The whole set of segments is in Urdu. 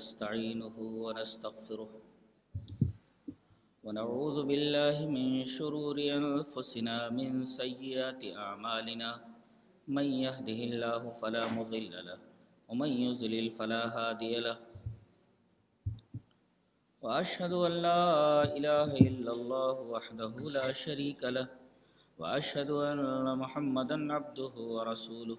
نستعينه ونستغفره ونعوذ بالله من من من شرور أنفسنا سيئات أعمالنا يهده الله الله فلا فلا مضل له له له ومن هادي وأشهد وأشهد أن أن لا لا إله إلا وحده شريك عبده ورسوله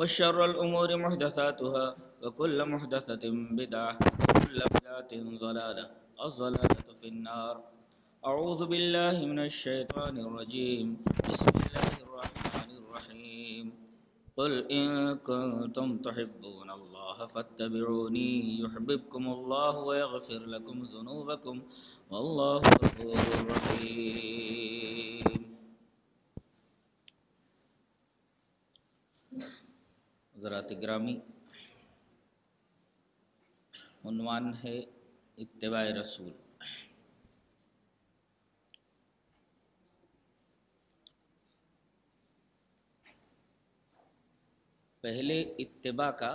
وشر الأمور محدثاتها وكل محدثة بدعة وكل بدعة ضلالة الضلالة في النار أعوذ بالله من الشيطان الرجيم بسم الله الرحمن الرحيم قل إن كنتم تحبون الله فاتبعوني يحببكم الله ويغفر لكم ذنوبكم والله غفور رحيم حضرات گرامی عنوان ہے اتباع رسول پہلے اتباع کا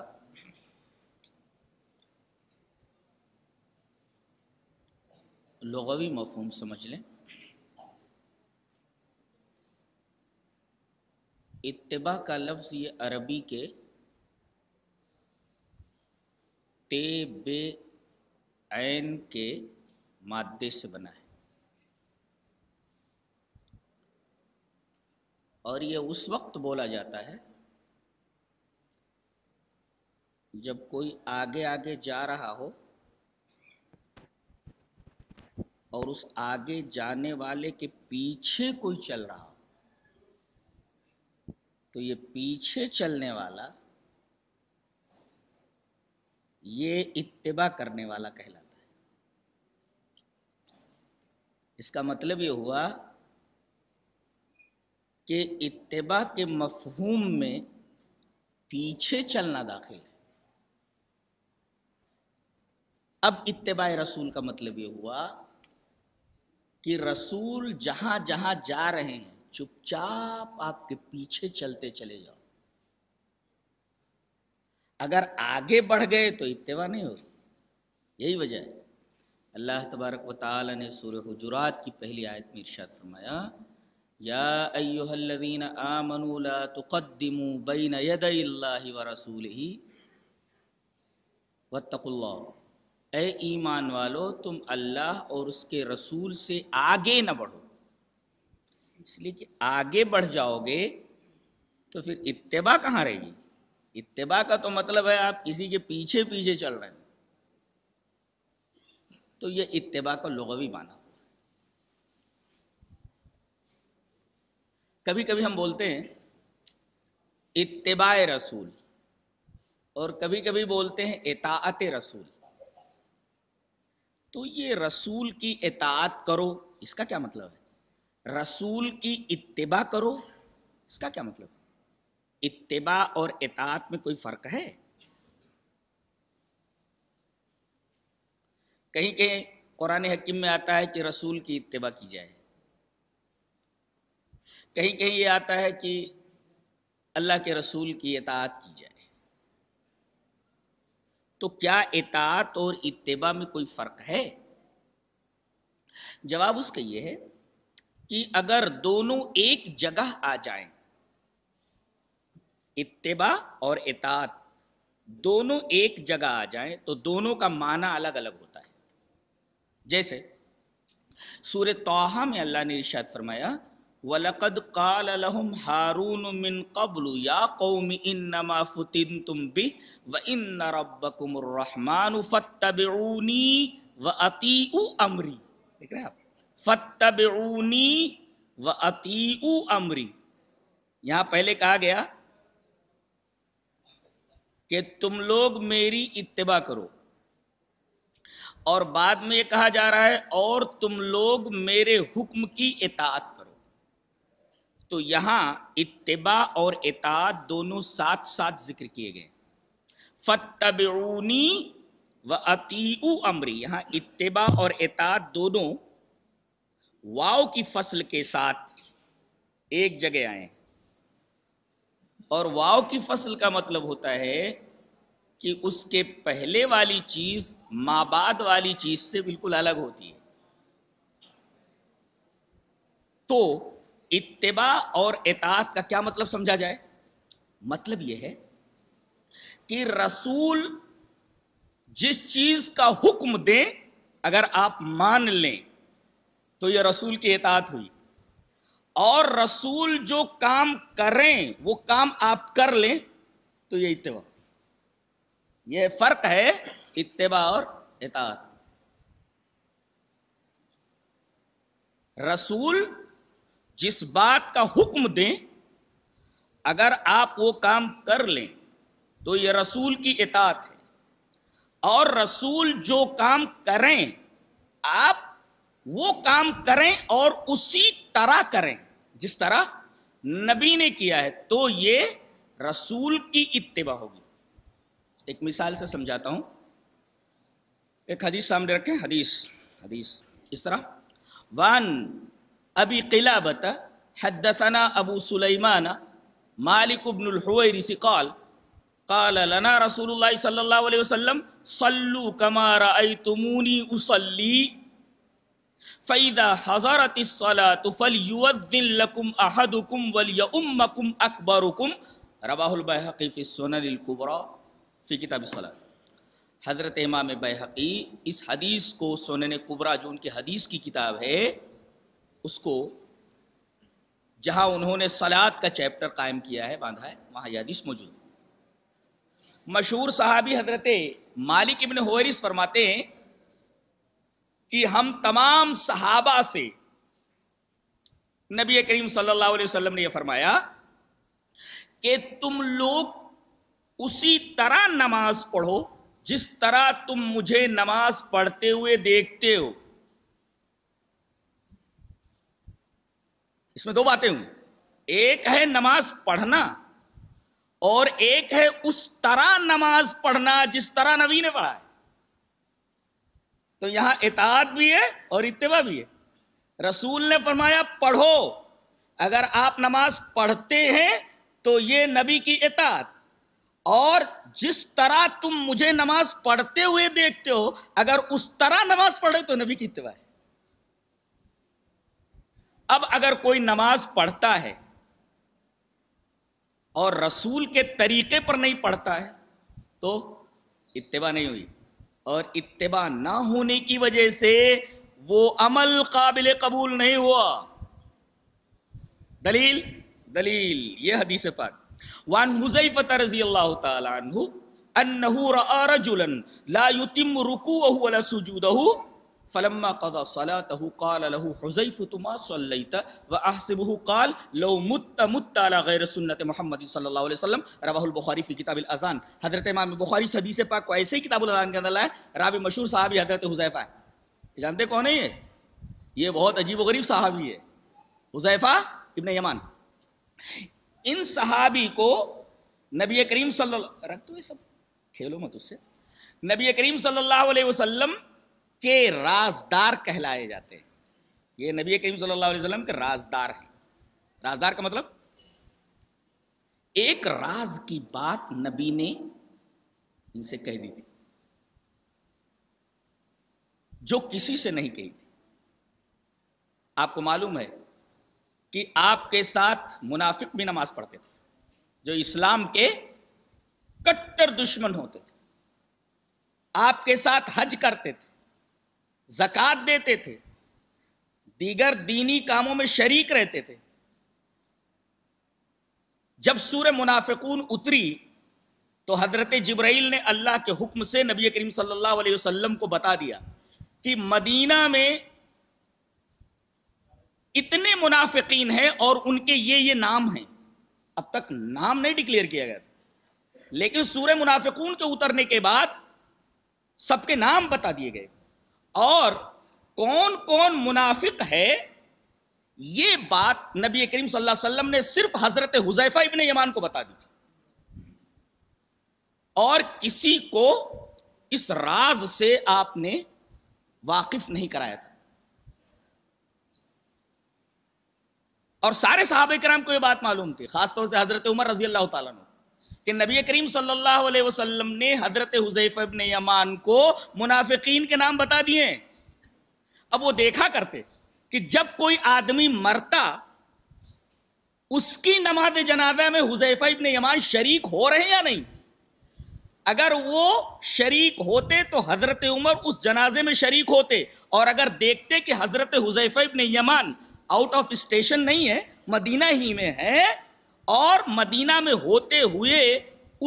لغوی مفہوم سمجھ لیں اتباع کا لفظ یہ عربی کے بے این کے مادے سے بنا ہے اور یہ اس وقت بولا جاتا ہے جب کوئی آگے آگے جا رہا ہو اور اس آگے جانے والے کے پیچھے کوئی چل رہا ہو تو یہ پیچھے چلنے والا یہ اتباع کرنے والا کہلاتا ہے اس کا مطلب یہ ہوا کہ اتباع کے مفہوم میں پیچھے چلنا داخل ہے اب اتباع رسول کا مطلب یہ ہوا کہ رسول جہاں جہاں جا رہے ہیں چپ چاپ آپ کے پیچھے چلتے چلے جاؤ اگر آگے بڑھ گئے تو اتباع نہیں ہوتی یہی وجہ ہے اللہ تبارک و تعالیٰ نے سورہ حجرات کی پہلی آیت میں ارشاد فرمایا یا ایوہ الذین آمنوا لا تقدموا بین اللہ و رسولہ واتقوا اللہ اے ایمان والو تم اللہ اور اس کے رسول سے آگے نہ بڑھو اس لیے کہ آگے بڑھ جاؤ گے تو پھر اتباع کہاں رہے گی اتباع کا تو مطلب ہے آپ کسی کے پیچھے پیچھے چل رہے ہیں تو یہ اتباع کا لغوی مانا کبھی کبھی ہم بولتے ہیں اتباع رسول اور کبھی کبھی بولتے ہیں اطاعت رسول تو یہ رسول کی اطاعت کرو اس کا کیا مطلب ہے رسول کی اتباع کرو اس کا کیا مطلب ہے اتباع اور اطاعت میں کوئی فرق ہے کہیں کہیں قرآن حکیم میں آتا ہے کہ رسول کی اتباع کی جائے کہیں کہیں یہ آتا ہے کہ اللہ کے رسول کی اطاعت کی جائے تو کیا اطاعت اور اتباع میں کوئی فرق ہے جواب اس کا یہ ہے کہ اگر دونوں ایک جگہ آ جائیں اتباع اور اطاعت دونوں ایک جگہ آ جائیں تو دونوں کا معنی الگ الگ ہوتا ہے جیسے سور توحا میں اللہ نے ارشاد فرمایا وَلَقَدْ قَالَ لَهُمْ هَارُونُ مِن قَبْلُ يَا قَوْمِ إِنَّمَا فُتِنْتُمْ بِهِ وَإِنَّ رَبَّكُمُ الرَّحْمَانُ فَاتَّبِعُونِي وَأَتِيعُوا أَمْرِي دیکھ رہے آپ فَاتَّبِعُونِي وَأَتِيعُوا أَمْرِي یہاں پہلے کہا گیا کہ تم لوگ میری اتباع کرو اور بعد میں یہ کہا جا رہا ہے اور تم لوگ میرے حکم کی اطاعت کرو تو یہاں اتباع اور اطاعت دونوں ساتھ ساتھ ذکر کیے گئے فتبعونی و وتیو امری یہاں اتباع اور اطاعت دونوں واؤ کی فصل کے ساتھ ایک جگہ آئے ہیں اور واؤ کی فصل کا مطلب ہوتا ہے کہ اس کے پہلے والی چیز ماں بعد والی چیز سے بالکل الگ ہوتی ہے تو اتباع اور اطاعت کا کیا مطلب سمجھا جائے مطلب یہ ہے کہ رسول جس چیز کا حکم دیں اگر آپ مان لیں تو یہ رسول کی اطاعت ہوئی اور رسول جو کام کریں وہ کام آپ کر لیں تو یہ اتباع یہ فرق ہے اتباع اور اطاعت رسول جس بات کا حکم دیں اگر آپ وہ کام کر لیں تو یہ رسول کی اطاعت ہے اور رسول جو کام کریں آپ وہ کام کریں اور اسی طرح کریں جس طرح نبی نے کیا ہے تو یہ رسول کی اتباع ہوگی ایک مثال سے سمجھاتا ہوں ایک حدیث سامنے رکھیں حدیث حدیث اس طرح وان ابی قلابت حدثنا ابو سلیمان مالک ابن الحویرسی قال قال لنا رسول اللہ صلی اللہ علیہ وسلم صلو کما رأیتمونی اصلی فَإِذَا حَزَرَتِ الصَّلَاةُ فَلْيُوَدِّن لَكُمْ أَحَدُكُمْ وَلْيَأُمَّكُمْ أَكْبَرُكُمْ رباہ البحقی فی السنن الكبرى فی کتاب الصلاة حضرت امام بحقی اس حدیث کو سنن کبرا جو ان کے حدیث کی کتاب ہے اس کو جہاں انہوں نے صلاة کا چیپٹر قائم کیا ہے باندھا ہے وہاں یہ حدیث موجود مشہور صحابی حضرت مالک ابن حویرس فرماتے ہیں کہ ہم تمام صحابہ سے نبی کریم صلی اللہ علیہ وسلم نے یہ فرمایا کہ تم لوگ اسی طرح نماز پڑھو جس طرح تم مجھے نماز پڑھتے ہوئے دیکھتے ہو اس میں دو باتیں ہوں ایک ہے نماز پڑھنا اور ایک ہے اس طرح نماز پڑھنا جس طرح نبی نے پڑھا ہے تو یہاں اطاعت بھی ہے اور اتباع بھی ہے رسول نے فرمایا پڑھو اگر آپ نماز پڑھتے ہیں تو یہ نبی کی اطاعت اور جس طرح تم مجھے نماز پڑھتے ہوئے دیکھتے ہو اگر اس طرح نماز پڑھے تو نبی کی اتباع ہے اب اگر کوئی نماز پڑھتا ہے اور رسول کے طریقے پر نہیں پڑھتا ہے تو اتباع نہیں ہوئی اور اتباع نہ ہونے کی وجہ سے وہ عمل قابل قبول نہیں ہوا دلیل دلیل یہ حدیث پاک وان حذیفہ رضی اللہ تعالی عنہ انه را رجلا لا یتم ركوعه ولا سجوده فلما قضى صلاته قال له حذيفة ما صليت وأحسبه قال لو مت مت على غير سنة محمد صلی اللہ علیہ وسلم رواہ البخاری فی کتاب الاذان حضرت امام بخاری اس حدیث پاک کو ایسے ہی کتاب الاذان کے اندر لائے راوی مشہور صحابی حضرت حذیفہ ہے جانتے کون ہے یہ یہ بہت عجیب و غریب صحابی ہے حذیفہ ابن یمان ان صحابی کو نبی کریم صلی اللہ رکھ دو یہ سب کھیلو مت اس سے نبی کریم صلی اللہ علیہ وسلم کے رازدار کہلائے جاتے ہیں یہ نبی کریم صلی اللہ علیہ وسلم کے رازدار ہیں رازدار کا مطلب ایک راز کی بات نبی نے ان سے کہہ دی تھی جو کسی سے نہیں کہی تھی آپ کو معلوم ہے کہ آپ کے ساتھ منافق بھی نماز پڑھتے تھے جو اسلام کے کٹر دشمن ہوتے تھے آپ کے ساتھ حج کرتے تھے زکوٰۃ دیتے تھے دیگر دینی کاموں میں شریک رہتے تھے جب سور منافقون اتری تو حضرت جبرائیل نے اللہ کے حکم سے نبی کریم صلی اللہ علیہ وسلم کو بتا دیا کہ مدینہ میں اتنے منافقین ہیں اور ان کے یہ نام ہیں اب تک نام نہیں ڈکلیئر کیا گیا تھا لیکن سورہ منافقون کے اترنے کے بعد سب کے نام بتا دیے گئے اور کون کون منافق ہے یہ بات نبی کریم صلی اللہ علیہ وسلم نے صرف حضرت حذیفہ ابن یمان کو بتا دی اور کسی کو اس راز سے آپ نے واقف نہیں کرایا تھا اور سارے صحابہ کرام کو یہ بات معلوم تھی خاص طور سے حضرت عمر رضی اللہ تعالیٰ نے کہ نبی کریم صلی اللہ علیہ وسلم نے حضرت حضیف ابن یمان کو منافقین کے نام بتا دیے ہیں اب وہ دیکھا کرتے کہ جب کوئی آدمی مرتا اس کی نماز جنازہ میں حضیفہ ابن یمان شریک ہو رہے یا نہیں اگر وہ شریک ہوتے تو حضرت عمر اس جنازے میں شریک ہوتے اور اگر دیکھتے کہ حضرت حضیفہ ابن یمان آؤٹ آف اسٹیشن نہیں ہے مدینہ ہی میں ہے اور مدینہ میں ہوتے ہوئے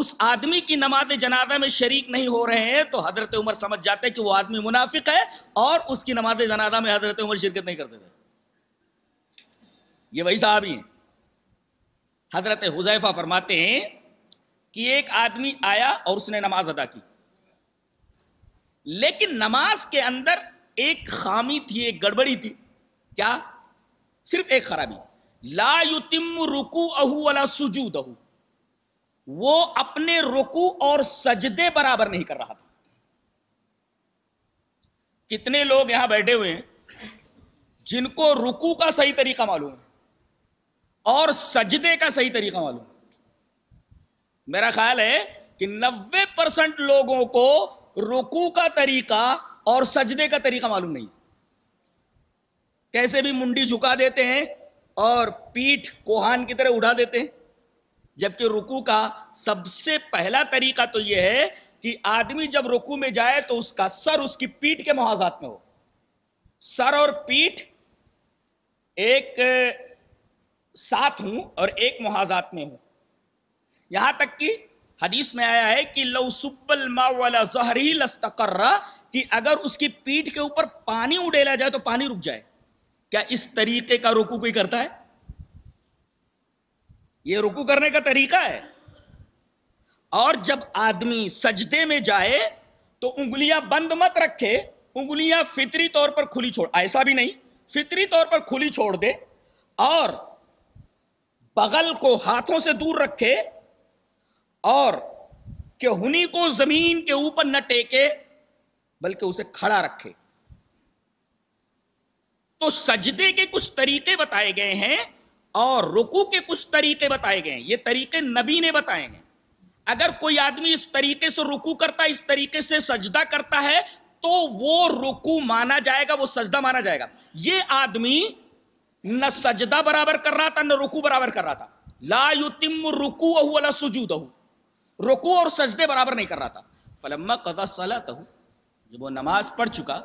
اس آدمی کی نماز جنازہ میں شریک نہیں ہو رہے ہیں تو حضرت عمر سمجھ جاتے کہ وہ آدمی منافق ہے اور اس کی نماز جنازہ میں حضرت عمر شرکت نہیں کرتے تھے یہ وہی صاحب حضرت حذیفہ فرماتے ہیں کہ ایک آدمی آیا اور اس نے نماز ادا کی لیکن نماز کے اندر ایک خامی تھی ایک گڑبڑی تھی کیا صرف ایک خرابی ہے لا یتم رکو اہو ولا سجود اہو وہ اپنے رکو اور سجدے برابر نہیں کر رہا تھا کتنے لوگ یہاں بیٹھے ہوئے ہیں جن کو رکو کا صحیح طریقہ معلوم ہے اور سجدے کا صحیح طریقہ معلوم میرا خیال ہے کہ نوے پرسنٹ لوگوں کو رکو کا طریقہ اور سجدے کا طریقہ معلوم نہیں کیسے بھی منڈی جھکا دیتے ہیں اور پیٹھ کوہان کی طرح اڑا دیتے ہیں جبکہ رکو کا سب سے پہلا طریقہ تو یہ ہے کہ آدمی جب رکو میں جائے تو اس کا سر اس کی پیٹھ کے محاذات میں ہو سر اور پیٹھ ایک ساتھ ہوں اور ایک محاذات میں ہوں یہاں تک کہ حدیث میں آیا ہے کہ لو سب والا زہری لستقرہ کہ اگر اس کی پیٹ کے اوپر پانی اڈیلا جائے تو پانی رک جائے کیا اس طریقے کا رکو کوئی کرتا ہے یہ رکو کرنے کا طریقہ ہے اور جب آدمی سجدے میں جائے تو انگلیاں بند مت رکھے انگلیاں فطری طور پر کھلی چھوڑ ایسا بھی نہیں فطری طور پر کھلی چھوڑ دے اور بغل کو ہاتھوں سے دور رکھے اور کہ ہنی کو زمین کے اوپر نہ ٹیکے بلکہ اسے کھڑا رکھے تو سجدے کے کچھ طریقے بتائے گئے ہیں اور رکو کے کچھ طریقے بتائے گئے ہیں یہ طریقے نبی نے بتائے ہیں اگر کوئی آدمی اس طریقے سے رکو کرتا اس طریقے سے سجدہ کرتا ہے تو وہ رکو مانا جائے گا وہ سجدہ مانا جائے گا یہ آدمی نہ سجدہ برابر کر رہا تھا نہ رکو برابر کر رہا تھا لا یتم رکو اہو الا سجود رکو اور سجدے برابر نہیں کر رہا تھا فلما قدا صلاتہ جب وہ نماز پڑھ چکا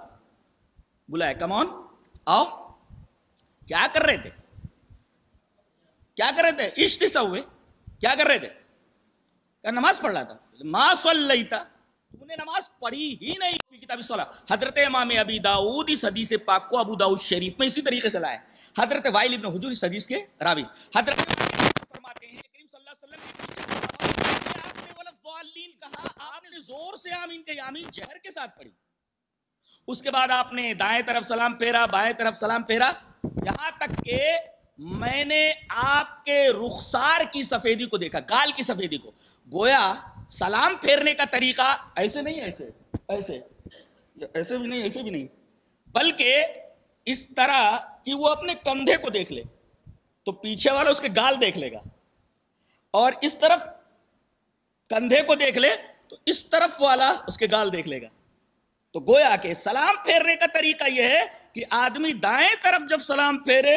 بلائے کمون آؤ کیا کر رہے تھے کیا کر رہے تھے عشت سا ہوئے کیا کر رہے تھے کہ نماز پڑھ رہا تھا ما صلی تھا تم نے نماز پڑھی ہی نہیں کتاب صلاح حضرت امام ابی داؤد اس حدیث پاک کو ابو داؤد شریف میں اسی طریقے سے لائے حضرت وائل ابن حجور اس حدیث کے راوی حضرت فرماتے ہیں کریم صلی اللہ علیہ وسلم آپ نے والا والین کہا آپ نے زور سے آمین کے آمین جہر کے ساتھ پڑھی اس کے بعد آپ نے دائیں طرف سلام پھیرا بائیں طرف سلام پھیرا یہاں تک کہ میں نے آپ کے رخسار کی سفیدی کو دیکھا گال کی سفیدی کو گویا سلام پھیرنے کا طریقہ ایسے نہیں ایسے ایسے ایسے بھی نہیں ایسے بھی نہیں بلکہ اس طرح کہ وہ اپنے کندھے کو دیکھ لے تو پیچھے والا اس کے گال دیکھ لے گا اور اس طرف کندھے کو دیکھ لے تو اس طرف والا اس کے گال دیکھ لے گا تو گویا کہ سلام پھیرنے کا طریقہ یہ ہے کہ آدمی دائیں طرف جب سلام پھیرے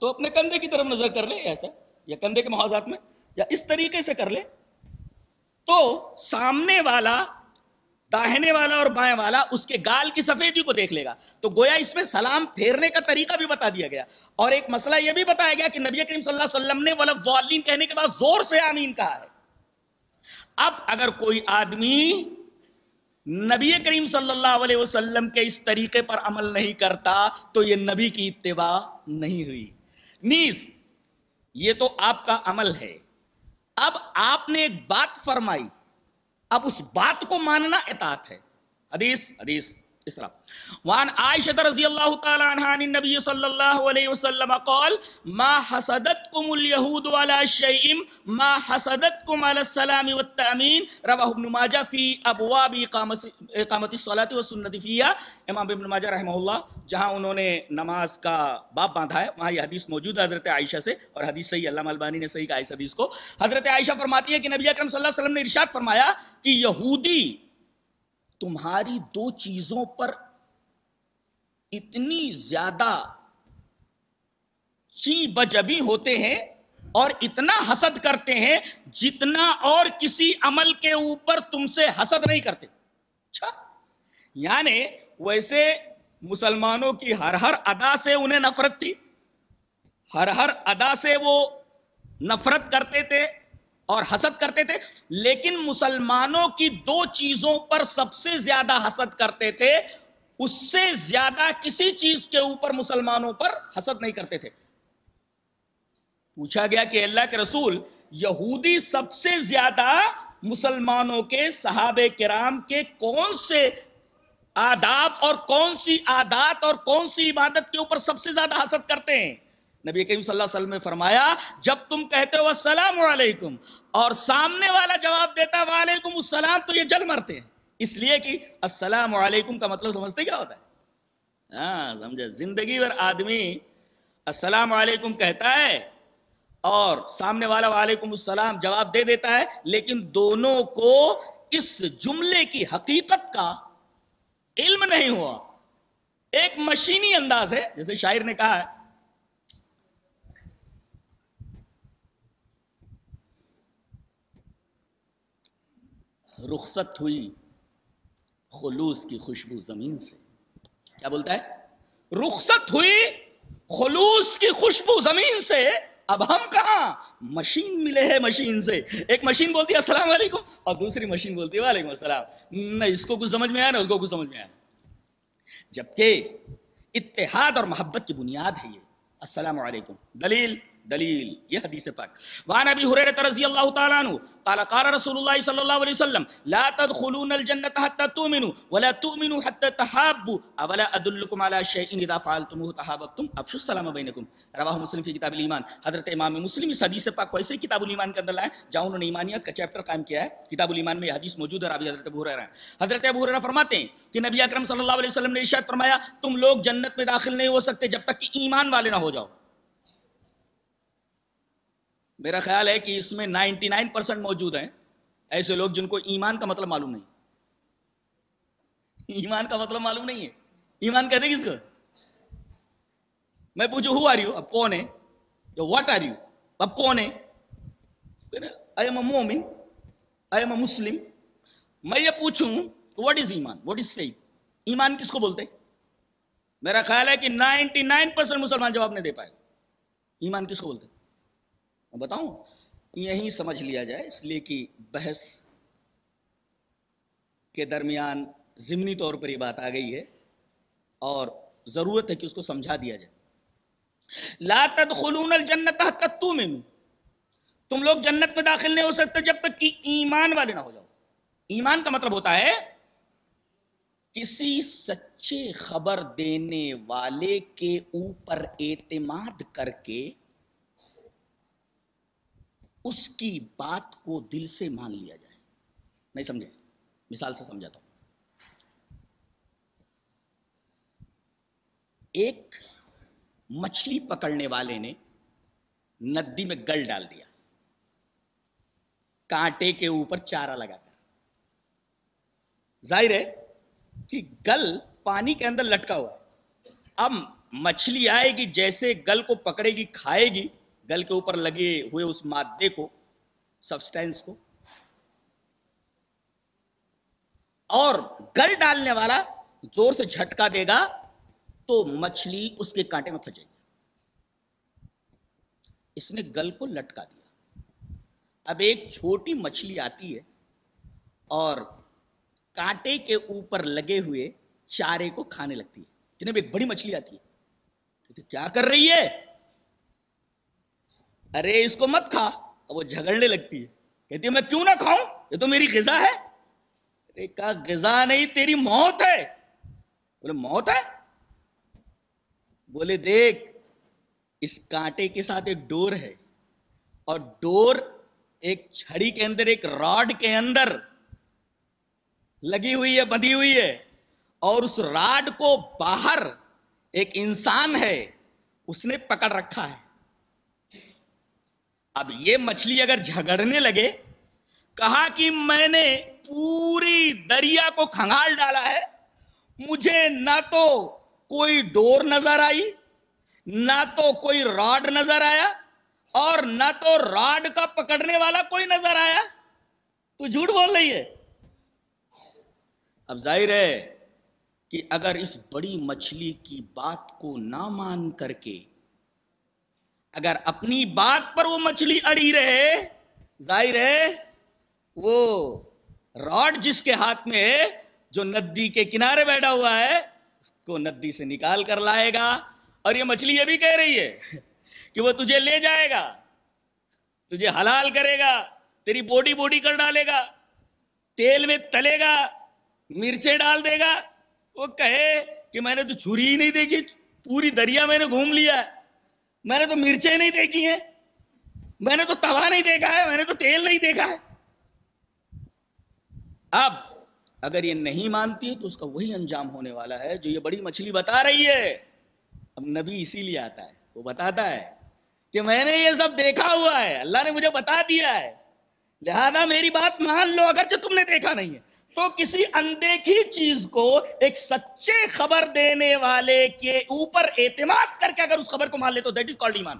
تو اپنے کندھے کی طرف نظر کر لے ایسا یا کندھے کے محاذات میں یا اس طریقے سے کر لے تو سامنے والا داہنے والا اور بائیں والا اس کے گال کی سفیدی کو دیکھ لے گا تو گویا اس میں سلام پھیرنے کا طریقہ بھی بتا دیا گیا اور ایک مسئلہ یہ بھی بتایا گیا کہ نبی کریم صلی اللہ علیہ وسلم نے ولف کہنے کے بعد زور سے آمین کہا ہے اب اگر کوئی آدمی نبی کریم صلی اللہ علیہ وسلم کے اس طریقے پر عمل نہیں کرتا تو یہ نبی کی اتباع نہیں ہوئی نیز یہ تو آپ کا عمل ہے اب آپ نے ایک بات فرمائی اب اس بات کو ماننا اطاعت ہے حدیث حدیث اس طرح وان عائشہ رضی اللہ تعالی عنہ عن النبی صلی اللہ علیہ وسلم قال ما حسدتکم اليهود على شيء ما حسدتکم على السلام والتامین رواه ابن ماجہ فی ابواب اقامت الصلاۃ والسنۃ فیہ امام ابن ماجہ رحمہ اللہ جہاں انہوں نے نماز کا باب باندھا ہے وہاں یہ حدیث موجود ہے حضرت عائشہ سے اور حدیث صحیح علامہ البانی نے صحیح کہا اس حدیث کو حضرت عائشہ فرماتی ہے کہ نبی اکرم صلی اللہ علیہ وسلم نے ارشاد فرمایا کہ یہودی تمہاری دو چیزوں پر اتنی زیادہ چی بجبی ہوتے ہیں اور اتنا حسد کرتے ہیں جتنا اور کسی عمل کے اوپر تم سے حسد نہیں کرتے اچھا یعنی ویسے مسلمانوں کی ہر ہر ادا سے انہیں نفرت تھی ہر ہر ادا سے وہ نفرت کرتے تھے اور حسد کرتے تھے لیکن مسلمانوں کی دو چیزوں پر سب سے زیادہ حسد کرتے تھے اس سے زیادہ کسی چیز کے اوپر مسلمانوں پر حسد نہیں کرتے تھے پوچھا گیا کہ اللہ کے رسول یہودی سب سے زیادہ مسلمانوں کے صحابہ کرام کے کون سے آداب اور کون سی آدات اور کون سی عبادت کے اوپر سب سے زیادہ حسد کرتے ہیں نبی کریم صلی اللہ علیہ وسلم نے فرمایا جب تم کہتے ہو السلام علیکم اور سامنے والا جواب دیتا وعلیکم السلام تو یہ جل مرتے ہیں اس لیے کہ السلام علیکم کا مطلب سمجھتے کیا ہوتا ہے ہاں سمجھے زندگی بھر آدمی السلام علیکم کہتا ہے اور سامنے والا وعلیکم السلام جواب دے دیتا ہے لیکن دونوں کو اس جملے کی حقیقت کا علم نہیں ہوا ایک مشینی انداز ہے جیسے شاعر نے کہا ہے رخصت ہوئی خلوص کی خوشبو زمین سے کیا بولتا ہے رخصت ہوئی خلوص کی خوشبو زمین سے اب ہم کہاں مشین ملے ہے مشین سے ایک مشین بولتی ہے السلام علیکم اور دوسری مشین بولتی ہے وعلیکم السلام نہ اس کو کچھ سمجھ میں آیا نہ اس کو کچھ سمجھ میں آیا جبکہ اتحاد اور محبت کی بنیاد ہے یہ السلام علیکم دلیل دلیل یہ حدیث پاک وان ابی حریرہ رضی اللہ تعالی عنہ قال قال رسول اللہ صلی اللہ علیہ وسلم لا تدخلون الجنت حتى تؤمنوا ولا تؤمنوا حتى تحابوا اولا ادلکم على شیء اذا فعلتموه تحاببتم ابشر السلام بینکم رواه مسلم فی کتاب الایمان حضرت امام مسلم اس حدیث پاک کو ایسے کتاب الایمان کے اندر لائے جہاں انہوں نے ایمانیت کا چیپٹر قائم کیا ہے کتاب الایمان میں یہ حدیث موجود ہے رابی حضرت ابو حریرہ حضرت ابو حریرہ فرماتے ہیں کہ نبی اکرم صلی اللہ علیہ وسلم نے ارشاد فرمایا تم لوگ جنت میں داخل نہیں ہو سکتے جب تک کہ ایمان والے نہ ہو جاؤ میرا خیال ہے کہ اس میں نائنٹی نائن پرسینٹ موجود ہیں ایسے لوگ جن کو ایمان کا مطلب معلوم نہیں ایمان کا مطلب معلوم نہیں ہے ایمان کہتے کس کو میں ہو واٹ آر یو اب کون ہے مومن مسلم میں یہ پوچھوں واٹ از فیتھ ایمان کس کو بولتے میرا خیال ہے کہ نائنٹی نائن پرسینٹ مسلمان جواب نہیں دے پائے ایمان کس کو بولتے بتاؤں یہیں سمجھ لیا جائے اس لیے کہ بحث کے درمیان ضمنی طور پر یہ بات آ گئی ہے اور ضرورت ہے کہ اس کو سمجھا دیا جائے لا تدخلون الجنت حتی مین تم لوگ جنت میں داخل نہیں ہو سکتے جب تک کہ ایمان والے نہ ہو جاؤ ایمان کا مطلب ہوتا ہے کسی سچے خبر دینے والے کے اوپر اعتماد کر کے اس کی بات کو دل سے مان لیا جائے نہیں سمجھے مثال سے سمجھاتا ہوں ایک مچھلی پکڑنے والے نے ندی میں گل ڈال دیا کانٹے کے اوپر چارہ لگا کر ظاہر ہے کہ گل پانی کے اندر لٹکا ہوا ہے اب مچھلی آئے گی جیسے گل کو پکڑے گی کھائے گی کے اوپر لگے ہوئے اور اس نے گل کو لٹکا دیا اب ایک چھوٹی مچھلی آتی ہے اور کانٹے کے اوپر لگے ہوئے چارے کو کھانے لگتی ہے بڑی مچھلی آتی ہے کیا کر رہی ہے ارے اس کو مت کھا اب وہ جھگڑنے لگتی ہے کہتی ہے میں کیوں نہ کھاؤں یہ تو میری غذا ہے ارے کہا غذا نہیں تیری موت ہے بولے موت ہے بولے دیکھ اس کانٹے کے ساتھ ایک ڈور ہے اور ڈور ایک چھڑی کے اندر ایک راڈ کے اندر لگی ہوئی ہے بندھی ہوئی ہے اور اس راڈ کو باہر ایک انسان ہے اس نے پکڑ رکھا ہے اب یہ مچھلی اگر جھگڑنے لگے کہا کہ میں نے پوری دریا کو کھنگال ڈالا ہے مجھے نہ تو کوئی ڈور نظر آئی نہ تو کوئی راڈ نظر آیا اور نہ تو راڈ کا پکڑنے والا کوئی نظر آیا تو جھوٹ بول رہی ہے اب ظاہر ہے کہ اگر اس بڑی مچھلی کی بات کو نہ مان کر کے اگر اپنی بات پر وہ مچھلی اڑی رہے ظاہر ہے وہ راڈ جس کے ہاتھ میں ہے جو ندی کے کنارے بیٹھا ہوا ہے اس کو ندی سے نکال کر لائے گا اور یہ مچھلی یہ بھی کہہ رہی ہے کہ وہ تجھے لے جائے گا تجھے حلال کرے گا تیری بوڈی بوڈی کر ڈالے گا تیل میں تلے گا مرچے ڈال دے گا وہ کہے کہ میں نے تو چھری ہی نہیں دیکھی پوری دریا میں نے گھوم لیا ہے میں نے تو مرچیں نہیں دیکھی ہیں میں نے تو توا نہیں دیکھا ہے میں نے تو تیل نہیں دیکھا ہے اب اگر یہ نہیں مانتی تو اس کا وہی انجام ہونے والا ہے جو یہ بڑی مچھلی بتا رہی ہے اب نبی اسی لیے آتا ہے وہ بتاتا ہے کہ میں نے یہ سب دیکھا ہوا ہے اللہ نے مجھے بتا دیا ہے لہذا میری بات مان لو اگرچہ تم نے دیکھا نہیں ہے تو کسی اندیکھی چیز کو ایک سچے خبر دینے والے کے اوپر اعتماد کر کے اگر اس خبر کو مان لے تو دیٹ از کالڈ ایمان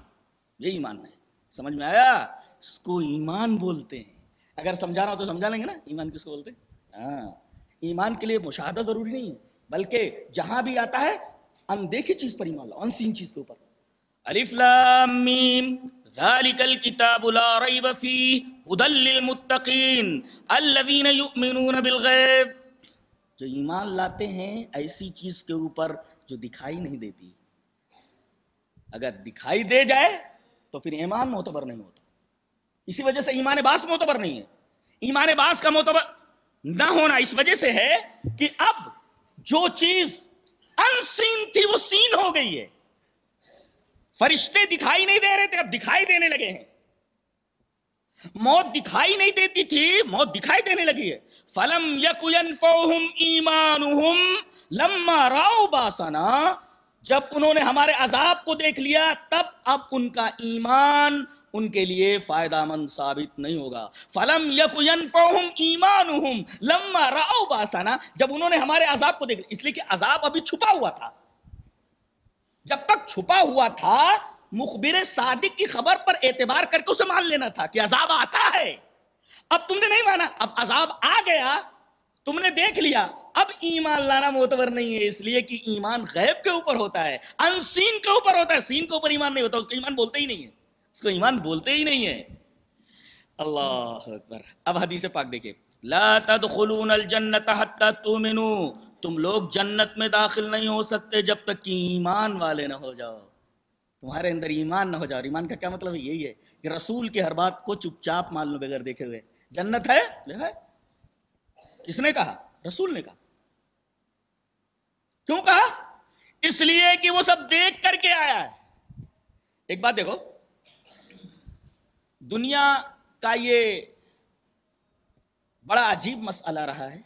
یہ ایمان ہے سمجھ میں آیا اس کو ایمان بولتے ہیں اگر سمجھا رہا ہوں تو سمجھا لیں گے نا ایمان کس کو بولتے ہیں ہاں ایمان کے لیے مشاہدہ ضروری نہیں ہے بلکہ جہاں بھی آتا ہے اندیکھی چیز پر ایمان لاؤ انسین چیز کے اوپر الف لام میم جو ایمان لاتے ہیں ایسی چیز کے اوپر جو دکھائی نہیں دیتی اگر دکھائی دے جائے تو پھر ایمان معتبر نہیں ہوتا اسی وجہ سے ایمان باس موتبر نہیں ہے ایمان باس کا موتبر نہ ہونا اس وجہ سے ہے کہ اب جو چیز انسین تھی وہ سین ہو گئی ہے فرشتے دکھائی نہیں دے رہے تھے اب دکھائی دینے لگے ہیں موت دکھائی نہیں دیتی تھی موت دکھائی دینے لگی ہے فلم یقین لما راؤ بَاسَنَا جب انہوں نے ہمارے عذاب کو دیکھ لیا تب اب ان کا ایمان ان کے لیے فائدہ مند ثابت نہیں ہوگا فلم يَنْفَوْهُمْ ایمان لما راؤ بَاسَنَا جب انہوں نے ہمارے عذاب کو دیکھ لیا اس لیے کہ عذاب ابھی چھپا ہوا تھا جب تک چھپا ہوا تھا مخبر صادق کی خبر پر اعتبار کر کے اسے مان لینا تھا کہ عذاب آتا ہے اب تم نے نہیں مانا اب عذاب آ گیا تم نے دیکھ لیا اب ایمان لانا معتبر نہیں ہے اس لیے کہ ایمان غیب کے اوپر ہوتا ہے ان سین کے اوپر ہوتا ہے سین کے اوپر ایمان نہیں ہوتا اس کو ایمان بولتے ہی نہیں ہے اس کو ایمان بولتے ہی نہیں ہے اللہ اکبر اب حدیث پاک دیکھیں لا تدخلون الجنت حتی تومنو تم لوگ جنت میں داخل نہیں ہو سکتے جب تک کہ ایمان والے نہ ہو جاؤ تمہارے اندر ایمان نہ ہو جاؤ ایمان کا کیا مطلب ہے یہی ہے کہ رسول کی ہر بات کو چپ چاپ مال لو بغیر دیکھے ہوئے جنت ہے لکھا ہے کس نے کہا رسول نے کہا کیوں کہا اس لیے کہ وہ سب دیکھ کر کے آیا ہے ایک بات دیکھو دنیا کا یہ بڑا عجیب مسئلہ رہا ہے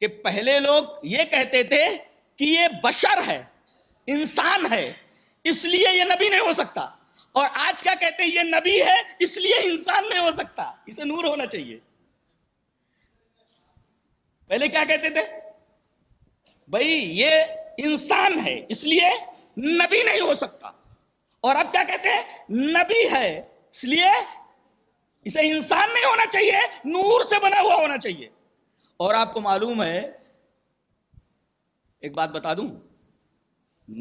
کہ پہلے لوگ یہ کہتے تھے کہ یہ بشر ہے انسان ہے اس لیے یہ نبی نہیں ہو سکتا اور آج کیا کہتے ہیں یہ نبی ہے اس لیے انسان نہیں ہو سکتا اسے نور ہونا چاہیے پہلے کیا کہتے تھے بھائی یہ انسان ہے اس لیے نبی نہیں ہو سکتا اور اب کیا کہتے ہیں نبی ہے اس لیے اسے انسان نہیں ہونا چاہیے نور سے بنا ہوا ہونا چاہیے اور آپ کو معلوم ہے ایک بات بتا دوں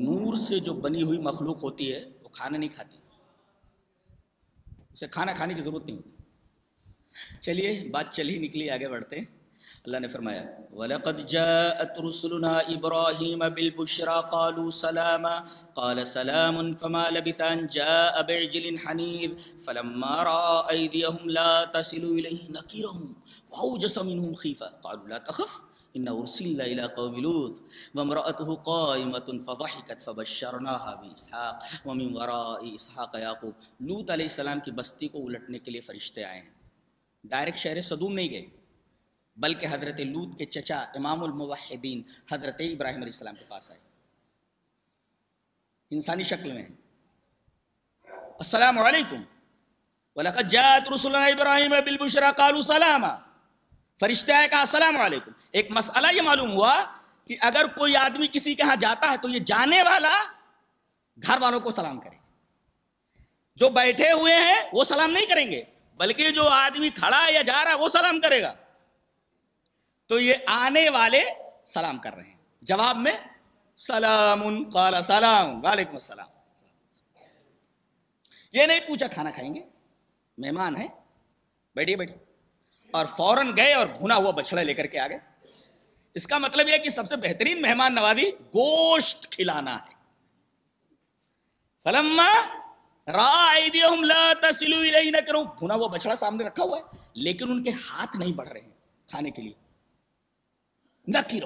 نور سے جو بنی ہوئی مخلوق ہوتی ہے وہ کھانا نہیں کھاتی اسے کھانا کھانے کی ضرورت نہیں ہوتی چلیے بات چل ہی نکلی آگے بڑھتے ہیں اللہ نے فرمایا وَلَقَدْ جَاءَتْ رُسُلُنَا إِبْرَاهِيمَ بِالْبُشْرَى قَالُوا سَلَامًا قَالَ سَلَامٌ فَمَا لَبِثَانْ جَاءَ بِعْجِلٍ حَنِيذٍ فَلَمَّا رَاءَ أَيْدِيَهُمْ لَا تَسِلُوا إِلَيْهِ نَكِرَهُمْ وَأَوْجَسَ مِنْهُمْ خِيفَةً قَالُوا لَا تَخَفْ إِنَّا أُرْسِلْنَا إِلَى قَوْمِ لُوطٍ وَامْرَأَتُهُ قَائِمَةٌ فَضَحِكَتْ فَبَشَّرْنَاهَا بِإِسْحَاقَ وَمِنْ وَرَاءِ إِسْحَاقَ يَعْقُوبَ لُوط علیہ السلام کی بستی کو الٹنے کے لیے فرشتے آئے ہیں ڈائریکٹ شہر صدوم نہیں گئے بلکہ حضرت لوت کے چچا امام الموحدین حضرت ابراہیم علیہ السلام کے پاس آئے انسانی شکل میں السلام علیکم وَلَقَدْ رُسُلَنَا ولکت جات قَالُوا سَلَامًا فرشتہ کہا السلام علیکم ایک مسئلہ یہ معلوم ہوا کہ اگر کوئی آدمی کسی کے ہاں جاتا ہے تو یہ جانے والا گھر والوں کو سلام کرے جو بیٹھے ہوئے ہیں وہ سلام نہیں کریں گے بلکہ جو آدمی کھڑا یا جا رہا وہ سلام کرے گا تو یہ آنے والے سلام کر رہے ہیں جواب میں سلام قال سلام وعلیکم السلام یہ نہیں پوچھا کھانا کھائیں گے مہمان ہے بیٹھیے بیٹھیے اور فوراً گئے اور بھونا ہوا بچھڑا لے کر کے آ گئے اس کا مطلب یہ کہ سب سے بہترین مہمان نوازی گوشت کھلانا ہے سلم کرو بھونا ہوا بچڑا سامنے رکھا ہوا ہے لیکن ان کے ہاتھ نہیں بڑھ رہے ہیں کھانے کے لیے نہ کی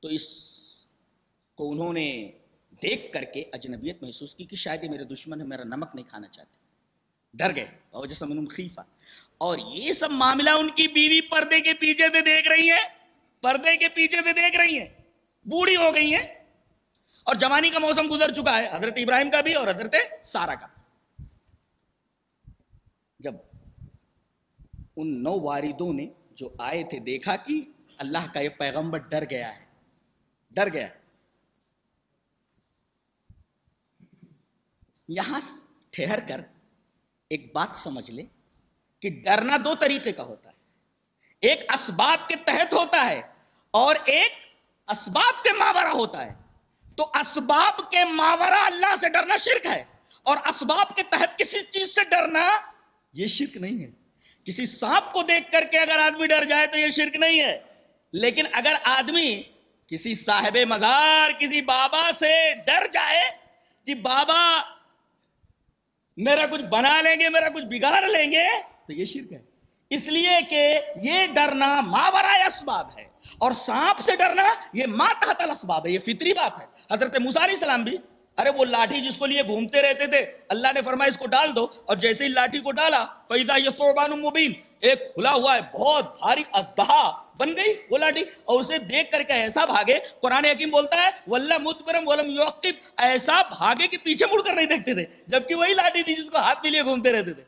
تو اس کو انہوں نے دیکھ کر کے اجنبیت محسوس کی کہ شاید یہ میرے دشمن میرا نمک نہیں کھانا چاہتے ڈر گئے اور خیفہ اور یہ سب معاملہ ان کی بیوی پردے کے پیچھے سے دیکھ رہی ہیں پردے کے پیچھے دیکھ رہی ہیں بوڑھی ہو گئی ہیں اور جوانی کا موسم گزر چکا ہے حضرت ابراہیم کا بھی اور حضرت سارا کا جب ان نو واردوں نے جو آئے تھے دیکھا کہ اللہ کا یہ پیغمبر ڈر گیا ہے ڈر گیا یہاں ٹھہر کر ایک بات سمجھ لے کہ ڈرنا دو طریقے کا ہوتا ہے ایک اسباب کے تحت ہوتا ہے اور ایک اسباب کے ماورہ ہوتا ہے تو اسباب کے ماورہ اللہ سے ڈرنا شرک ہے اور اسباب کے تحت کسی چیز سے ڈرنا یہ شرک نہیں ہے کسی سانپ کو دیکھ کر کے اگر آدمی ڈر جائے تو یہ شرک نہیں ہے لیکن اگر آدمی کسی صاحب مزار کسی بابا سے ڈر جائے کہ بابا میرا کچھ بنا لیں گے میرا کچھ بگاڑ لیں گے تو یہ شرک ہے اس لیے کہ یہ ڈرنا ماورائے اسباب ہے اور سانپ سے ڈرنا یہ ماتحت الاسباب ہے یہ فطری بات ہے حضرت موسیٰ علیہ السلام بھی ارے وہ لاٹھی جس کو لیے گھومتے رہتے تھے اللہ نے فرمایا اس کو ڈال دو اور جیسے ہی لاٹھی کو ڈالا فیضا مبین ایک کھلا ہوا ہے بہت بھاری ازدہا بن گئی وہ لاٹھی اور اسے دیکھ کر کے ایسا بھاگے قرآن حکیم بولتا ہے ولہ مدبرم ولم یوقب ایسا بھاگے کہ پیچھے مڑ کر نہیں دیکھتے تھے جبکہ وہی لاٹھی تھی جس کو ہاتھ میں لیے گھومتے رہتے تھے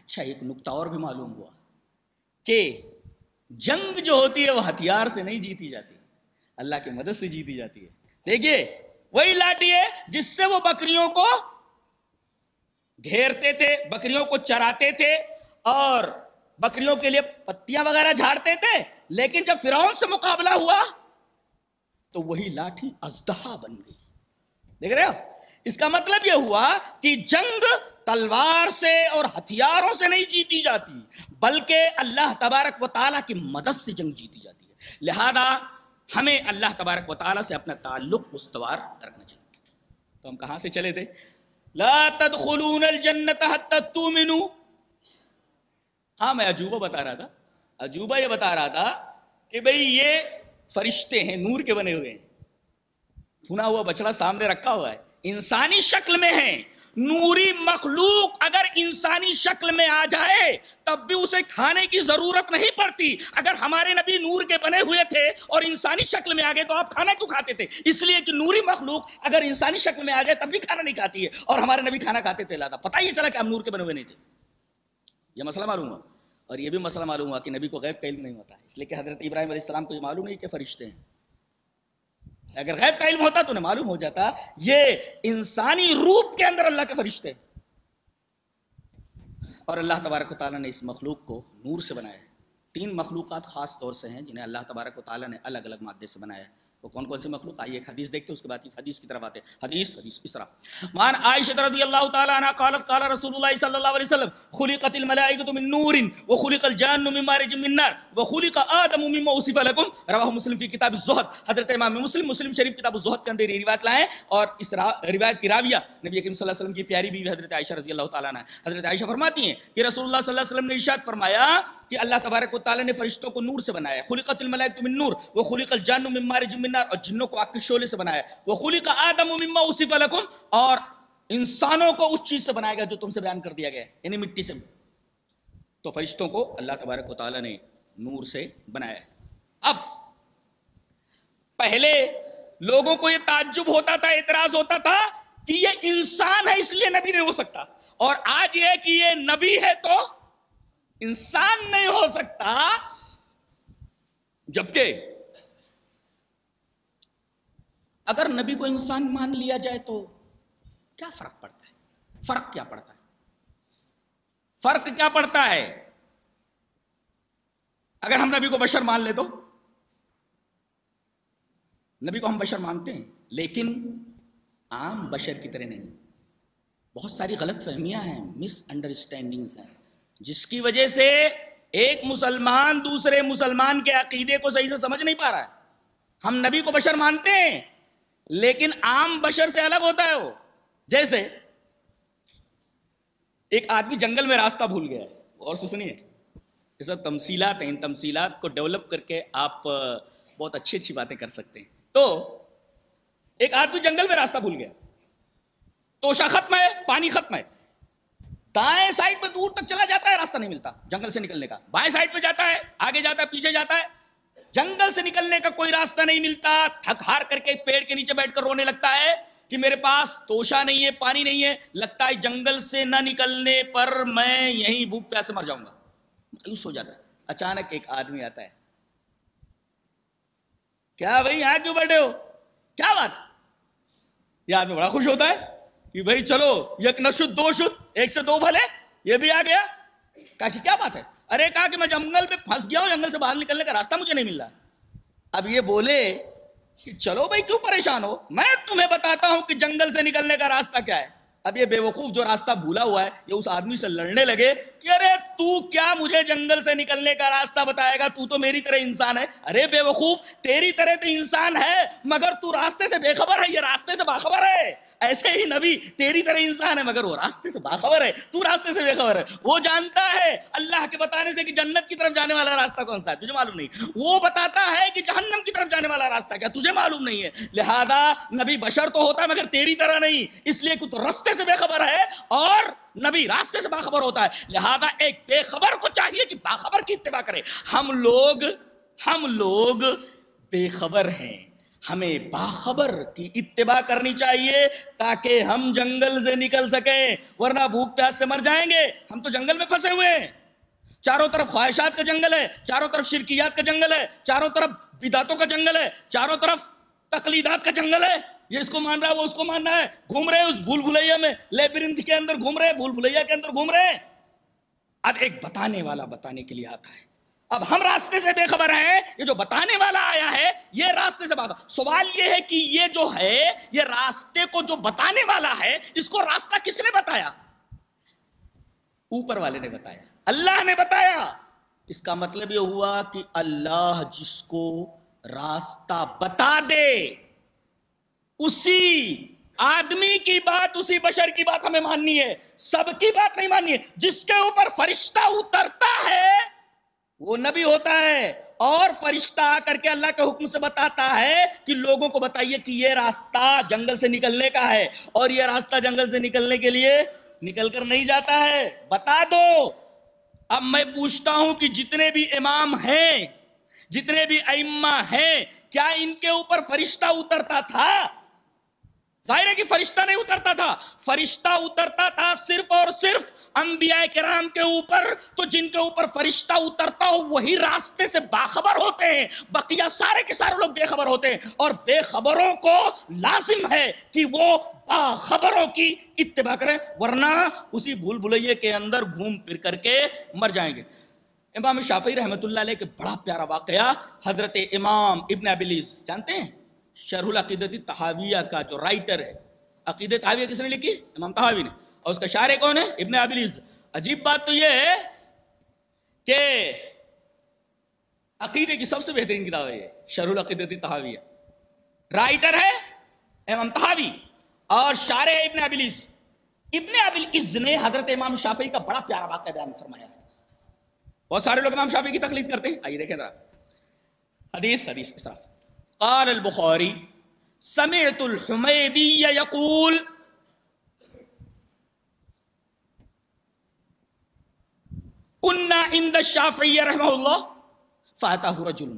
اچھا ایک نقطہ اور بھی معلوم ہوا کہ جنگ جو ہوتی ہے وہ ہتھیار سے نہیں جیتی جاتی اللہ کی مدد سے جیتی جاتی ہے دیکھیے وہی لاٹھی ہے جس سے وہ بکریوں کو گھیرتے تھے بکریوں کو چراتے تھے اور بکریوں کے لیے پتیاں وغیرہ جھاڑتے تھے لیکن جب فرعون سے مقابلہ ہوا تو وہی لاٹھی ازدہا بن گئی دیکھ رہے اس کا مطلب یہ ہوا کہ جنگ تلوار سے اور ہتھیاروں سے نہیں جیتی جاتی بلکہ اللہ تبارک و تعالیٰ کی مدد سے جنگ جیتی جاتی ہے لہذا ہمیں اللہ تبارک و تعالیٰ سے اپنا تعلق مستوار رکھنا چاہیے تو ہم کہاں سے چلے تھے لا تدخلون الجنت حتی تومنو ہاں میں عجوبہ بتا رہا تھا عجوبہ یہ بتا رہا تھا کہ بھئی یہ فرشتے ہیں نور کے بنے ہوئے ہیں بھنا ہوا بچڑا سامنے رکھا ہوا ہے انسانی شکل میں ہے نوری مخلوق اگر انسانی شکل میں آ جائے تب بھی اسے کھانے کی ضرورت نہیں پڑتی اگر ہمارے نبی نور کے بنے ہوئے تھے اور انسانی شکل میں آ گئے تو آپ کھانا کیوں کھاتے تھے اس لیے کہ نوری مخلوق اگر انسانی شکل میں آ جائے تب بھی کھانا نہیں کھاتی ہے اور ہمارے نبی کھانا کھاتے تھے لادہ پتہ یہ چلا کہ ہم نور کے بنے ہوئے نہیں تھے یہ مسئلہ معلوم ہوا اور یہ بھی مسئلہ معلوم ہوا کہ نبی کو غیب کا علم نہیں ہوتا اس لیے کہ حضرت ابراہیم علیہ السلام کو یہ معلوم نہیں کہ فرشتے ہیں اگر غیب کا علم ہوتا تو انہیں معلوم ہو جاتا یہ انسانی روپ کے اندر اللہ کے فرشتے ہیں اور اللہ تبارک و تعالیٰ نے اس مخلوق کو نور سے بنایا ہے تین مخلوقات خاص طور سے ہیں جنہیں اللہ تبارک و تعالیٰ نے الگ الگ مادے سے بنایا ہے وہ کون کون سے مخلوق آئیے ایک حدیث دیکھتے اس کے بعد اس حدیث کی طرف آتے حدیث حدیث اس طرح مان عائشہ رضی اللہ تعالی عنہ قالت قال رسول اللہ صلی اللہ علیہ وسلم خلقت الملائکۃ من نور وخلق الجن من مارج من نار وخلق آدم مما وصف لكم رواه مسلم فی کتاب الزہد حضرت امام مسلم مسلم شریف کتاب الزہد کے اندر یہ روایت لائے اور اس روایت کی راویہ نبی کریم صلی اللہ علیہ وسلم کی پیاری بیوی حضرت عائشہ رضی اللہ تعالی عنہ حضرت عائشہ فرماتی ہیں کہ رسول اللہ صلی اللہ علیہ وسلم نے ارشاد فرمایا کہ اللہ تبارک و تعالی نے فرشتوں کو نور سے بنایا خلقت الملائکۃ من نور وخلق الجن من مارج من منار اور جنوں کو آگ کے شعلے سے بنایا وہ خلی کا آدم مما اصف الکم اور انسانوں کو اس چیز سے بنایا گیا جو تم سے بیان کر دیا گیا ہے یعنی مٹی سے تو فرشتوں کو اللہ تبارک و تعالیٰ نے نور سے بنایا ہے اب پہلے لوگوں کو یہ تعجب ہوتا تھا اعتراض ہوتا تھا کہ یہ انسان ہے اس لیے نبی نہیں ہو سکتا اور آج یہ کہ یہ نبی ہے تو انسان نہیں ہو سکتا جبکہ اگر نبی کو انسان مان لیا جائے تو کیا فرق پڑتا ہے فرق کیا پڑتا ہے فرق کیا پڑتا ہے اگر ہم نبی کو بشر مان لے تو نبی کو ہم بشر مانتے ہیں لیکن عام بشر کی طرح نہیں بہت ساری غلط فہمیاں ہیں مس انڈرسٹینڈنگز ہیں جس کی وجہ سے ایک مسلمان دوسرے مسلمان کے عقیدے کو صحیح سے سمجھ نہیں پا رہا ہے ہم نبی کو بشر مانتے ہیں لیکن عام بشر سے الگ ہوتا ہے وہ جیسے ایک آدمی جنگل میں راستہ بھول گیا ہے اور سو سنیے یہ سب ہیں ان تمثیلات کو ڈیولپ کر کے آپ بہت اچھی اچھی باتیں کر سکتے ہیں تو ایک آدمی جنگل میں راستہ بھول گیا توشا ختم ہے پانی ختم ہے دائیں سائڈ میں دور تک چلا جاتا ہے راستہ نہیں ملتا جنگل سے نکلنے کا بائیں سائڈ میں جاتا ہے آگے جاتا ہے پیچھے جاتا ہے جنگل سے نکلنے کا کوئی راستہ نہیں ملتا تھک ہار کر کے پیڑ کے نیچے بیٹھ کر رونے لگتا ہے کہ میرے پاس توشا نہیں ہے پانی نہیں ہے لگتا ہے جنگل سے نہ نکلنے پر میں یہیں بھوک پیاسے مر جاؤں گا مایوس ہو جاتا ہے اچانک ایک آدمی آتا ہے کیا بھائی یہاں کیوں بیٹھے ہو کیا بات یہ آدمی بڑا خوش ہوتا ہے کہ بھائی چلو یک نشد دو شد ایک سے دو بھلے یہ بھی آ گیا کہا کہ کیا بات ہے ارے کہا کہ میں جنگل پہ پھنس گیا ہوں جنگل سے باہر نکلنے کا راستہ مجھے نہیں ملا اب یہ بولے کہ چلو بھائی کیوں پریشان ہو میں تمہیں بتاتا ہوں کہ جنگل سے نکلنے کا راستہ کیا ہے اب یہ بے وقوف جو راستہ بھولا ہوا ہے یہ اس آدمی سے لڑنے لگے کہ ارے تو کیا مجھے جنگل سے نکلنے کا راستہ بتائے گا تو تو میری طرح انسان ہے ارے بے وقوف تیری طرح تو انسان ہے مگر تو راستے سے بے خبر ہے یہ راستے سے باخبر ہے ایسے ہی نبی تیری طرح انسان ہے مگر وہ راستے سے باخبر ہے تو راستے سے بے خبر ہے وہ جانتا ہے اللہ کے بتانے سے کہ جنت کی طرف جانے والا راستہ کون سا ہے تجھے معلوم نہیں وہ بتاتا ہے کہ جہنم کی طرف جانے والا راستہ کیا تجھے معلوم نہیں ہے لہذا نبی بشر تو ہوتا مگر تیری طرح نہیں اس لیے کہ تو راستے سے بے خبر ہے اور نبی راستے سے باخبر ہوتا ہے لہذا ایک بے خبر کو چاہیے کہ باخبر کی اتباع کرے ہم لوگ ہم لوگ بے خبر ہیں ہمیں باخبر کی اتباع کرنی چاہیے تاکہ ہم جنگل سے نکل سکیں ورنہ بھوک پیاس سے مر جائیں گے ہم تو جنگل میں پھنسے ہوئے ہیں چاروں طرف خواہشات کا جنگل ہے چاروں طرف شرکیات کا جنگل ہے چاروں طرف بدعتوں کا جنگل ہے چاروں طرف تقلیدات کا جنگل ہے یہ اس کو مان رہا ہے وہ اس کو مان رہا ہے گھوم رہے اس بھول بھلیا میں لے کے اندر گھوم رہے بھول بھلیا کے اندر گھوم رہے اب ایک بتانے والا بتانے کے لیے آتا ہے اب ہم راستے سے بے خبر ہیں یہ جو بتانے والا آیا ہے یہ راستے سے سوال یہ ہے کہ یہ جو ہے یہ راستے کو جو بتانے والا ہے اس کو راستہ کس نے بتایا اوپر والے نے بتایا اللہ نے بتایا اس کا مطلب یہ ہوا کہ اللہ جس کو راستہ بتا دے اسی آدمی کی بات اسی بشر کی بات ہمیں ماننی ہے سب کی بات نہیں ماننی ہے جس کے اوپر فرشتہ اترتا ہے وہ نبی ہوتا ہے اور فرشتہ آ کر کے اللہ کے حکم سے بتاتا ہے کہ لوگوں کو بتائیے کہ یہ راستہ جنگل سے نکلنے کا ہے اور یہ راستہ جنگل سے نکلنے کے لیے نکل کر نہیں جاتا ہے بتا دو اب میں پوچھتا ہوں کہ جتنے بھی امام ہیں جتنے بھی ائمہ ہیں کیا ان کے اوپر فرشتہ اترتا تھا ظاہر ہے کہ فرشتہ نہیں اترتا تھا فرشتہ اترتا تھا صرف اور صرف انبیاء کرام کے اوپر تو جن کے اوپر فرشتہ اترتا ہو وہی راستے سے باخبر ہوتے ہیں بقیہ سارے کے سارے لوگ بے خبر ہوتے ہیں اور بے خبروں کو لازم ہے کہ وہ باخبروں کی اتباع کریں ورنہ اسی بھول بھلے کے اندر گھوم پھر کر کے مر جائیں گے امام شافی رحمت اللہ علیہ کے بڑا پیارا واقعہ حضرت امام ابن ابلیس جانتے ہیں شرح العقیدت تحاویہ کا جو رائٹر ہے عقیدت تحاویہ کس نے لکھی امام تحاوی نے اور اس کا شاعر کون ہے ابن ابلیز عجیب بات تو یہ ہے کہ عقیدے کی سب سے بہترین کتاب ہے یہ شرح العقیدت تحاویہ رائٹر ہے امام تحاوی اور شاعر ہے ابن ابلیز ابن ابلیز نے حضرت امام شافعی کا بڑا پیارا واقعہ بیان فرمایا ہے بہت سارے لوگ امام شافعی کی تخلیق کرتے ہیں آئیے دیکھیں ذرا حدیث حدیث کے ساتھ قال البخاري سمعت الحميدي يقول كنا عند الشافعي رحمه الله فأتاه رجل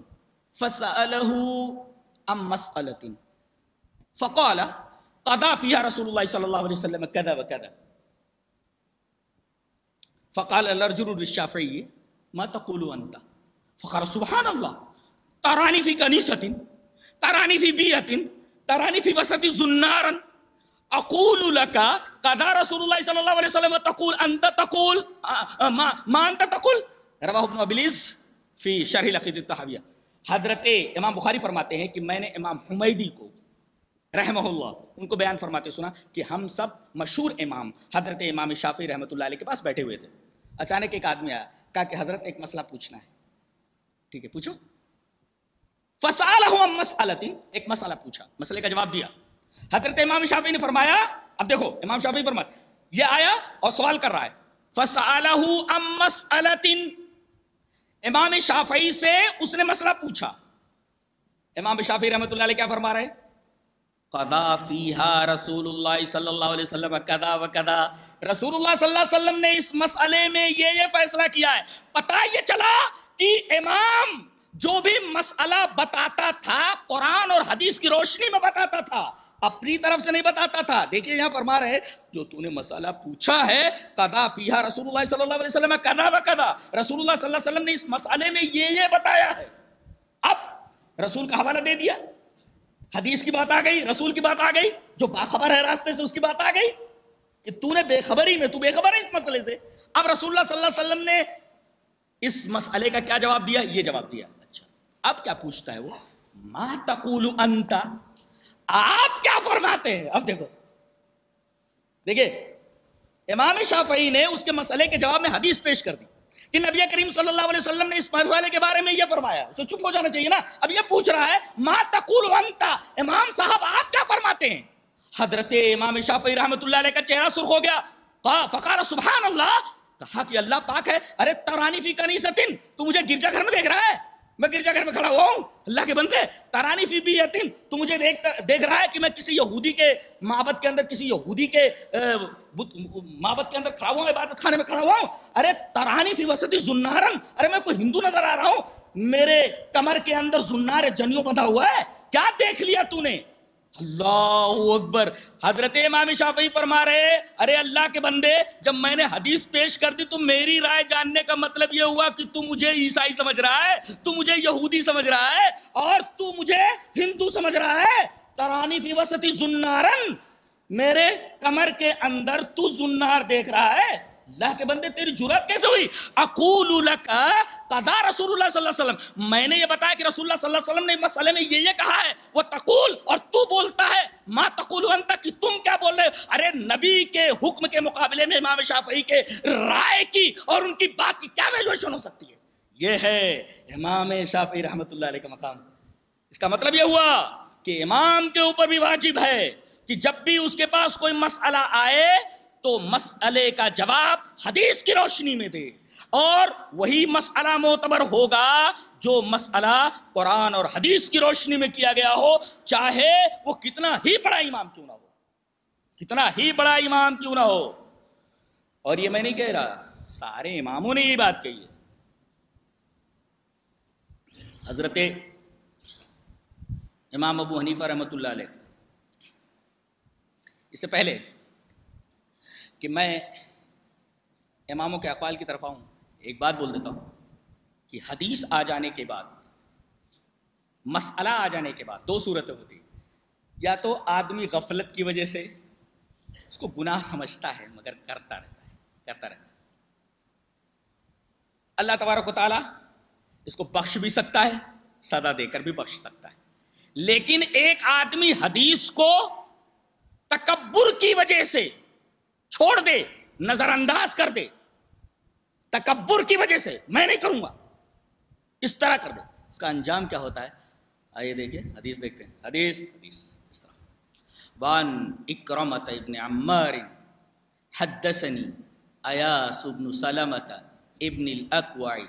فسأله عن مسألة فقال قضى فيها رسول الله صلى الله عليه وسلم كذا وكذا فقال الرجل للشافعي ما تقول أنت فقال سبحان الله تراني في كنيسة ترانی فی بیت ترانی فی وسط زنارن اقول لك قد رسول الله صلى الله عليه وسلم تقول انت تقول ما, ما انت تقول رواه ابن ابلیس فی شرح لقید التحویہ حضرت امام بخاری فرماتے ہیں کہ میں نے امام حمیدی کو رحمہ اللہ ان کو بیان فرماتے سنا کہ ہم سب مشہور امام حضرت امام شافی رحمۃ اللہ علیہ کے پاس بیٹھے ہوئے تھے اچانک ایک آدمی آیا کہا کہ حضرت ایک مسئلہ پوچھنا ہے ٹھیک ہے پوچھو فسال مسالتی ایک مسئلہ پوچھا مسئلے کا جواب دیا حضرت امام شافی نے فرمایا اب دیکھو امام شافی فرمایا یہ آیا اور سوال کر رہا ہے ام مسالتن امام شافعی سے اس نے مسئلہ پوچھا امام شافعی رحمۃ اللہ علیہ کیا فرما رہے قضا فیہا رسول اللہ صلی اللہ علیہ وسلم قضا و قضا رسول اللہ صلی اللہ علیہ وسلم نے اس مسئلے میں یہ یہ فیصلہ کیا ہے پتہ یہ چلا کہ امام جو بھی مسئلہ بتاتا تھا قرآن اور حدیث کی روشنی میں بتاتا تھا اپنی طرف سے نہیں بتاتا تھا دیکھیے یہاں فرما رہے جو نے مسئلہ پوچھا ہے فیہا رسول اللہ صلی اللہ علیہ وسلم و رسول اللہ صلی اللہ علیہ وسلم نے اس مسئلے میں یہ یہ بتایا ہے اب رسول کا حوالہ دے دیا حدیث کی بات آ گئی رسول کی بات آ گئی جو باخبر ہے راستے سے اس کی بات آ گئی کہ بے خبری میں تو بے خبر ہے اس مسئلے سے اب رسول اللہ صلی اللہ علیہ وسلم نے اس مسئلے کا کیا جواب دیا یہ جواب دیا اب کیا پوچھتا ہے وہ ما تقول انتا آپ کیا فرماتے ہیں اب دیکھو دیکھیں امام شافعی نے اس کے مسئلے کے جواب میں حدیث پیش کر دی کہ نبی کریم صلی اللہ علیہ وسلم نے اس مسئلے کے بارے میں یہ فرمایا اسے چھپ ہو جانا چاہیے نا اب یہ پوچھ رہا ہے ما تقول انتا امام صاحب آپ کیا فرماتے ہیں حضرت امام شافعی رحمت اللہ علیہ کا چہرہ سرخ ہو گیا فقار سبحان اللہ اللہ کہا کہ پاک ہے ارے ترانی فی تو مجھے گرجا گھر میں دیکھ رہا ہے میں گرجا گھر میں کھڑا ہوا ہوں اللہ کے بندے تارانی فی بھی یتیم تو مجھے دیکھتا دیکھ رہا ہے کہ میں کسی یہودی کے محبت کے اندر کسی یہودی کے محبت کے اندر کھڑا ہوا ہوں عبادت خانے میں کھڑا ہوا ہوں ارے تارانی فی وسطی زنارن ارے میں کوئی ہندو نظر آ رہا ہوں میرے کمر کے اندر زنار جنیوں بندھا ہوا ہے کیا دیکھ لیا تو نے اللہ اکبر حضرت امام شافعی فرما رہے ارے اللہ کے بندے جب میں نے حدیث پیش کر دی تو میری رائے جاننے کا مطلب یہ ہوا کہ تو مجھے عیسائی سمجھ رہا ہے تو مجھے یہودی سمجھ رہا ہے اور تو مجھے ہندو سمجھ رہا ہے ترانی فی وسطی زنارن میرے کمر کے اندر تو زنار دیکھ رہا ہے اللہ کے بندے تیری جرات کیسے ہوئی اقول لکا قدا رسول اللہ صلی اللہ علیہ وسلم میں نے یہ بتایا کہ رسول اللہ صلی اللہ علیہ وسلم نے مسئلے میں یہ یہ کہا ہے وہ تقول اور تو بولتا ہے ما تقول انت کہ تم کیا بول رہے ارے نبی کے حکم کے مقابلے میں امام شافعی کے رائے کی اور ان کی بات کی کیا ویلویشن ہو سکتی ہے یہ ہے امام شافعی رحمت اللہ علیہ کا مقام اس کا مطلب یہ ہوا کہ امام کے اوپر بھی واجب ہے کہ جب بھی اس کے پاس کوئی مسئلہ آئے تو مسئلے کا جواب حدیث کی روشنی میں دے اور وہی مسئلہ معتبر ہوگا جو مسئلہ قرآن اور حدیث کی روشنی میں کیا گیا ہو چاہے وہ کتنا ہی بڑا امام کیوں نہ ہو کتنا ہی بڑا امام کیوں نہ ہو اور یہ میں نہیں کہہ رہا سارے اماموں نے یہ بات کہی ہے حضرت امام ابو حنیفہ رحمۃ اللہ علیہ اس سے پہلے کہ میں اماموں کے اقوال کی طرف آؤں ایک بات بول دیتا ہوں کہ حدیث آ جانے کے بعد مسئلہ آ جانے کے بعد دو صورتیں ہوتی یا تو آدمی غفلت کی وجہ سے اس کو گناہ سمجھتا ہے مگر کرتا رہتا ہے کرتا رہتا ہے اللہ تبارک و تعالیٰ اس کو بخش بھی سکتا ہے سزا دے کر بھی بخش سکتا ہے لیکن ایک آدمی حدیث کو تکبر کی وجہ سے چھوڑ دے نظر انداز کر دے تکبر کی وجہ سے میں نہیں کروں گا اس طرح کر دے اس کا انجام کیا ہوتا ہے آئیے دیکھیں حدیث دیکھتے ہیں حدیث حدیث اس طرح وان اکرمت ابن عمار حدثنی ایاس ابن سلمت ابن الاقوعی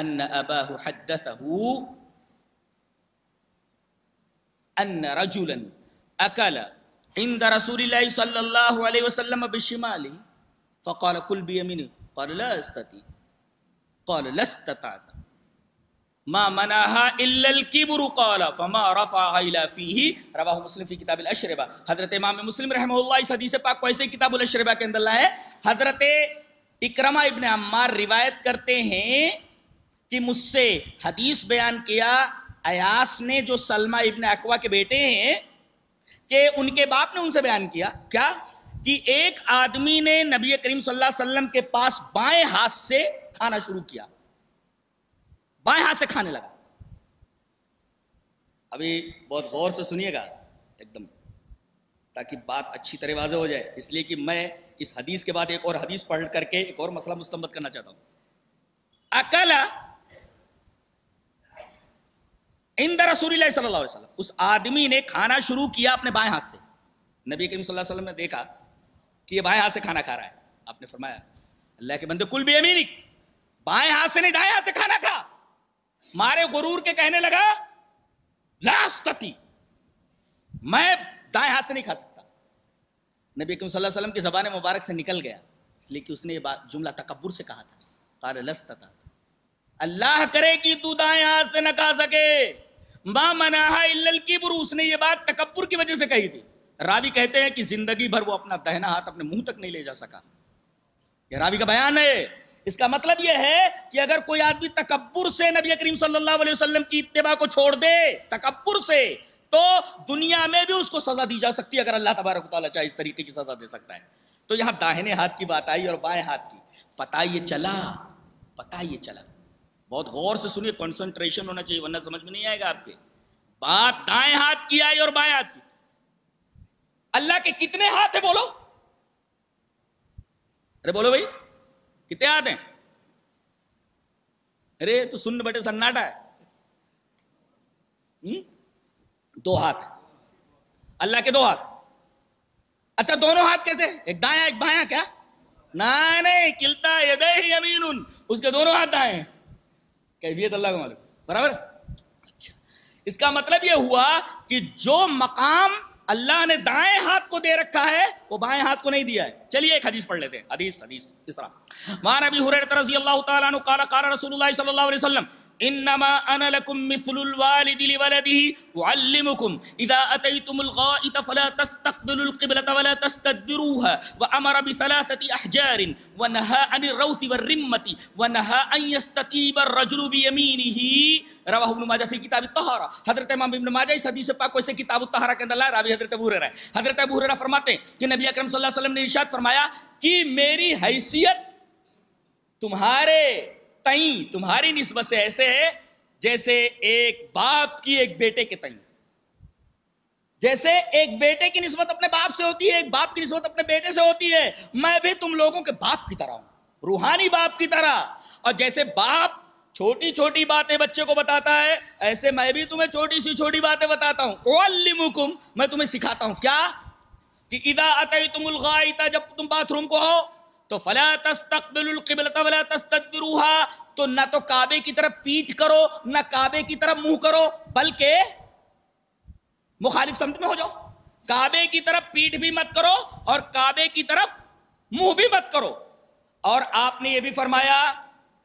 ان اباہ حدثہ ان رجلا اکل عند رسول اللہ صلی اللہ علیہ وسلم بشمال فقال کل بی امین قال لا استطیع قال لا استطعت ما منعها الا الكبر قال فما رفعها الى فيه رواه مسلم في کتاب الاشربہ حضرت امام مسلم رحمہ اللہ اس حدیث پاک کو ایسے کتاب الاشربہ کے اندر لائے حضرت اکرمہ ابن عمار روایت کرتے ہیں کہ مجھ سے حدیث بیان کیا ایاس نے جو سلمہ ابن اقوا کے بیٹے ہیں کہ ان کے باپ نے ان سے بیان کیا کیا کہ ایک آدمی نے نبی کریم صلی اللہ علیہ وسلم کے پاس بائیں ہاتھ سے کھانا شروع کیا بائیں ہاتھ سے کھانے لگا ابھی بہت غور سے سنیے گا ایک دم تاکہ بات اچھی طرح واضح ہو جائے اس لیے کہ میں اس حدیث کے بعد ایک اور حدیث پڑھ کر کے ایک اور مسئلہ مستمت کرنا چاہتا ہوں اکلا اندر رسول اللہ صلی اللہ علیہ وسلم اس آدمی نے کھانا شروع کیا اپنے بائیں ہاتھ سے نبی کریم صلی اللہ علیہ وسلم نے دیکھا کہ یہ بائیں ہاتھ سے کھانا کھا رہا ہے آپ نے فرمایا اللہ کے بندے کل بھی امینی بائیں ہاتھ سے نہیں دائیں ہاتھ سے کھانا کھا مارے غرور کے کہنے لگا لاستتی میں دائیں ہاتھ سے نہیں کھا سکتا نبی کریم صلی اللہ علیہ وسلم کی زبان مبارک سے نکل گیا اس لیے کہ اس نے یہ بات جملہ تکبر سے کہا تھا قال لستتا اللہ کرے کہ تو دائیں ہاتھ سے نہ کھا سکے برو اس نے یہ بات تکبر کی وجہ سے کہی تھی راوی کہتے ہیں کہ زندگی بھر وہ اپنا دہنا ہاتھ اپنے منہ تک نہیں لے جا سکا یہ راوی کا بیان ہے اس کا مطلب یہ ہے کہ اگر کوئی آدمی تکبر سے نبی کریم صلی اللہ علیہ وسلم کی اتباع کو چھوڑ دے تکبر سے تو دنیا میں بھی اس کو سزا دی جا سکتی ہے اگر اللہ تبارک تعالیٰ چاہے اس طریقے کی سزا دے سکتا ہے تو یہاں داہنے ہاتھ کی بات آئی اور بائیں ہاتھ کی پتا یہ چلا پتا یہ چلا بہت غور سے سنیے کنسنٹریشن ہونا چاہیے ورنہ سمجھ میں نہیں آئے گا آپ کے بات دائیں ہاتھ کی آئی اور بائیں ہاتھ کی اللہ کے کتنے ہاتھ ہیں بولو ارے بولو بھائی کتنے ہاتھ ہیں ارے تو سن بیٹے سناٹا ہے دو ہاتھ اللہ کے دو ہاتھ اچھا دونوں ہاتھ کیسے ایک دایا ایک بایاں کیا نہیں کلتا یہ امین اس کے دونوں ہاتھ دائیں ہیں کیفیت اللہ کا برابر اچھا۔ اس کا مطلب یہ ہوا کہ جو مقام اللہ نے دائیں ہاتھ کو دے رکھا ہے وہ بائیں ہاتھ کو نہیں دیا ہے چلیے ایک حدیث پڑھ لیتے ہیں حدیث حدیث اس طرح رضی اللہ تعالیٰ صلی اللہ علیہ وسلم إنما أنا لكم مثل الوالد لولده أعلمكم إذا أتيتم الغائط فلا تستقبلوا القبلة ولا تستدبروها وأمر بثلاثة أحجار ونهى عن الروث والرمة ونهى أن يستتيب الرجل بيمينه رواه ابن ماجه في كتاب الطهارة حضرت امام ابن ماجه اس حدیث پاک کو اسے کتاب الطهارة کے اندر لا راوی حضرت ابو هريره حضرت ابو هريره فرماتے ہیں کہ نبی اکرم صلی اللہ علیہ وسلم نے ارشاد فرمایا کہ میری حیثیت تمہارے تئیں تمہاری نسبت سے ایسے ہے جیسے ایک باپ کی ایک بیٹے کے تئیں جیسے ایک بیٹے کی نسبت اپنے باپ سے ہوتی ہے ایک باپ کی نسبت اپنے بیٹے سے ہوتی ہے میں بھی تم لوگوں کے باپ کی طرح ہوں روحانی باپ کی طرح اور جیسے باپ چھوٹی چھوٹی باتیں بچے کو بتاتا ہے ایسے میں بھی تمہیں چھوٹی سی چھوٹی باتیں بتاتا ہوں میں تمہیں سکھاتا ہوں کیا کہ ادا اتائی تم الغا جب تم باتھ روم کو ہو تو فلا تستقبل القبلۃ ولا تستدبروها تو نہ تو کعبے کی طرف پیٹ کرو نہ کعبے کی طرف منہ کرو بلکہ مخالف سمت میں ہو جاؤ کعبے کی طرف پیٹ بھی مت کرو اور کعبے کی طرف منہ بھی مت کرو اور آپ نے یہ بھی فرمایا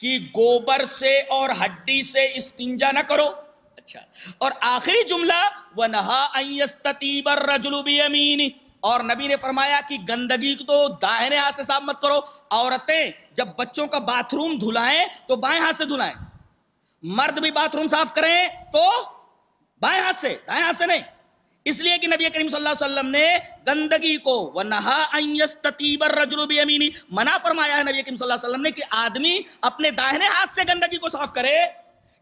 کہ گوبر سے اور ہڈی سے استنجا نہ کرو اچھا اور آخری جملہ وہ نہاستی برجلوبی امین اور نبی نے فرمایا کہ گندگی تو داہنے ہاتھ سے صاف مت کرو عورتیں جب بچوں کا باتھ روم دھلائیں تو بائیں ہاتھ سے دھلائیں مرد بھی باتھ روم صاف کریں تو بائیں ہاتھ سے دائیں ہاتھ سے نہیں اس لیے کہ نبی کریم صلی اللہ علیہ وسلم نے گندگی کو منع فرمایا ہے نبی کریم صلی اللہ علیہ وسلم نے کہ آدمی اپنے داہنے ہاتھ سے گندگی کو صاف کرے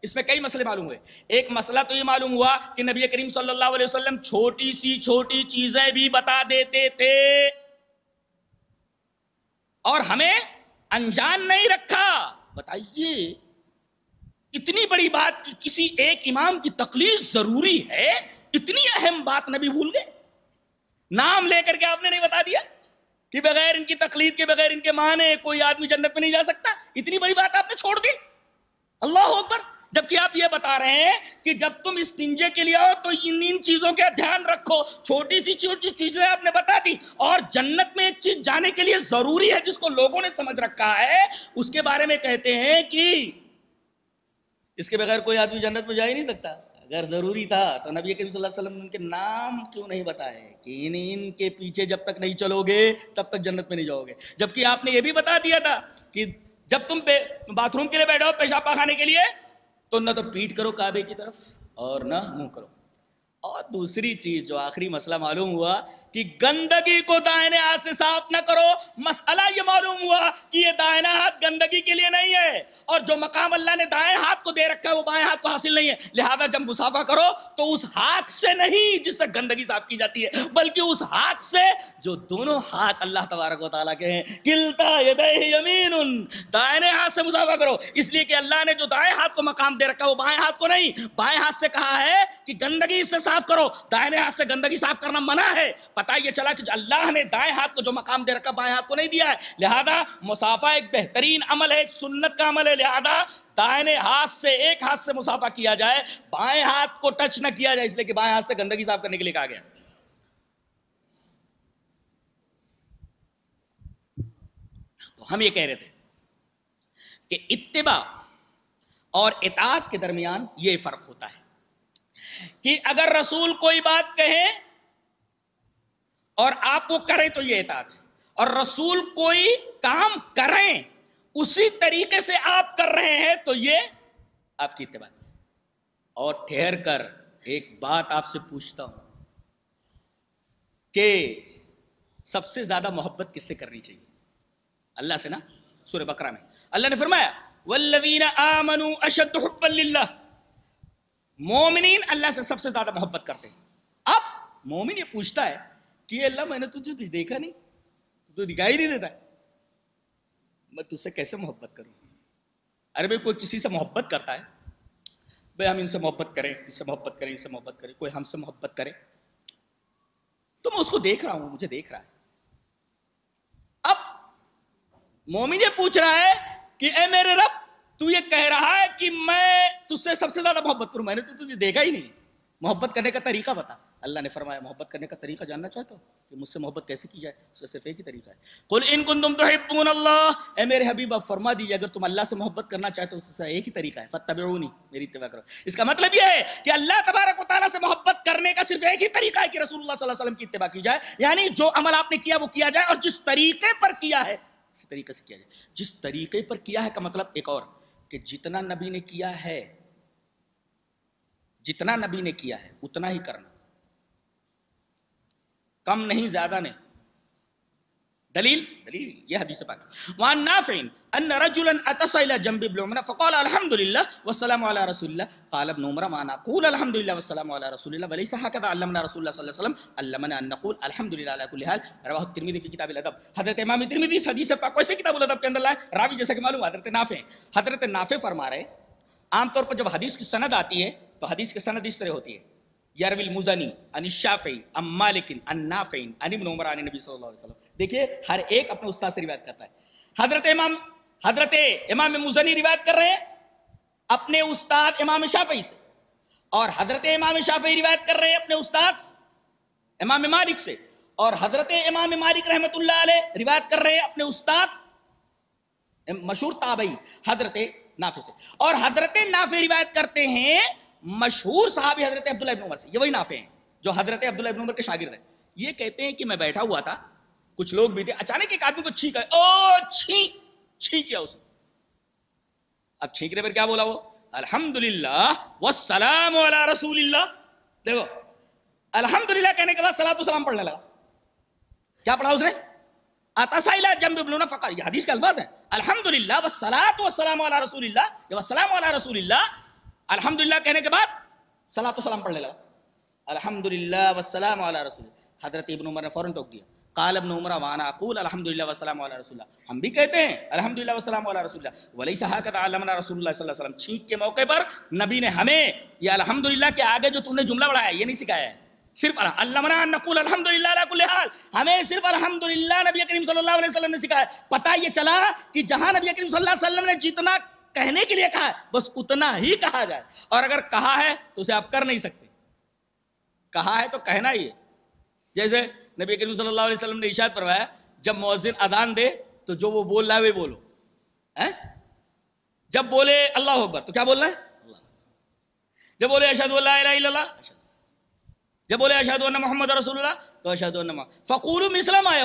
اس میں کئی مسئلے معلوم ہوئے ایک مسئلہ تو یہ معلوم ہوا کہ نبی کریم صلی اللہ علیہ وسلم چھوٹی سی چھوٹی چیزیں بھی بتا دیتے تھے اور ہمیں انجان نہیں رکھا بتائیے اتنی بڑی بات کسی ایک امام کی تکلیف ضروری ہے اتنی اہم بات نبی بھول گئے نام لے کر کے آپ نے نہیں بتا دیا کہ بغیر ان کی تقلید کے بغیر ان کے معنی کوئی آدمی جنت میں نہیں جا سکتا اتنی بڑی بات آپ نے چھوڑ دی اللہ اکبر جبکہ آپ یہ بتا رہے ہیں کہ جب تم اس تنجے کے لیے آؤ تو ان ان چیزوں کا دھیان رکھو چھوٹی سی چھوٹی چیزیں آپ نے بتا دی اور جنت میں ایک چیز جانے کے لیے ضروری ہے جس کو لوگوں نے سمجھ رکھا ہے اس کے بارے میں کہتے ہیں کہ اس کے بغیر کوئی آدمی جنت میں جا ہی نہیں سکتا اگر ضروری تھا تو نبی کریم صلی اللہ علیہ وسلم نے ان کے نام کیوں نہیں بتائے کہ ان ان کے پیچھے جب تک نہیں چلو گے تب تک جنت میں نہیں جاؤ گے جبکہ آپ نے یہ بھی بتا دیا تھا کہ جب تم باتھ روم کے لیے بیٹھو پیشاب پاخانے کے لیے تو نہ تو پیٹ کرو کعبے کی طرف اور نہ منہ کرو اور دوسری چیز جو آخری مسئلہ معلوم ہوا کہ گندگی کو دائنے ہاتھ سے صاف نہ کرو مسئلہ یہ معلوم ہوا کہ یہ دائنا ہاتھ گندگی کے لیے نہیں ہے اور جو مقام اللہ نے دائیں ہاتھ کو دے رکھا ہے وہ بائیں ہاتھ کو حاصل نہیں ہے لہذا جب مسافہ کرو تو اس ہاتھ سے نہیں جس سے گندگی صاف کی جاتی ہے بلکہ اس ہاتھ سے جو دونوں ہاتھ اللہ تبارک و تعالیٰ کے ہیں یمین دائنے ہاتھ سے مسافہ کرو اس لیے کہ اللہ نے جو دائیں ہاتھ کو مقام دے رکھا ہے وہ بائیں ہاتھ کو نہیں بائیں ہاتھ سے کہا ہے کہ گندگی اس سے صاف کرو دائنے ہاتھ سے گندگی صاف کرنا منع ہے پتہ یہ چلا کہ اللہ نے دائیں ہاتھ کو جو مقام دے رکھا بائیں ہاتھ کو نہیں دیا ہے لہذا مسافہ ایک بہترین عمل ہے ایک سنت کا عمل ہے لہذا دائیں ہاتھ سے ایک ہاتھ سے مسافہ کیا جائے بائیں ہاتھ کو ٹچ نہ کیا جائے اس لیے کہ بائیں ہاتھ سے گندگی صاف کرنے کے لیے کہا گیا تو ہم یہ کہہ رہے تھے کہ اتباع اور اطاعت کے درمیان یہ فرق ہوتا ہے کہ اگر رسول کوئی بات کہے اور آپ وہ کریں تو یہ اطاعت ہے اور رسول کوئی کام کریں اسی طریقے سے آپ کر رہے ہیں تو یہ آپ کی اتباع اور ٹھہر کر ایک بات آپ سے پوچھتا ہوں کہ سب سے زیادہ محبت کس سے کرنی چاہیے اللہ سے نا سور بکران میں اللہ نے فرمایا آمنوا اشد للہ مومنین اللہ سے سب سے زیادہ محبت کرتے ہیں اب مومن یہ پوچھتا ہے کہ اللہ میں نے تجھے تجھے دیکھا نہیں تو دکھائی ہی نہیں دیتا ہے میں تجھ سے کیسے محبت کروں ارے بھائی کوئی کسی سے محبت کرتا ہے بھائی ہم ان سے محبت کریں اس سے محبت کریں اس سے محبت کریں کوئی ہم سے محبت کرے تو میں اس کو دیکھ رہا ہوں مجھے دیکھ رہا ہے اب مومن یہ پوچھ رہا ہے کہ اے میرے رب تو یہ کہہ رہا ہے کہ میں تجھ سے سب سے زیادہ محبت کروں میں نے تو تجھے دیکھا ہی نہیں محبت کرنے کا طریقہ بتا اللہ نے فرمایا محبت کرنے کا طریقہ جاننا چاہتا ہوں کہ مجھ سے محبت کیسے کی جائے اس کا صرف ایک ہی طریقہ ہے قل ان کنتم تحبون اللہ اے میرے حبیب اب فرما دیے اگر تم اللہ سے محبت کرنا چاہتے ہو اس کا ایک ہی طریقہ ہے فتبعونی میری اتباع کرو اس کا مطلب یہ ہے کہ اللہ تبارک و تعالیٰ سے محبت کرنے کا صرف ایک ہی طریقہ ہے کہ رسول اللہ صلی اللہ علیہ وسلم کی اتباع کی جائے یعنی جو عمل آپ نے کیا وہ کیا جائے اور جس طریقے پر کیا ہے اسی طریقے سے کیا جائے جس طریقے پر کیا ہے کا مطلب ایک اور کہ جتنا نبی نے کیا ہے جتنا نبی نے کیا ہے اتنا ہی کرنا کم نہیں زیادہ نہیں دلیل دلیل یہ حدیث پاک وان نافع ان رجلا اتى الى جنب ابن عمر فقال الحمد لله والسلام على رسول الله قال ابن عمر ما نقول الحمد لله والسلام على رسول الله وليس هكذا علمنا رسول الله صلى الله عليه وسلم علمنا ان نقول الحمد لله على كل حال رواه الترمذی کی کتاب الادب حضرت امام ترمذی اس حدیث پاک کو کتاب الادب کے اندر لائے راوی جیسا کہ معلوم حضرت نافع حضرت نافع فرما رہے عام طور پر جب حدیث کی سند آتی ہے تو حدیث کی سند اس طرح ہوتی ہے یارو المزنی ان شافعی ام مالکن ان نافعین ان ابن عمر عن نبی صلی اللہ علیہ وسلم دیکھیے ہر ایک اپنے استاد سے روایت کرتا ہے حضرت امام حضرت امام مزنی روایت کر رہے ہیں اپنے استاد امام شافعی سے اور حضرت امام شافعی روایت کر رہے ہیں اپنے استاد امام مالک سے اور حضرت امام مالک رحمت اللہ علیہ روایت کر رہے ہیں اپنے استاد مشہور تابعی حضرت نافع سے اور حضرت نافع روایت کرتے ہیں مشہور صحابی حضرت عبداللہ ابن عمر سے یہ وہی نافع ہیں جو حضرت عبداللہ ابن عمر کے شاگرد ہیں یہ کہتے ہیں کہ میں بیٹھا ہوا تھا کچھ لوگ بھی تھے اچانک ایک آدمی کو چھینک آئے او چھینک چھینک کیا اسے اب چھینکنے پر کیا بولا وہ الحمدللہ والسلام علی رسول اللہ دیکھو الحمدللہ کہنے کے بعد صلاة والسلام پڑھنے لگا کیا پڑھا اس نے اتسائلہ جنب ابن فقر یہ حدیث کے الفاظ ہیں الحمدللہ والصلاة والسلام علی رسول اللہ والسلام علی رسول اللہ الحمدللہ کہنے کے بعد صلاح و سلام پڑھنے لگا الحمد للہ وسلم حضرت ابن عمر نے فوراً ٹوک دیا قال ابن عمر وانا اقول الحمد للہ وسلم علیہ رسول اللہ ہم بھی کہتے ہیں الحمد للہ وسلم رسول اللہ ولی صحاحت علمنا رسول اللہ صلی اللہ علیہ وسلم چھینک کے موقع پر نبی نے ہمیں یہ الحمد للہ کے آگے جو تم نے جملہ بڑھایا یہ نہیں سکھایا ہے صرف نقول الحمد للہ نبی کریم صلی اللہ علیہ وسلم نے سکھایا پتہ یہ چلا کہ جہاں نبی کریم صلی اللہ علیہ وسلم نے جتنا کہنے کے لیے کہا ہے بس اتنا ہی کہا جائے اور اگر کہا ہے تو اسے آپ کر نہیں سکتے کہا ہے تو کہنا ہی ہے جیسے نبی کریم صلی اللہ علیہ وسلم نے ارشاد فرمایا جب مؤذن ادان دے تو جو وہ بول رہا ہے وہ بولو جب بولے اللہ اکبر تو کیا بولنا ہے جب بولے ارشد اللہ الہ الا اللہ جب بولے ارشد اللہ محمد رسول اللہ تو ارشد اللہ فقول مسلم آیا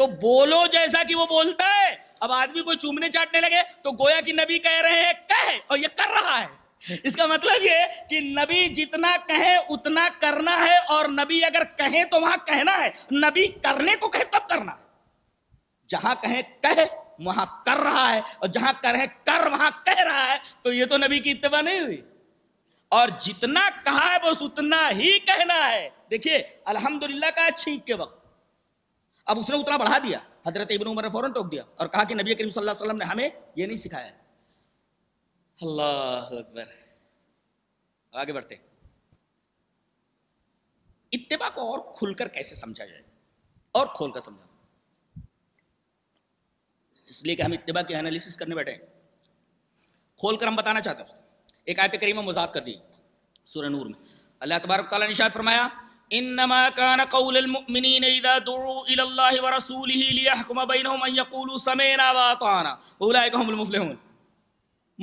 تو بولو جیسا کہ وہ بولتا ہے اب آدمی کو چومنے چاٹنے لگے تو گویا کہ نبی کہہ رہے ہیں کہے اور یہ کر رہا ہے اس کا مطلب یہ کہ نبی جتنا کہیں اتنا کرنا ہے اور نبی اگر کہیں تو وہاں کہنا ہے نبی کرنے کو کہے تب کرنا جہاں کہیں کہے وہاں کر رہا ہے اور جہاں کریں کر وہاں کہہ رہا ہے تو یہ تو نبی کی اتباع نہیں ہوئی اور جتنا کہا ہے بس اتنا ہی کہنا ہے دیکھیے الحمدللہ کا چھینک کے وقت اب اس نے اتنا بڑھا دیا حضرت ابن عمر نے فوراً ٹوک دیا اور کہا کہ نبی کریم صلی اللہ علیہ وسلم نے ہمیں یہ نہیں سکھایا اللہ اکبر آگے بڑھتے اتباع کو اور کھل کر کیسے سمجھا جائے اور کھول کر سمجھا اس لیے کہ ہم اتباع کی انالیسس کرنے بیٹھے ہیں کھول کر ہم بتانا چاہتے ہیں ایک آیت کریمہ مذاق کر دی سورہ نور میں اللہ تبارک نے شاید فرمایا انما كان قول المؤمنين اذا دعوا الى الله ورسوله ليحكم بينهم ان يقولوا سمعنا واطعنا اولئك هم المفلحون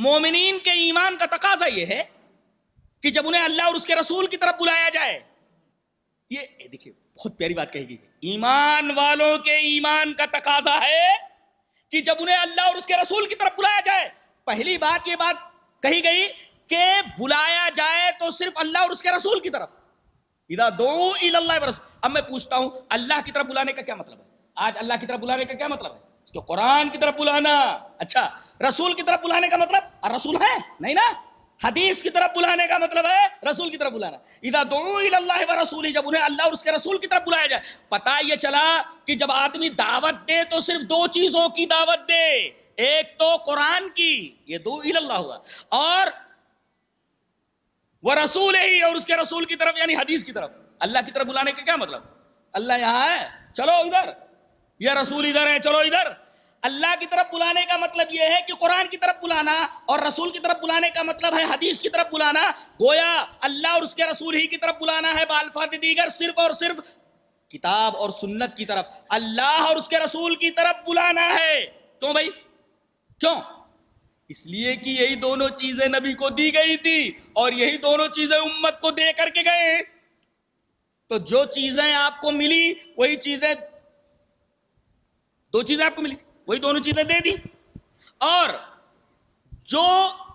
مومنین کے ایمان کا تقاضا یہ ہے کہ جب انہیں اللہ اور اس کے رسول کی طرف بلایا جائے یہ دیکھیے بہت پیاری بات کہی گئی ایمان والوں کے ایمان کا تقاضا ہے کہ جب انہیں اللہ اور اس کے رسول کی طرف بلایا جائے پہلی بات یہ بات کہی گئی کہ بلایا جائے تو صرف اللہ اور اس کے رسول کی طرف اب میں پوچھتا ہوں اللہ کی طرف بلانے کا کیا مطلب ہے آج اللہ کی طرف بلانے کا کیا مطلب ہے اس کو قرآن کی طرف بلانا اچھا رسول کی طرف بلانے کا مطلب رسول ہے نہیں نا حدیث کی طرف بلانے کا مطلب ہے رسول کی طرف بلانا اذا دعو اللہ و رسول جب انہیں اللہ اور اس کے رسول کی طرف بلایا جائے پتا یہ چلا کہ جب آدمی دعوت دے تو صرف دو چیزوں کی دعوت دے ایک تو قرآن کی یہ دو اللہ ہوا اور رسول ہی اور اس کے رسول کی طرف یعنی حدیث کی طرف اللہ کی طرف بلانے کا کیا مطلب اللہ یہاں ہے چلو چلو ادھر ادھر ادھر رسول ہے ہے اللہ کی کی طرف طرف بلانے کا مطلب یہ کہ قرآن بلانا اور رسول کی طرف بلانے کا مطلب ہے حدیث کی طرف بلانا گویا اللہ اور اس کے رسول ہی کی طرف بلانا ہے بالفات دیگر صرف اور صرف کتاب اور سنت کی طرف اللہ اور اس کے رسول کی طرف بلانا ہے کیوں بھائی کیوں اس لیے کہ یہی دونوں چیزیں نبی کو دی گئی تھی اور یہی دونوں چیزیں امت کو دے کر کے گئے تو جو چیزیں آپ کو ملی وہی چیزیں دو چیزیں آپ کو ملی وہی دونوں چیزیں دے دی اور جو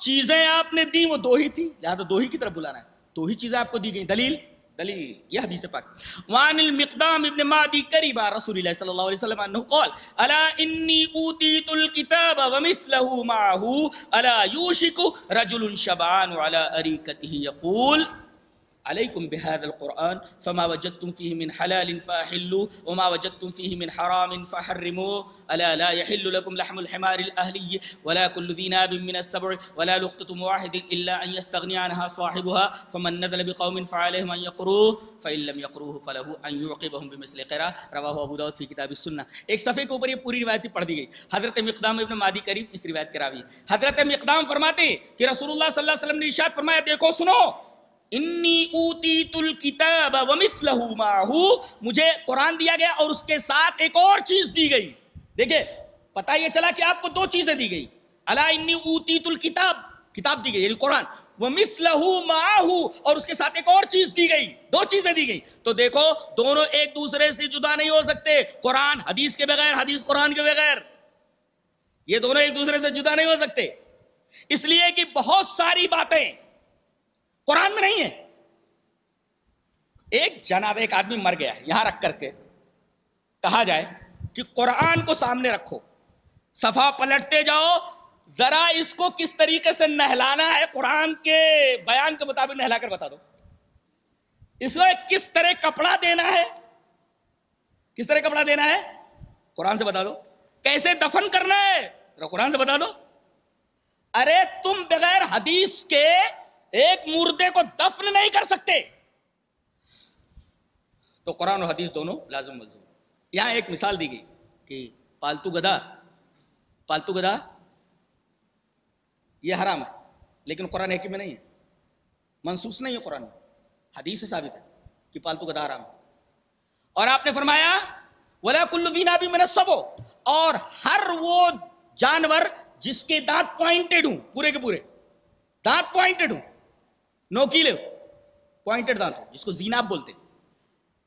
چیزیں آپ نے دی وہ دو ہی تھی لہٰذا تو دو ہی کی طرف بلانا ہے دو ہی چیزیں آپ کو دی گئی دلیل دلیل یہ حدیث پاک وان المقدام ابن مادی قریبا رسول اللہ صلی اللہ علیہ وسلم انہو قول الا انی اوتیت الکتاب ومثله معہو الا یوشک رجل شبعان علی اریکته یقول عليكم بهذا القرآن فما وجدتم فيه من حلال فأحلوه وما وجدتم فيه من حرام فحرموه ألا لا يحل لكم لحم الحمار الأهلي ولا كل ذي ناب من السبع ولا لقطة واحد إلا أن يستغني عنها صاحبها فمن نذل بقوم فعليهم أن يقروه فإن لم يقروه فله أن يعقبهم بمثل قراء رواه أبو داود في كتاب السنة ایک एक सफ़े के ऊपर ये पूरी रिवायतें पढ़ दी गई हजरत मकदाम इबन मादी करीब इस रिवायत करा दी हजरत کہ رسول اللہ صلی اللہ علیہ وسلم نے ارشاد فرمایا دیکھو سنو انی اوتی مسلحو ماہ مجھے قرآن دیا گیا اور اس کے ساتھ ایک اور چیز دی گئی دیکھیں پتہ یہ چلا کہ آپ کو دو چیزیں دی گئی اللہ تل کتاب کتاب دی گئی یعنی قرآن اور اس کے ساتھ ایک اور چیز دی گئی دو چیزیں دی گئی تو دیکھو دونوں ایک دوسرے سے جدا نہیں ہو سکتے قرآن حدیث کے بغیر حدیث قرآن کے بغیر یہ دونوں ایک دوسرے سے جدا نہیں ہو سکتے اس لیے کہ بہت ساری باتیں قرآن میں نہیں ہے ایک جناب ایک آدمی مر گیا ہے یہاں رکھ کر کے کہا جائے کہ قرآن کو سامنے رکھو صفحہ پلٹتے جاؤ ذرا اس کو کس طریقے سے نہلانا ہے قرآن کے کے بیان مطابق نہلا کر بتا دو اس میں کس طرح کپڑا دینا ہے کس طرح کپڑا دینا ہے قرآن سے بتا دو کیسے دفن کرنا ہے قرآن سے بتا دو ارے تم بغیر حدیث کے ایک مردے کو دفن نہیں کر سکتے تو قرآن و حدیث دونوں لازم ملزم یہاں ایک مثال دی گئی کہ پالتو گدا پالتو گدا یہ حرام ہے لیکن قرآن حکیم میں نہیں ہے منسوس نہیں ہے قرآن میں حدیث سے ثابت ہے کہ پالتو گدا حرام ہے اور آپ نے فرمایا ولا کلودینہ بھی میں ہو اور ہر وہ جانور جس کے دانت پوائنٹڈ ہوں پورے کے پورے دانت پوائنٹڈ ہوں نوکیلے ہو پوائنٹڈ دانت ہو جس کو زیناب بولتے ہیں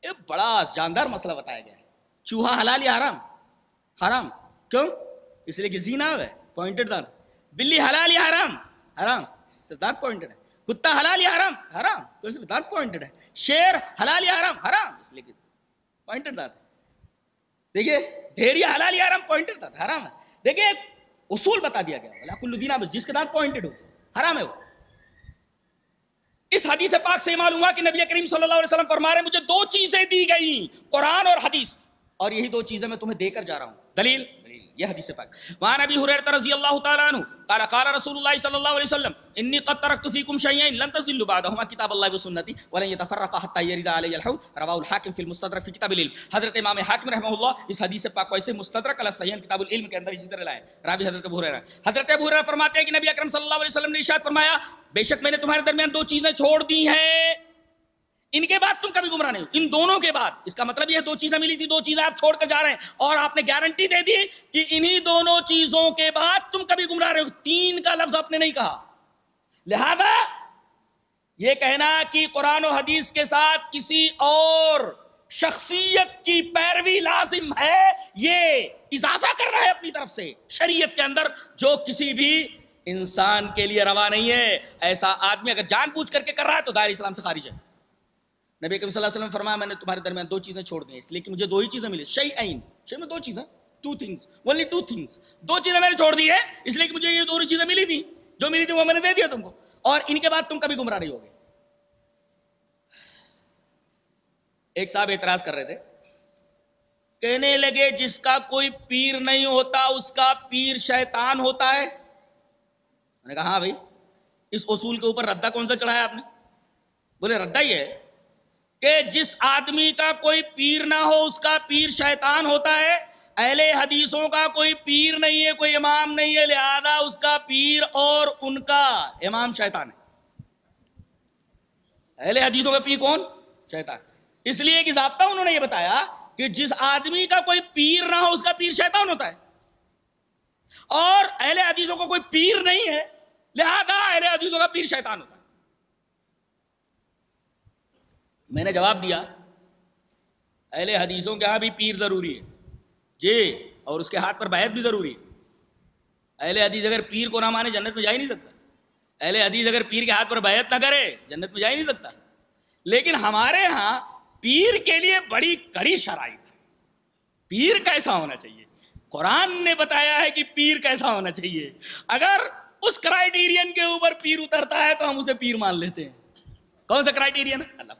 یہ بڑا جاندار مسئلہ بتایا گیا ہے چوہا حلال یا حرام حرام کیوں اس لیے کہ زیناب ہے پوائنٹڈ دانت بلی حلال یا حرام حرام صرف دانت پوائنٹڈ ہے کتا حلال یا حرام حرام کیوں صرف دانت پوائنٹڈ ہے شیر حلال یا حرام حرام اس لیے کہ پوائنٹڈ دانت ہے دیکھیے بھیڑیا حلال یا حرام پوائنٹڈ دانت حرام ہے دیکھیے اصول بتا دیا گیا بلا جس کے دانت پوائنٹڈ ہو حرام ہے وہ اس حدیث پاک سے معلوم ہوا کہ نبی کریم صلی اللہ علیہ وسلم فرما رہے مجھے دو چیزیں دی گئیں قرآن اور حدیث اور یہی دو چیزیں میں تمہیں دے کر جا رہا ہوں دلیل یہ حدیث پاک وہاں نبی حریرت رضی اللہ تعالیٰ عنہ قال قال رسول اللہ صلی اللہ علیہ وسلم انی قد ترکت فیکم شیئین لن تزلوا بعدہما کتاب اللہ و سنتی ولن یتفرق حتی یرد علی الحوت رواہ الحاکم فی المستدرک فی کتاب العلم حضرت امام حاکم رحمہ اللہ اس حدیث پاک کو ایسے مستدرک علی صحیحن کتاب العلم کے اندر اسی طرح لائے رابی حضرت ابو حریرہ حضرت ابو حریرہ فرماتے ہیں کہ نبی اکرم صلی اللہ علیہ وسلم نے اشارت فرمایا بے شک میں نے تمہارے درمیان دو چیزیں چھوڑ دی ہیں ان کے بعد تم کبھی گمراہ نہیں ہو ان دونوں کے بعد اس کا مطلب یہ ہے دو چیزیں ملی تھی دو چیزیں آپ چھوڑ کر جا رہے ہیں اور آپ نے گارنٹی دے دی کہ انہی دونوں چیزوں کے بعد تم کبھی گمراہ رہے ہو تین کا لفظ آپ نے نہیں کہا لہذا یہ کہنا کہ قرآن و حدیث کے ساتھ کسی اور شخصیت کی پیروی لازم ہے یہ اضافہ کر رہا ہے اپنی طرف سے شریعت کے اندر جو کسی بھی انسان کے لیے روا نہیں ہے ایسا آدمی اگر جان پوچھ کر کے کر رہا ہے تو دائر اسلام سے خارج ہے نبی صلی اللہ علیہ وسلم فرمایا میں نے تمہارے درمیان دو چیزیں چھوڑ دی ہیں اس لیے کہ مجھے دو ہی چیزیں میں دو چیزیں دو چیزیں میں نے چھوڑ دی ہے اس لیے کہ مجھے یہ دو چیزیں ملی تھی جو ملی تھی وہ میں نے دے دیا تم کو اور ان کے بعد تم کبھی گمرا نہیں ہوگے ایک صاحب اعتراض کر رہے تھے کہنے لگے جس کا کوئی پیر نہیں ہوتا اس کا پیر شیطان ہوتا ہے میں نے کہا ہاں بھائی اس اصول کے اوپر ردا کون سا چڑھایا آپ نے بولے ردا ہی ہے کہ جس آدمی کا کوئی پیر نہ ہو اس کا پیر شیطان ہوتا ہے اہل حدیثوں کا کوئی پیر نہیں ہے کوئی امام نہیں ہے لہذا اس کا پیر اور ان کا امام شیطان ہے اہل حدیثوں کا پیر کون شیطان اس لیے کہ ضابطہ انہوں نے یہ بتایا کہ جس آدمی کا کوئی پیر نہ ہو اس کا پیر شیطان ہوتا ہے اور اہل حدیثوں کا کوئی پیر نہیں ہے لہذا اہل حدیثوں کا پیر شیطان ہوتا ہے میں نے جواب دیا اہل حدیثوں کے ہاں بھی پیر ضروری ہے جی اور اس کے ہاتھ پر بیعت بھی ضروری ہے اہل حدیث اگر پیر کو نہ مانے جنت میں جا ہی نہیں سکتا اہل حدیث اگر پیر کے ہاتھ پر بیعت نہ کرے جنت میں جا ہی نہیں سکتا لیکن ہمارے ہاں پیر کے لیے بڑی کڑی شرائط پیر کیسا ہونا چاہیے قرآن نے بتایا ہے کہ پیر کیسا ہونا چاہیے اگر اس کرائیٹیرین کے اوپر پیر اترتا ہے تو ہم اسے پیر مان لیتے ہیں کون سا کرائیٹیرین ہے اللہ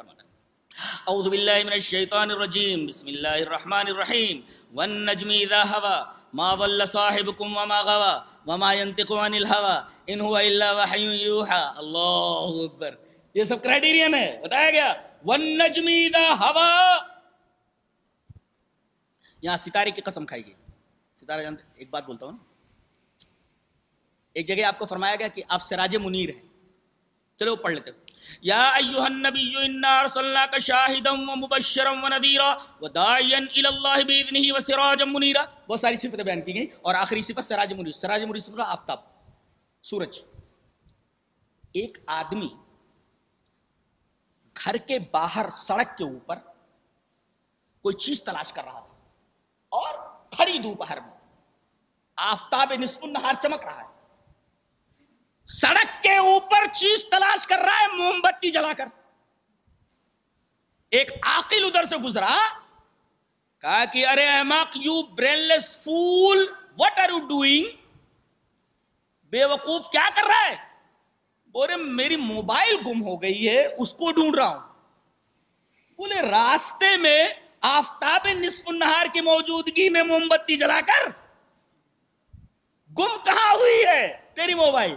اعوذ باللہ من الشیطان الرجیم بسم اللہ الرحمن الرحیم والنجم اذا ہوا ما ول صاحبكم وما غوا وما ينطق عن الهوى ان هو الا وحی یوحى اللہ اکبر یہ سب کرائیٹیرین ہے بتایا گیا والنجم اذا ہوا یہاں ستارے کی قسم کھائی گئی ستارہ جانتے ایک بات بولتا ہوں ایک جگہ آپ کو فرمایا گیا کہ آپ سراج منیر ہیں چلو پڑھ لیتے ہو یا ایوہ النبی انہا کا شاہدا و مبشرا و ندیرا و دائین الاللہ بیدنہی و سراج منیرا بہت ساری صفتیں بیان کی گئیں اور آخری صفت سراج منیر سراج منیر صفت آفتاب سورج ایک آدمی گھر کے باہر سڑک کے اوپر کوئی چیز تلاش کر رہا تھا اور کھڑی دوپہر میں آفتاب نصف النہار چمک رہا ہے سڑک کے اوپر چیز تلاش کر رہا ہے موم بتی جلا کر ایک عاقل ادھر سے گزرا کہا کہ ارے احمق you brainless fool what are you doing بے وقوف کیا کر رہا ہے بولے میری موبائل گم ہو گئی ہے اس کو ڈھونڈ رہا ہوں بولے راستے میں آفتاب نصف نہار کی موجودگی میں موم بتی جلا کر گم کہاں ہوئی ہے تیری موبائل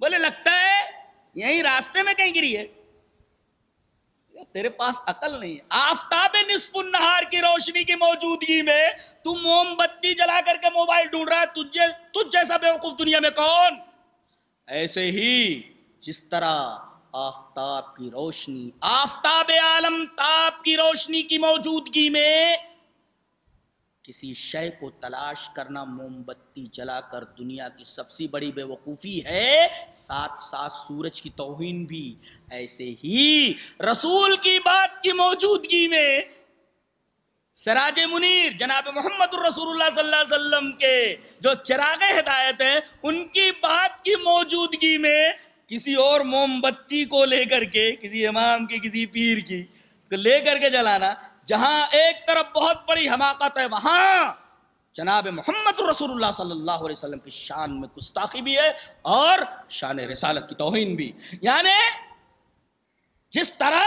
بولے لگتا ہے یہی راستے میں کہیں گری ہے تیرے پاس عقل نہیں آفتاب نصف النہار کی روشنی کی موجودگی میں تم موم بتی جلا کر کے موبائل ڈھونڈ رہا ہے تجھ جیسا وقوف دنیا میں کون ایسے ہی جس طرح آفتاب کی روشنی آفتاب عالم تاب کی روشنی کی موجودگی میں کسی شے کو تلاش کرنا موم بتی جلا کر دنیا کی سب سے بڑی بے وقوفی ہے ساتھ ساتھ سورج کی توہین بھی ایسے ہی رسول کی بات کی موجودگی میں سراج منیر جناب محمد الرسول اللہ صلی اللہ علیہ وسلم کے جو چراغ ہدایت ہیں ان کی بات کی موجودگی میں کسی اور موم بتی کو لے کر کے کسی امام کی کسی پیر کی لے کر کے جلانا جہاں ایک طرف بہت بڑی حماقت ہے وہاں جناب محمد رسول اللہ صلی اللہ علیہ وسلم کی شان میں گستاخی بھی ہے اور شان رسالت کی توہین بھی یعنی جس طرح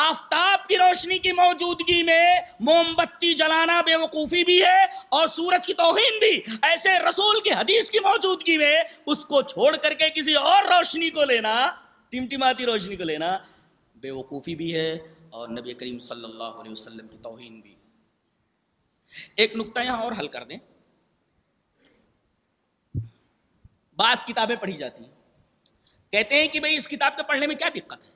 آفتاب کی روشنی کی موجودگی میں موم بتی جلانا بے وقوفی بھی ہے اور سورج کی توہین بھی ایسے رسول کی حدیث کی موجودگی میں اس کو چھوڑ کر کے کسی اور روشنی کو لینا ٹمٹماتی روشنی کو لینا بے وقوفی بھی ہے اور نبی کریم صلی اللہ علیہ وسلم کی توہین بھی ایک نقطہ یہاں اور حل کر دیں بعض کتابیں پڑھی جاتی ہیں کہتے ہیں کہ اس کتاب پڑھنے میں کیا دقت ہے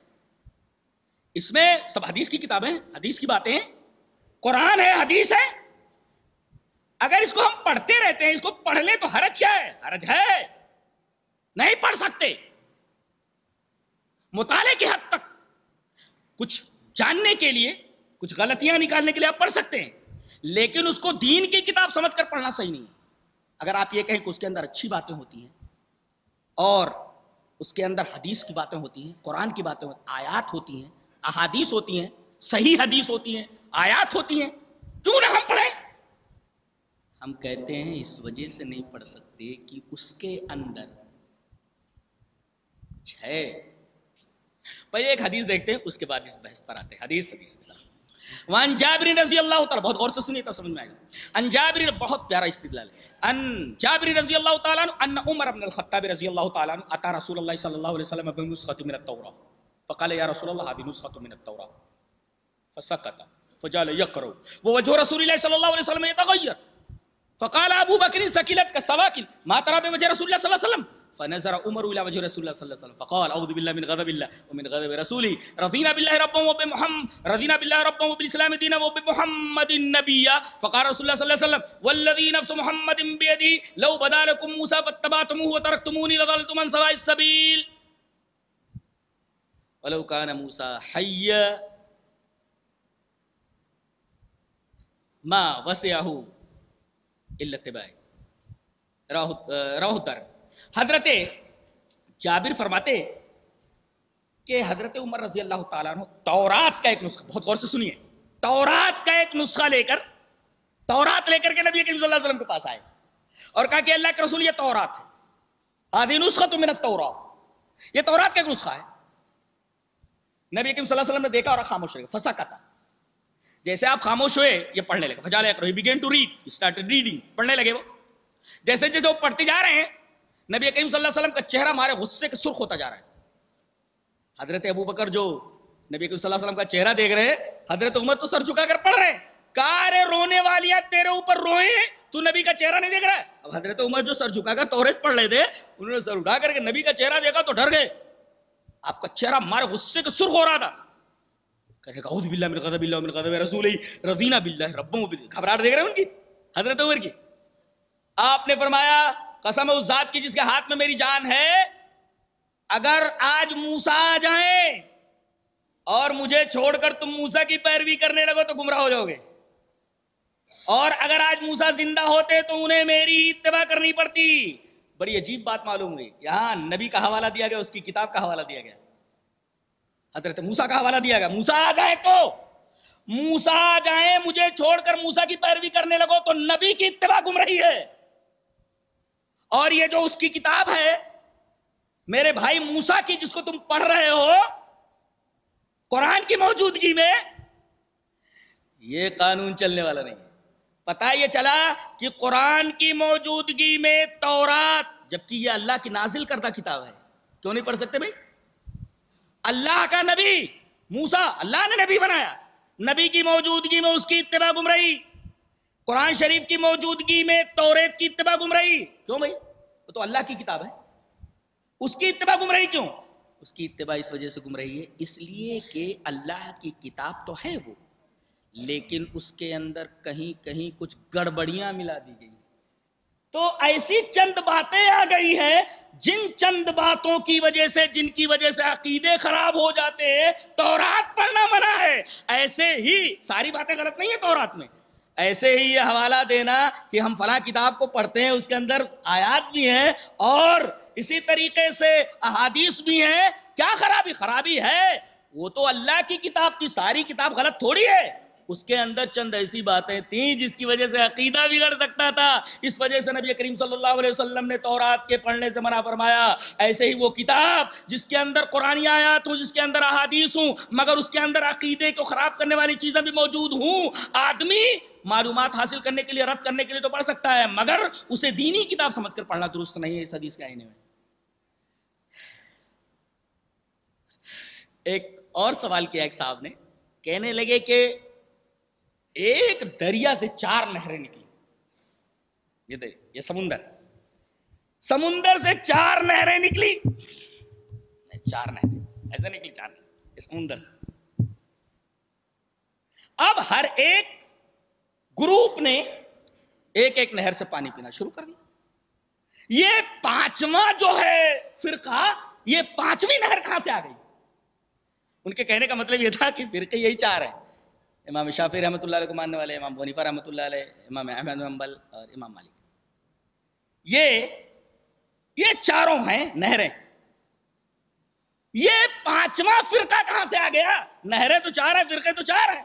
اس میں سب حدیث کی کتابیں حدیث کی باتیں قرآن ہے حدیث ہے اگر اس کو ہم پڑھتے رہتے ہیں اس کو پڑھ لیں تو حرج کیا ہے حرج ہے نہیں پڑھ سکتے مطالعے کی حد تک کچھ جاننے کے لیے کچھ غلطیاں نکالنے کے لیے آپ پڑھ سکتے ہیں لیکن اس کو دین کی کتاب سمجھ کر پڑھنا صحیح نہیں ہے اگر آپ یہ کہیں کہ اس کے اندر اچھی باتیں ہوتی ہیں اور اس کے اندر حدیث کی کی باتیں باتیں ہوتی ہوتی ہیں قرآن آیات ہوتی ہیں احادیث ہوتی ہیں صحیح حدیث ہوتی ہیں آیات ہوتی ہیں کیوں نہ ہم پڑھیں ہم کہتے ہیں اس وجہ سے نہیں پڑھ سکتے کہ اس کے اندر پہلے ایک حدیث دیکھتے ہیں اس کے بعد اس بحث پر آتے ہیں حدیث حدیث کے ساتھ وان جابر رضی اللہ تعالیٰ بہت غور سے سنیے تب سمجھ میں آئے گا ان جابر بہت پیارا استدلال ہے ان جابر رضی اللہ تعالیٰ عنہ ان عمر بن الخطاب رضی اللہ تعالیٰ عنہ اتى رسول اللہ صلی اللہ علیہ وسلم بنسخۃ من التوراۃ فقال یا رسول اللہ هذه نسخۃ من التوراۃ فسكت فجعل يقرأ ووجه رسول اللہ صلی اللہ علیہ وسلم يتغير فقال ابو بکر ثقلت کا سواکل ما ترى بوجه رسول اللہ صلی اللہ علیہ وسلم فنظر عمر الى وجه رسول الله صلى الله عليه وسلم فقال اعوذ بالله من غضب الله ومن غضب رسولي رضينا بالله ربا وبمحمد رضينا بالله ربا وبالاسلام دينا وبمحمد النبي فقال رسول الله صلى الله عليه وسلم والذي نفس محمد بيدي لو بدا لكم موسى فاتبعتموه وتركتموني لضللتم من سواء السبيل ولو كان موسى حيا ما وسعه الا اتباعي رواه الدرب حضرت جابر فرماتے کہ حضرت عمر رضی اللہ تعالیٰ عنہ تورات کا ایک نسخہ بہت غور سے سنیے تورات کا ایک نسخہ لے کر تورات لے کر کے نبی کریم صلی اللہ علیہ وسلم کے پاس آئے اور کہا کہ اللہ کے رسول یہ تورات ہے آدھی نسخہ تو تم تورا یہ تورات کا ایک نسخہ ہے نبی کریم صلی اللہ علیہ وسلم نے دیکھا اور خاموش رہے گیا فسا کا تھا جیسے آپ خاموش ہوئے یہ پڑھنے لگے فجال ہی began to read start reading پڑھنے لگے وہ جیسے جیسے وہ پڑھتے جا رہے ہیں نبی کریم صلی اللہ علیہ وسلم کا چہرہ مارے غصے کے سرخ ہوتا جا رہا ہے حضرت ابو بکر جو نبی کریم صلی اللہ علیہ وسلم کا چہرہ دیکھ رہے ہیں حضرت عمر تو سر جھکا کر پڑھ رہے ہیں کار رونے والیاں تیرے اوپر روئے تو نبی کا چہرہ نہیں دیکھ رہا ہے اب حضرت عمر جو سر جھکا کر توریت پڑھ لے تھے انہوں نے سر اٹھا کر کے نبی کا چہرہ دیکھا تو ڈر گئے آپ کا چہرہ مارے غصے کے سرخ ہو رہا تھا کہنے کا باللہ من غضب اللہ من غضب رسول رضینا باللہ ربوں گھبراہٹ دیکھ رہے ہیں ان کی حضرت عمر کی آپ نے فرمایا قسم اس ذات کی جس کے ہاتھ میں میری جان ہے اگر آج موسا آ جائیں اور مجھے چھوڑ کر تم موسا کی پیروی کرنے لگو تو گمراہ ہو جاؤ گے اور اگر آج موسا زندہ ہوتے تو انہیں میری اتباع کرنی پڑتی بڑی عجیب بات معلوم ہوئی یہاں نبی کا حوالہ دیا گیا اس کی کتاب کا حوالہ دیا گیا حضرت موسا کا حوالہ دیا گیا موسا آ جائے تو موسا آ جائیں مجھے چھوڑ کر موسا کی پیروی کرنے لگو تو نبی کی اتباع گم رہی ہے اور یہ جو اس کی کتاب ہے میرے بھائی موسا کی جس کو تم پڑھ رہے ہو قرآن کی موجودگی میں یہ قانون چلنے والا نہیں پتا یہ چلا کہ قرآن کی موجودگی میں تورات جبکہ یہ اللہ کی نازل کردہ کتاب ہے کیوں نہیں پڑھ سکتے بھائی اللہ کا نبی موسا اللہ نے نبی بنایا نبی کی موجودگی میں اس کی اتباع گم رہی قرآن شریف کی موجودگی میں توریت کی اتباع گم رہی کیوں بھائی وہ تو اللہ کی کتاب ہے اس کی اتباع گم رہی ہے اس لیے کہ اللہ کی کتاب تو ہے وہ لیکن اس کے اندر کہیں کہیں کچھ گڑبڑیاں ملا دی گئی تو ایسی چند باتیں آ گئی ہیں جن چند باتوں کی وجہ سے جن کی وجہ سے عقیدے خراب ہو جاتے ہیں تورات پڑھنا منع ہے ایسے ہی ساری باتیں غلط نہیں ہیں تورات میں ایسے ہی یہ حوالہ دینا کہ ہم فلاں کتاب کو پڑھتے ہیں اس کے اندر آیات بھی ہیں اور اسی طریقے سے احادیث بھی ہیں کیا خرابی خرابی ہے وہ تو اللہ کی کتاب کی ساری کتاب غلط تھوڑی ہے اس کے اندر چند ایسی باتیں تھیں جس کی وجہ سے عقیدہ بگڑ سکتا تھا اس وجہ سے نبی کریم صلی اللہ علیہ وسلم نے تورات کے پڑھنے سے منع فرمایا ایسے ہی وہ کتاب جس کے اندر قرآن آیات ہوں جس کے اندر احادیث ہوں مگر اس کے اندر عقیدے کو خراب کرنے والی چیزیں بھی موجود ہوں آدمی معلومات حاصل کرنے کے لیے رد کرنے کے لیے تو پڑھ سکتا ہے مگر اسے دینی کتاب سمجھ کر پڑھنا درست نہیں ہے اس حدیث کے آئینے میں ایک اور سوال کیا ایک صاحب نے کہنے لگے کہ ایک دریا سے چار نہریں نکلی یہ یہ سمندر سمندر سے چار نہریں نکلی چار نہریں ایسے نکلی چار نہریں سمندر سے اب ہر ایک گروپ نے ایک ایک نہر سے پانی پینا شروع کر دیا یہ پانچواں جو ہے فرقہ یہ پانچویں نہر کہاں سے آ گئی ان کے کہنے کا مطلب یہ تھا کہ فرقے یہی چار ہیں امام شافی رحمۃ اللہ علیہ کو ماننے والے امام بونیفا رحمۃ اللہ علیہ امام احمد اور امام مالک یہ یہ چاروں ہیں نہریں یہ پانچواں فرقہ کہاں سے آ گیا نہریں تو چار ہیں فرقے تو چار ہیں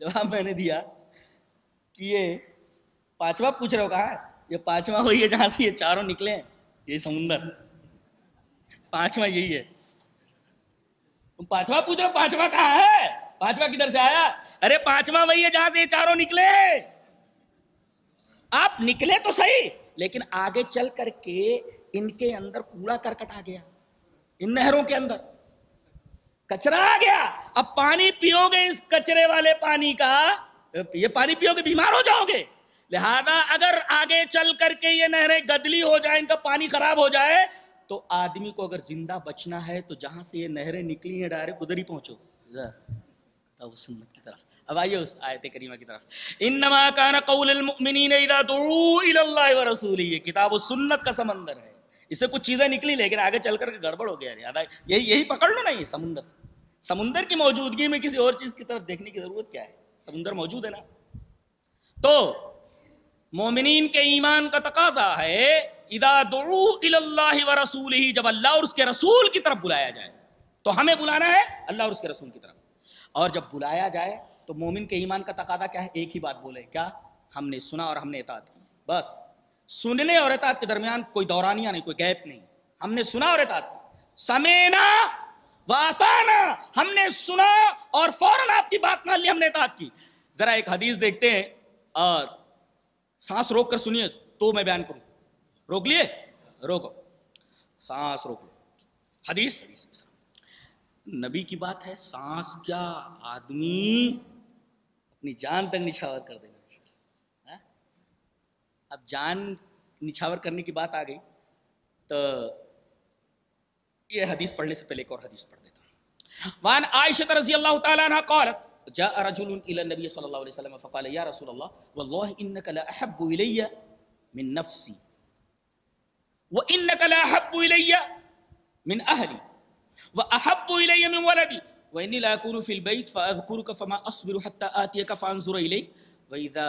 جواب میں نے دیا کہ یہ پانچواں پوچھ رہے ہو کہاں یہ پانچواں وہی ہے جہاں سے یہ چاروں نکلے ہیں یہ سمندر پانچواں یہی ہے تم پانچواں پوچھ رہے ہو پانچواں کہاں ہے پانچواں کدھر سے آیا ارے پانچواں وہی ہے جہاں سے یہ چاروں نکلے آپ نکلے تو صحیح لیکن آگے چل کر کے ان کے اندر کوڑا کرکٹ آ گیا ان نہروں کے اندر کچرا آ گیا اب پانی پیو گے اس کچرے والے پانی کا یہ پانی پیو گے بیمار ہو جاؤ گے لہذا اگر آگے چل کر کے یہ نہریں گدلی ہو جائے ان کا پانی خراب ہو جائے تو آدمی کو اگر زندہ بچنا ہے تو جہاں سے یہ نہریں نکلی ہیں ڈائریکٹ ہی پہنچو سنت کی طرف اب آئیے اس آیت کریمہ کی طرف ان کا رسول یہ کتاب و سنت کا سمندر ہے اس سے کچھ چیزیں نکلی لیکن آگے چل کر کے گڑبڑ ہو گیا یہی پکڑ لو نا یہ سمندر سے سمندر کی موجودگی میں کسی اور چیز کی طرف دیکھنے کی ضرورت کیا ہے سمندر موجود ہے نا تو مومنین کے ایمان کا تقاضا ہے دعو اللہ و رسول ہی جب اللہ اور اس کے رسول کی طرف بلایا جائے تو ہمیں بلانا ہے اللہ اور اس کے رسول کی طرف اور جب بلایا جائے تو مومن کے ایمان کا تقاضا کیا ہے ایک ہی بات بولے کیا ہم نے سنا اور ہم نے اطاعت کی بس سننے اور اطاعت کے درمیان کوئی دورانیاں نہیں کوئی گیپ نہیں ہم نے سنا اور اطاعت سمینا واتانا ہم نے سنا اور آپ کی بات ہم نے اطاعت کی ذرا ایک حدیث دیکھتے ہیں اور سانس روک کر سنیے تو میں بیان کروں روک لیے روکو سانس روک لو حدیث نبی کی بات ہے سانس کیا آدمی اپنی جان تک نشاور کر دیں اب جان نچھاور کرنے کی بات آ گئی تو یہ حدیث پڑھنے سے پہلے ایک اور حدیث پڑھ دیتا ہوں وان عائشہ رضی اللہ تعالی عنہ قالت جاء رجل الى النبي صلى الله عليه وسلم فقال يا رسول الله والله انك لا احب الي من نفسي وانك لا احب الي من اهلي واحب الي من ولدي واني لا اكون في البيت فاذكرك فما اصبر حتى اتيك فانظر الي واذا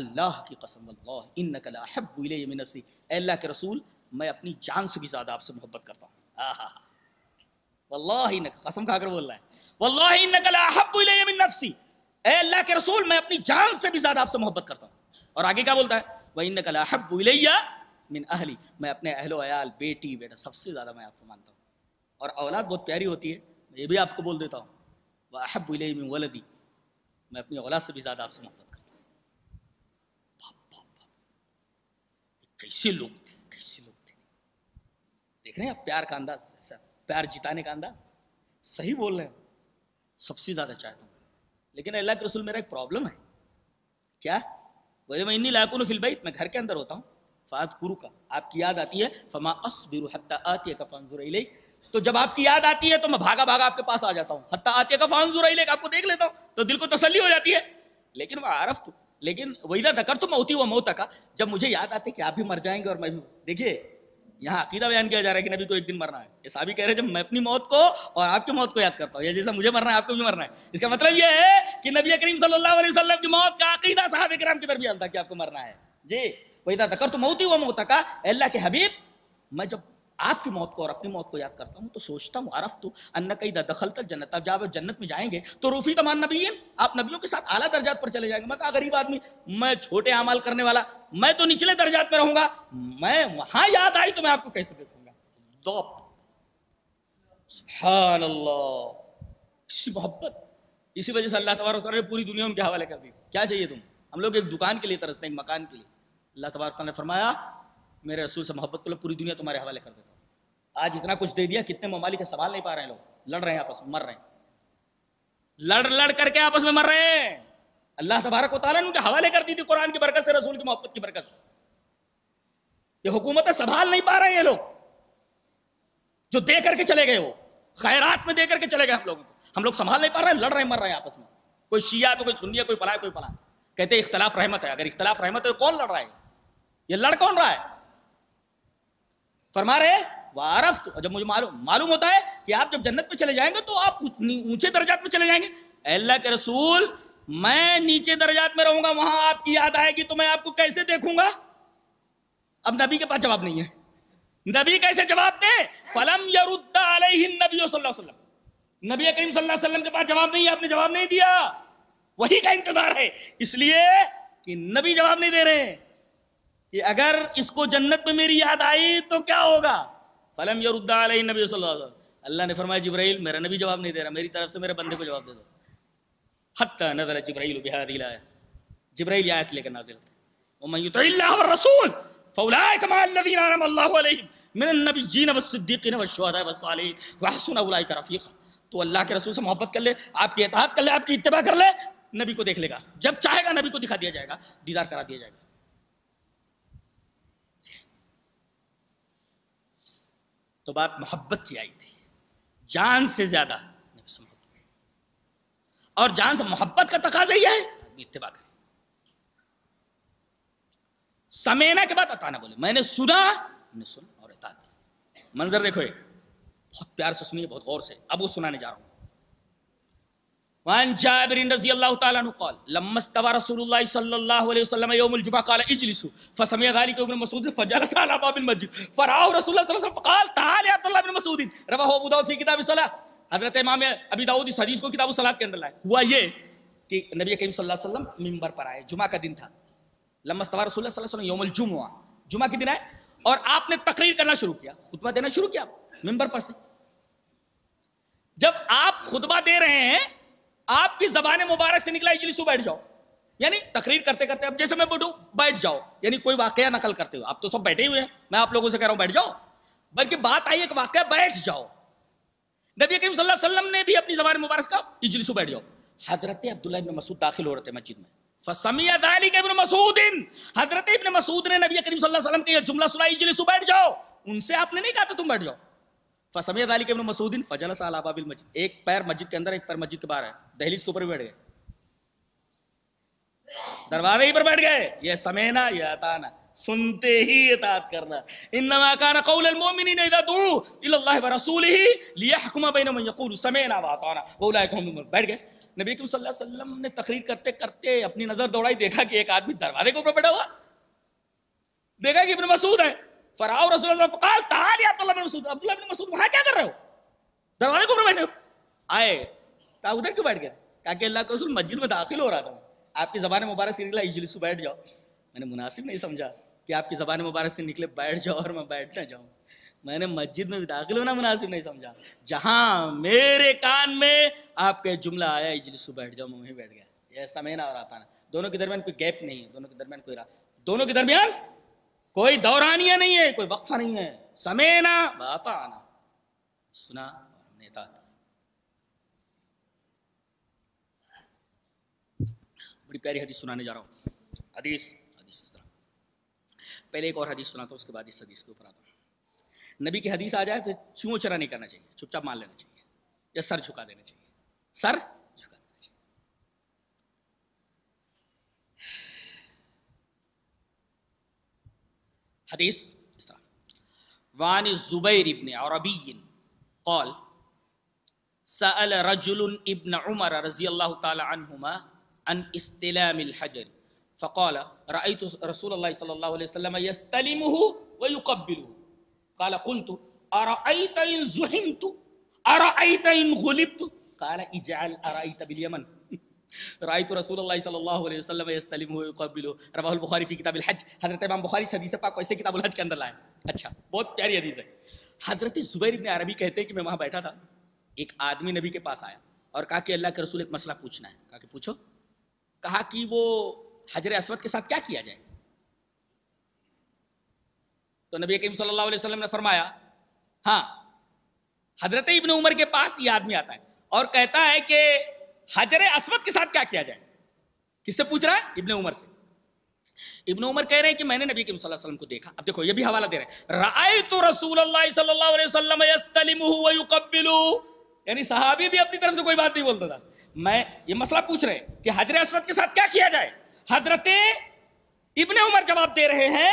اللہ کی قسم اللہ ان نقلا حب من نفسی اے اللہ کے رسول میں اپنی جان سے بھی زیادہ آپ سے محبت کرتا ہوں واللہ انک قسم کھا کر بول رہا ہے واللہ انک لا حب الی من نفسی اے اللہ کے رسول میں اپنی جان سے بھی زیادہ آپ سے محبت کرتا ہوں اور آگے کیا بولتا ہے وہ ان نقلا حب الی من اہلی میں اپنے اہل و عیال بیٹی بیٹا سب سے زیادہ میں آپ کو مانتا ہوں اور اولاد بہت پیاری ہوتی ہے یہ بھی آپ کو بول دیتا ہوں وہ احب الی من ولدی میں اپنی اولاد سے بھی زیادہ آپ سے محبت کیسے لوگ تھے کیسے لوگ تھے دیکھ رہے ہیں آپ پیار کا انداز ایسا پیار جتانے کا انداز صحیح بول رہے ہیں سب سے زیادہ چاہتا ہوں لیکن اللہ کے رسول میرا ایک پرابلم ہے کیا بولے میں انی لاکن فی البیت میں گھر کے اندر ہوتا ہوں فات کرو کا آپ کی یاد آتی ہے فما اصبر حتی آتی کا فانظر ایلی تو جب آپ کی یاد آتی ہے تو میں بھاگا بھاگا آپ کے پاس آ جاتا ہوں حتی آتی کا فانظر ایلی آپ کو دیکھ لیتا ہوں تو دل کو تسلی ہو جاتی ہے لیکن وہ عرفت لیکن وہی دکر تو موتی و موتا کا جب مجھے یاد آتے کہ آپ بھی مر جائیں گے اور میں بھی دیکھیے یہاں عقیدہ بیان کیا جا رہا ہے کہ نبی کو ایک دن مرنا ہے یہ صحابی کہہ رہے ہیں جب میں اپنی موت کو اور آپ کی موت کو یاد کرتا ہوں یا جیسا مجھے مرنا ہے آپ کو بھی مرنا ہے اس کا مطلب یہ ہے کہ نبی کریم صلی اللہ علیہ وسلم کی موت کا عقیدہ صحابہ کرام کی درمیان تھا کہ آپ کو مرنا ہے جی وہی دکر تو موتی و موتا کا اللہ کے حبیب میں جب آپ کی موت کو اور اپنی موت کو یاد کرتا ہوں تو سوچتا ہوں عرف تو ان قیدہ دخل تک جنت اب جب جنت میں جائیں گے تو روفی تمام نبی ہیں آپ نبیوں کے ساتھ اعلیٰ درجات پر چلے جائیں گے میں کہا غریب آدمی میں چھوٹے اعمال کرنے والا میں تو نچلے درجات پہ رہوں گا میں وہاں یاد آئی تو میں آپ کو کیسے دیکھوں گا دوپ. سبحان اللہ اسی محبت اسی وجہ سے اللہ تبارک نے پوری دنیا ان کے حوالے کر دی کیا چاہیے تم ہم لوگ ایک دکان کے لیے ترستے ہیں ایک مکان کے لیے اللہ تبارک نے فرمایا میرے رسول سے محبت کو لو پوری دنیا تمہارے حوالے کر دیتا آج اتنا کچھ دے دیا کتنے ممالک ہے سنبھال نہیں پا رہے ہیں لوگ لڑ رہے ہیں آپس میں مر رہے ہیں لڑ لڑ کر کے آپس میں مر رہے ہیں اللہ تبارک و تعالیٰ نے ان کے حوالے کر دی تھی قرآن کی برکت سے رسول کی محبت کی برکت سے یہ حکومت ہے سنبھال نہیں پا رہے ہیں لوگ جو دے کر کے چلے گئے وہ خیرات میں دے کر کے چلے گئے ہم لوگوں کو ہم لوگ سنبھال نہیں پا رہے ہیں لڑ رہے ہیں مر رہے ہیں آپس میں کوئی شیعہ تو کوئی چھنیا کوئی پلا کوئی پلا کہتے ہیں اختلاف رحمت ہے اگر اختلاف رحمت ہے تو کون لڑ رہا ہے یہ لڑ کون رہا ہے فرما رہے وارفت جب مجھے معلوم معلوم ہوتا ہے کہ آپ جب جنت میں چلے جائیں گے تو آپ اونچے درجات میں چلے جائیں گے اے اللہ کے رسول میں نیچے درجات میں رہوں گا وہاں آپ کی یاد آئے گی تو میں آپ کو کیسے دیکھوں گا اب نبی کے پاس جواب نہیں ہے نبی کیسے جواب دے فلم یرد علیہ النبی صلی اللہ علیہ وسلم نبی کریم صلی اللہ علیہ وسلم کے پاس جواب نہیں ہے آپ نے جواب نہیں دیا وہی کا انتظار ہے اس لیے کہ نبی جواب نہیں دے رہے ہیں کہ اگر اس کو جنت میں میری یاد آئی تو کیا ہوگا فلم یرد علیہ نبی صلی اللہ علیہ وسلم اللہ نے فرمایا جبرائیل میرا نبی جواب نہیں دے رہا میری طرف سے میرے بندے کو جواب دے دو حتیٰ نظر جبرائیل بہاد آیا جبرائیل یہ آیت لے کر نازل ہوتا ومن یطع اللہ والرسول فاولئک مع الذین انعم اللہ علیہم من النبیین والصدیقین والشہداء والصالحین وحسن اولئک رفیقا تو اللہ کے رسول سے محبت کر لے آپ کی اطاعت کر لے آپ کی اتباع کر لے نبی کو دیکھ لے گا جب چاہے گا نبی کو دکھا دیا جائے گا دیدار کرا دیا جائے گا تو بات محبت کی آئی تھی جان سے زیادہ اور جان سے محبت کا تقاضا ہے اتباع کرے سمینا کے بعد اتانا بولے میں نے سنا میں اور منظر دیکھو بہت پیار سے سنیے بہت غور سے اب وہ سنانے جا رہا ہوں وان جابر رضی اللہ تعالی عنہ قال لما استوی رسول الله صلی اللہ علیہ وسلم یوم الجمعہ قال اجلسوا فسمع ذلك ابن مسعود فجلس على باب المسجد فرا رسول الله صلی اللہ علیہ وسلم فقال تعال یا عبداللہ بن مسعود رواه ابو داؤد في کتاب الصلاه حضرت امام ابی داؤد اس حدیث کو کتاب الصلاۃ کے اندر لائے ہوا یہ کہ نبی کریم صلی اللہ علیہ وسلم منبر پر آئے جمعہ کا دن تھا لما استوی رسول اللہ صلی اللہ علیہ وسلم یوم الجمعہ جمعہ کے دن آئے اور آپ نے تقریر کرنا شروع کیا خطبہ دینا شروع کیا ممبر پر سے جب آپ خطبہ دے رہے ہیں آپ کی زبان مبارک سے نکلا اجلی سو بیٹھ جاؤ یعنی تقریر کرتے کرتے اب جیسے میں بڈوں بیٹھ جاؤ یعنی کوئی واقعہ نقل کرتے ہو آپ تو سب بیٹھے ہوئے ہیں میں آپ لوگوں سے کہہ رہا ہوں بیٹھ جاؤ بلکہ بات آئی ایک واقعہ بیٹھ جاؤ نبی کریم صلی اللہ علیہ وسلم نے بھی اپنی زبان مبارک کہا اجلی سو بیٹھ جاؤ حضرت عبداللہ ابن مسعود داخل ہو رہے تھے مسجد میں ابن حضرت ابن مسعود نے نبی کریم صلی اللہ علیہ وسلم کے یہ جملہ سنا بیٹھ جاؤ ان سے آپ نے نہیں کہا تھا تم بیٹھ جاؤ فسمیہ علی کے ابن مسعود فجل صاحب باب المسجد ایک پیر مسجد کے اندر ایک پیر مسجد کے باہر ہے دہلیز کے اوپر بھی بیٹھ گئے دروازے ہی پر بیٹھ گئے یہ سمینا یا اتانا سنتے ہی اطاعت کرنا انما كان قول المؤمنین اذا دعو الى الله ورسوله ليحكم بين من يقول سمعنا واطعنا واولئك هم المؤمنون بیٹھ گئے نبی کریم صلی اللہ علیہ وسلم نے تقریر کرتے کرتے اپنی نظر دوڑائی دیکھا کہ ایک آدمی دروازے کے اوپر بیٹھا ہوا دیکھا کہ ابن مسعود ہے فراؤ رسول اللہ فقال تعالی عبداللہ بن مسعود عبداللہ بن مسعود وہاں کیا کر رہے ہو دروازے کو بیٹھے ہو آئے کہا ادھر کیوں بیٹھ گئے کہا کہ اللہ کے رسول مسجد میں داخل ہو رہا تھا آپ کی زبان مبارک سے نکلا اجلسو بیٹھ جاؤ میں نے مناسب نہیں سمجھا کہ آپ کی زبان مبارک سے نکلے بیٹھ جاؤ اور میں بیٹھ نہ جاؤں میں نے مسجد میں بھی داخل ہونا مناسب نہیں سمجھا جہاں میرے کان میں آپ کا جملہ آیا اجلسو بیٹھ جاؤ میں وہیں بیٹھ گیا یہ سمینا اور آتانا دونوں کے درمیان کوئی گیپ نہیں ہے دونوں کے درمیان کوئی راہ دونوں کے درمیان کوئی دورانیہ نہیں ہے کوئی وقفہ نہیں ہے سمینا آنا سنا بڑی پیاری حدیث سنانے جا رہا ہوں حدیث حدیث اس طرح پہلے ایک اور حدیث سناتا ہوں اس کے بعد اس حدیث کے اوپر آتا ہوں نبی کی حدیث آ جائے پھر چوں چرا نہیں کرنا چاہیے چپ چاپ مان لینا چاہیے یا سر چھکا دینا چاہیے سر حديث إسراء وعن الزبير بن عربي قال سأل رجل ابن عمر رضي الله تعالى عنهما عن استلام الحجر فقال رأيت رسول الله صلى الله عليه وسلم يستلمه ويقبله قال قلت أرأيت إن زحمت أرأيت إن غلبت قال اجعل أرأيت باليمن رائے رسول اللہ صلی اللہ علیہ وسلم یستلم قبل روا البخاری فی کتاب الحج حضرت امام بخاری اس حدیث پاک کو ایسے کتاب الحج کے اندر لائے اچھا بہت پیاری حدیث ہے حضرت زبیر ابن عربی کہتے ہیں کہ میں وہاں بیٹھا تھا ایک آدمی نبی کے پاس آیا اور کہا کہ اللہ کے رسول ایک مسئلہ پوچھنا ہے کہا کہ پوچھو کہا کہ وہ حجر اسود کے ساتھ کیا کیا جائے تو نبی کریم صلی اللہ علیہ وسلم نے فرمایا ہاں حضرت ابن عمر کے پاس یہ آدمی آتا ہے اور کہتا ہے کہ حجر اسود کے ساتھ کیا کیا جائے کس سے پوچھ رہا ہے ابن عمر سے ابن عمر کہہ رہے ہیں کہ میں نے نبی کریم صلی اللہ علیہ وسلم کو دیکھا اب دیکھو یہ بھی حوالہ دے رہے ہیں رأیت رسول اللہ صلی اللہ علیہ وسلم یستلمہ ویقبلو یعنی صحابی بھی اپنی طرف سے کوئی بات نہیں بولتا تھا میں یہ مسئلہ پوچھ رہے ہیں کہ حجر اسود کے ساتھ کیا کیا جائے حضرت ابن عمر جواب دے رہے ہیں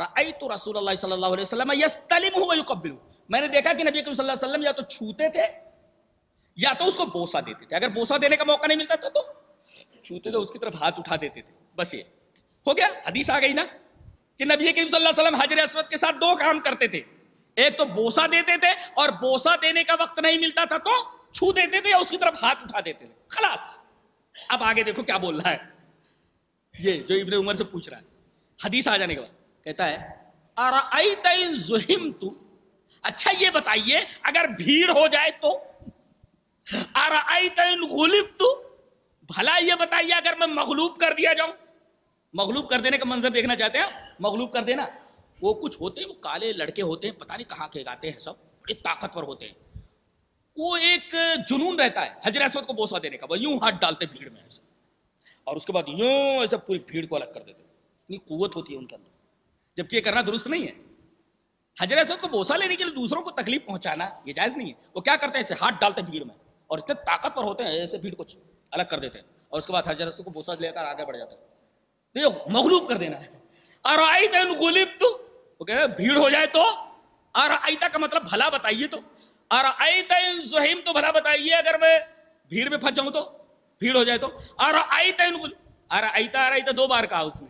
رأیت رسول اللہ صلی اللہ علیہ وسلم یستلمہ ویقبلو میں نے دیکھا کہ نبی کریم صلی اللہ علیہ وسلم یا تو چھوتے تھے یا تو اس کو بوسا دیتے تھے اگر بوسا دینے کا موقع نہیں ملتا تھا تو اس کی طرف ہاتھ اٹھا دیتے تھے بس یہ ہو گیا حدیث آ گئی نا کہ نبی کریم صلی اللہ علیہ وسلم حجر اسود کے ساتھ دو کام کرتے تھے ایک تو بوسا دیتے تھے اور بوسا دینے کا وقت نہیں ملتا تھا تو چھو دیتے تھے یا اس کی طرف ہاتھ اٹھا دیتے تھے خلاص اب آگے دیکھو کیا بول رہا ہے یہ جو ابن عمر سے پوچھ رہا ہے حدیث آ جانے کے بعد کہتا ہے اچھا یہ بتائیے اگر بھیڑ ہو جائے تو بھلا یہ بتائیے اگر میں مغلوب کر دیا جاؤں مغلوب کر دینے کا منظر دیکھنا چاہتے ہیں مغلوب کر دینا وہ کچھ ہوتے ہیں وہ کالے لڑکے ہوتے ہیں پتہ نہیں کہاں کے گاتے ہیں سب طاقتور ہوتے ہیں وہ ایک جنون رہتا ہے حجر اسود کو بوسا دینے کا وہ یوں ہاتھ ڈالتے بھیڑ میں ایسے اور اس کے بعد یوں ایسے پوری بھیڑ کو الگ کر دیتے اتنی قوت ہوتی ہے ان کے اندر جبکہ یہ کرنا درست نہیں ہے حجر اسود کو بوسا لینے کے لیے دوسروں کو تکلیف پہنچانا یہ جائز نہیں ہے وہ کیا کرتے ہیں ہاتھ ڈالتے بھیڑ میں اور اتنے طاقتور ہوتے ہیں ایسے بھیڑ کچھ الگ کر دیتے ہیں اور اس کے بعد حضرت کو بوسا لے کر آگے بڑھ جاتے ہیں تو یہ مغلوب کر دینا ہے ارائیت ان غلب تو وہ کہ بھیڑ ہو جائے تو ارائیتا کا مطلب بھلا بتائیے تو ارائیتا ان زہیم تو بھلا بتائیے اگر میں بھیڑ میں پھنس جاؤں تو بھیڑ ہو جائے تو ارائیتا ان غلب ارائیتا ارائیتا دو بار کہا اس نے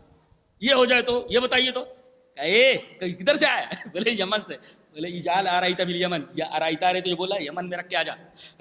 یہ ہو جائے تو یہ بتائیے تو اے کدھر سے آیا بولے یمن سے بولے ایجال آ رہی تب یمن یا آ رہی تارے تو یہ بولا یمن میں رکھ کے آ جا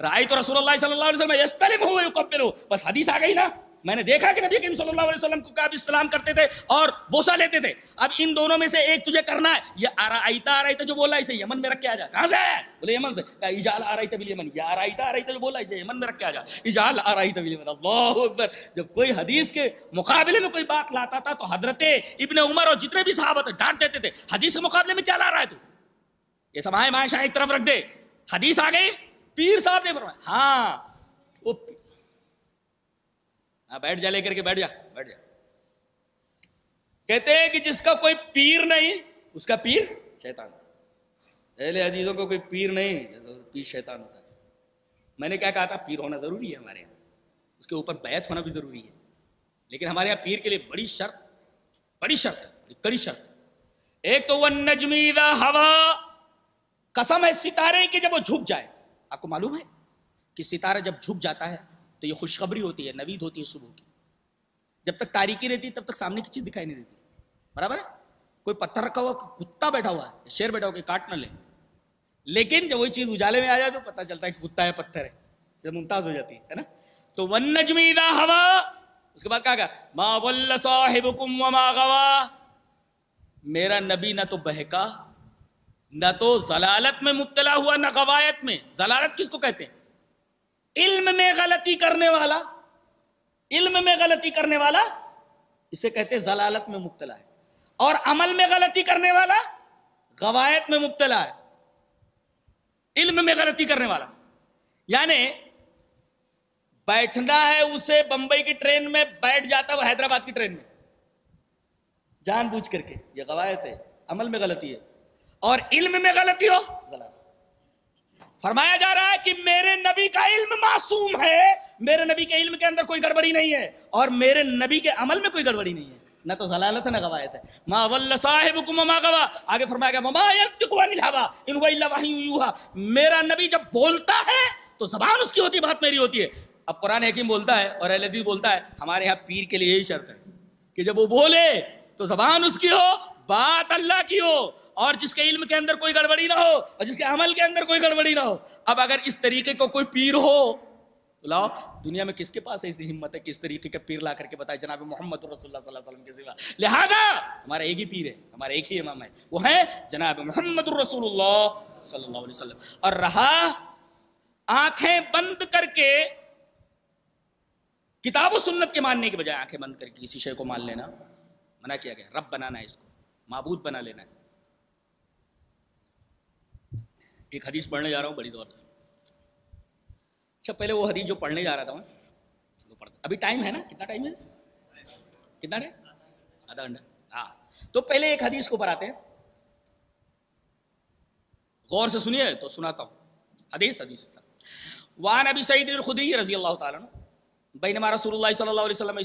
رائے تو رسول اللہ صلی اللہ علیہ وسلم یستلم ہو یقبلو بس حدیث آ گئی نا میں نے دیکھا کہ نبی کریم صلی اللہ علیہ وسلم کو کعب استلام کرتے تھے اور بوسا لیتے تھے اب ان دونوں میں سے ایک تجھے کرنا ہے یہ آرائیتا آرائیتا جو بولا اسے یمن میں رکھ کے آ جا کہاں سے ہے بولے یمن سے کہا اجال آرائیتا رہی یمن یا آرائیتا آرائیتا جو بولا اسے یمن میں رکھ کے آ جا اجال آرائیتا رہی یمن اللہ اکبر جب کوئی حدیث کے مقابلے میں کوئی بات لاتا تھا تو حضرت ابن عمر اور جتنے بھی صحابہ تھے ڈانٹ دیتے تھے حدیث کے مقابلے میں کیا لا رہا ہے تو یہ سب آئے شاہ ایک طرف رکھ دے حدیث آگئی پیر صاحب نے فرمایا ہاں۔, ہاں بیٹھ جا لے کر کے بیٹھ جا بیٹھ جا کہتے ہیں کہ جس کا کوئی پیر نہیں اس کا پیر شیطان اہل حدیثوں کو کوئی پیر نہیں پیر شیطان ہوتا ہے میں نے کیا کہا تھا پیر ہونا ضروری ہے ہمارے یہاں اس کے اوپر بیعت ہونا بھی ضروری ہے لیکن ہمارے یہاں پیر کے لیے بڑی شرط بڑی شرط ہے بڑی کڑی شرط ایک تو وہ نجمی ہوا قسم ہے ستارے کی جب وہ جھک جائے آپ کو معلوم ہے کہ ستارہ جب جھک جاتا ہے تو یہ خوشخبری ہوتی ہے نوید ہوتی ہے صبح کی جب تک تاریکی رہتی ہے تب تک سامنے کی چیز دکھائی نہیں دیتی برابر ہے کوئی پتھر رکھا ہوا کتا بیٹھا ہوا ہے شیر بیٹھا ہوا کہ کاٹ نہ لے لیکن جب وہی چیز اجالے میں آ جائے تو پتہ چلتا ہے کہ کتا ہے پتھر ہے سے ممتاز ہو جاتی ہے نا تو ون نجمی دا ہوا اس کے بعد کہا کہا ما ول صاحبکم وما غوا میرا نبی نہ تو بہکا نہ تو ضلالت میں مبتلا ہوا نہ غوایت میں ضلالت کس کو کہتے ہیں علم میں غلطی کرنے والا علم میں غلطی کرنے والا اسے کہتے ہیں ضلالت میں مبتلا ہے اور عمل میں غلطی کرنے والا غوایت میں مبتلا ہے علم میں غلطی کرنے والا یعنی بیٹھنا ہے اسے بمبئی کی ٹرین میں بیٹھ جاتا وہ حیدرآباد کی ٹرین میں جان بوجھ کر کے یہ غوایت ہے عمل میں غلطی ہے اور علم میں غلطی ہو غلط فرمایا جا رہا ہے کہ میرے نبی کا علم معصوم ہے میرے نبی کے علم کے اندر کوئی گڑبڑی نہیں ہے اور میرے نبی کے عمل میں کوئی گڑبڑی نہیں ہے نہ تو ضلالت ہے نہ گوایت ہے ما ول صاحبکم ما غوا آگے فرمایا گیا وما ينطق عن الهوى ان هو الا وحی يوحى میرا نبی جب بولتا ہے تو زبان اس کی ہوتی بات میری ہوتی ہے اب قرآن حکیم بولتا ہے اور اہل حدیث بولتا ہے ہمارے ہاں پیر کے لیے یہی شرط ہے کہ جب وہ بولے تو زبان اس کی ہو بات اللہ کی ہو اور جس کے علم کے اندر کوئی گڑبڑی نہ ہو اور جس کے عمل کے اندر کوئی گڑبڑی نہ ہو اب اگر اس طریقے کو کوئی پیر ہو تو لاؤ دنیا میں کس کے پاس ایسی ہمت ہے کس طریقے کا پیر لا کر کے بتائے جناب محمد رسول اللہ صلی اللہ علیہ وسلم کے سوا لہذا ہمارا ایک ہی پیر ہے ہمارا ایک ہی امام ہے وہ ہے جناب محمد رسول اللہ صلی اللہ علیہ وسلم اور رہا آنکھیں بند کر کے کتاب و سنت کے ماننے کے بجائے آنکھیں بند کر کے کسی شے کو مان لینا منع کیا گیا رب بنانا ہے اس کو معبود بنا لینا ہے ایک حدیث پڑھنے جا رہا ہوں بڑی دور اچھا پہلے وہ حدیث جو پڑھنے جا رہا تھا ابھی ٹائم ہے نا کتنا ٹائم ہے کتنا آدھا گھنٹہ ہاں تو پہلے ایک حدیث کو ہیں غور سے سنیے تو سناتا ہوں حدیث حدیث وان ابی سعید الخدری رضی اللہ تعالیٰ بھائی بینما رسول اللہ صلی اللہ علیہ وسلم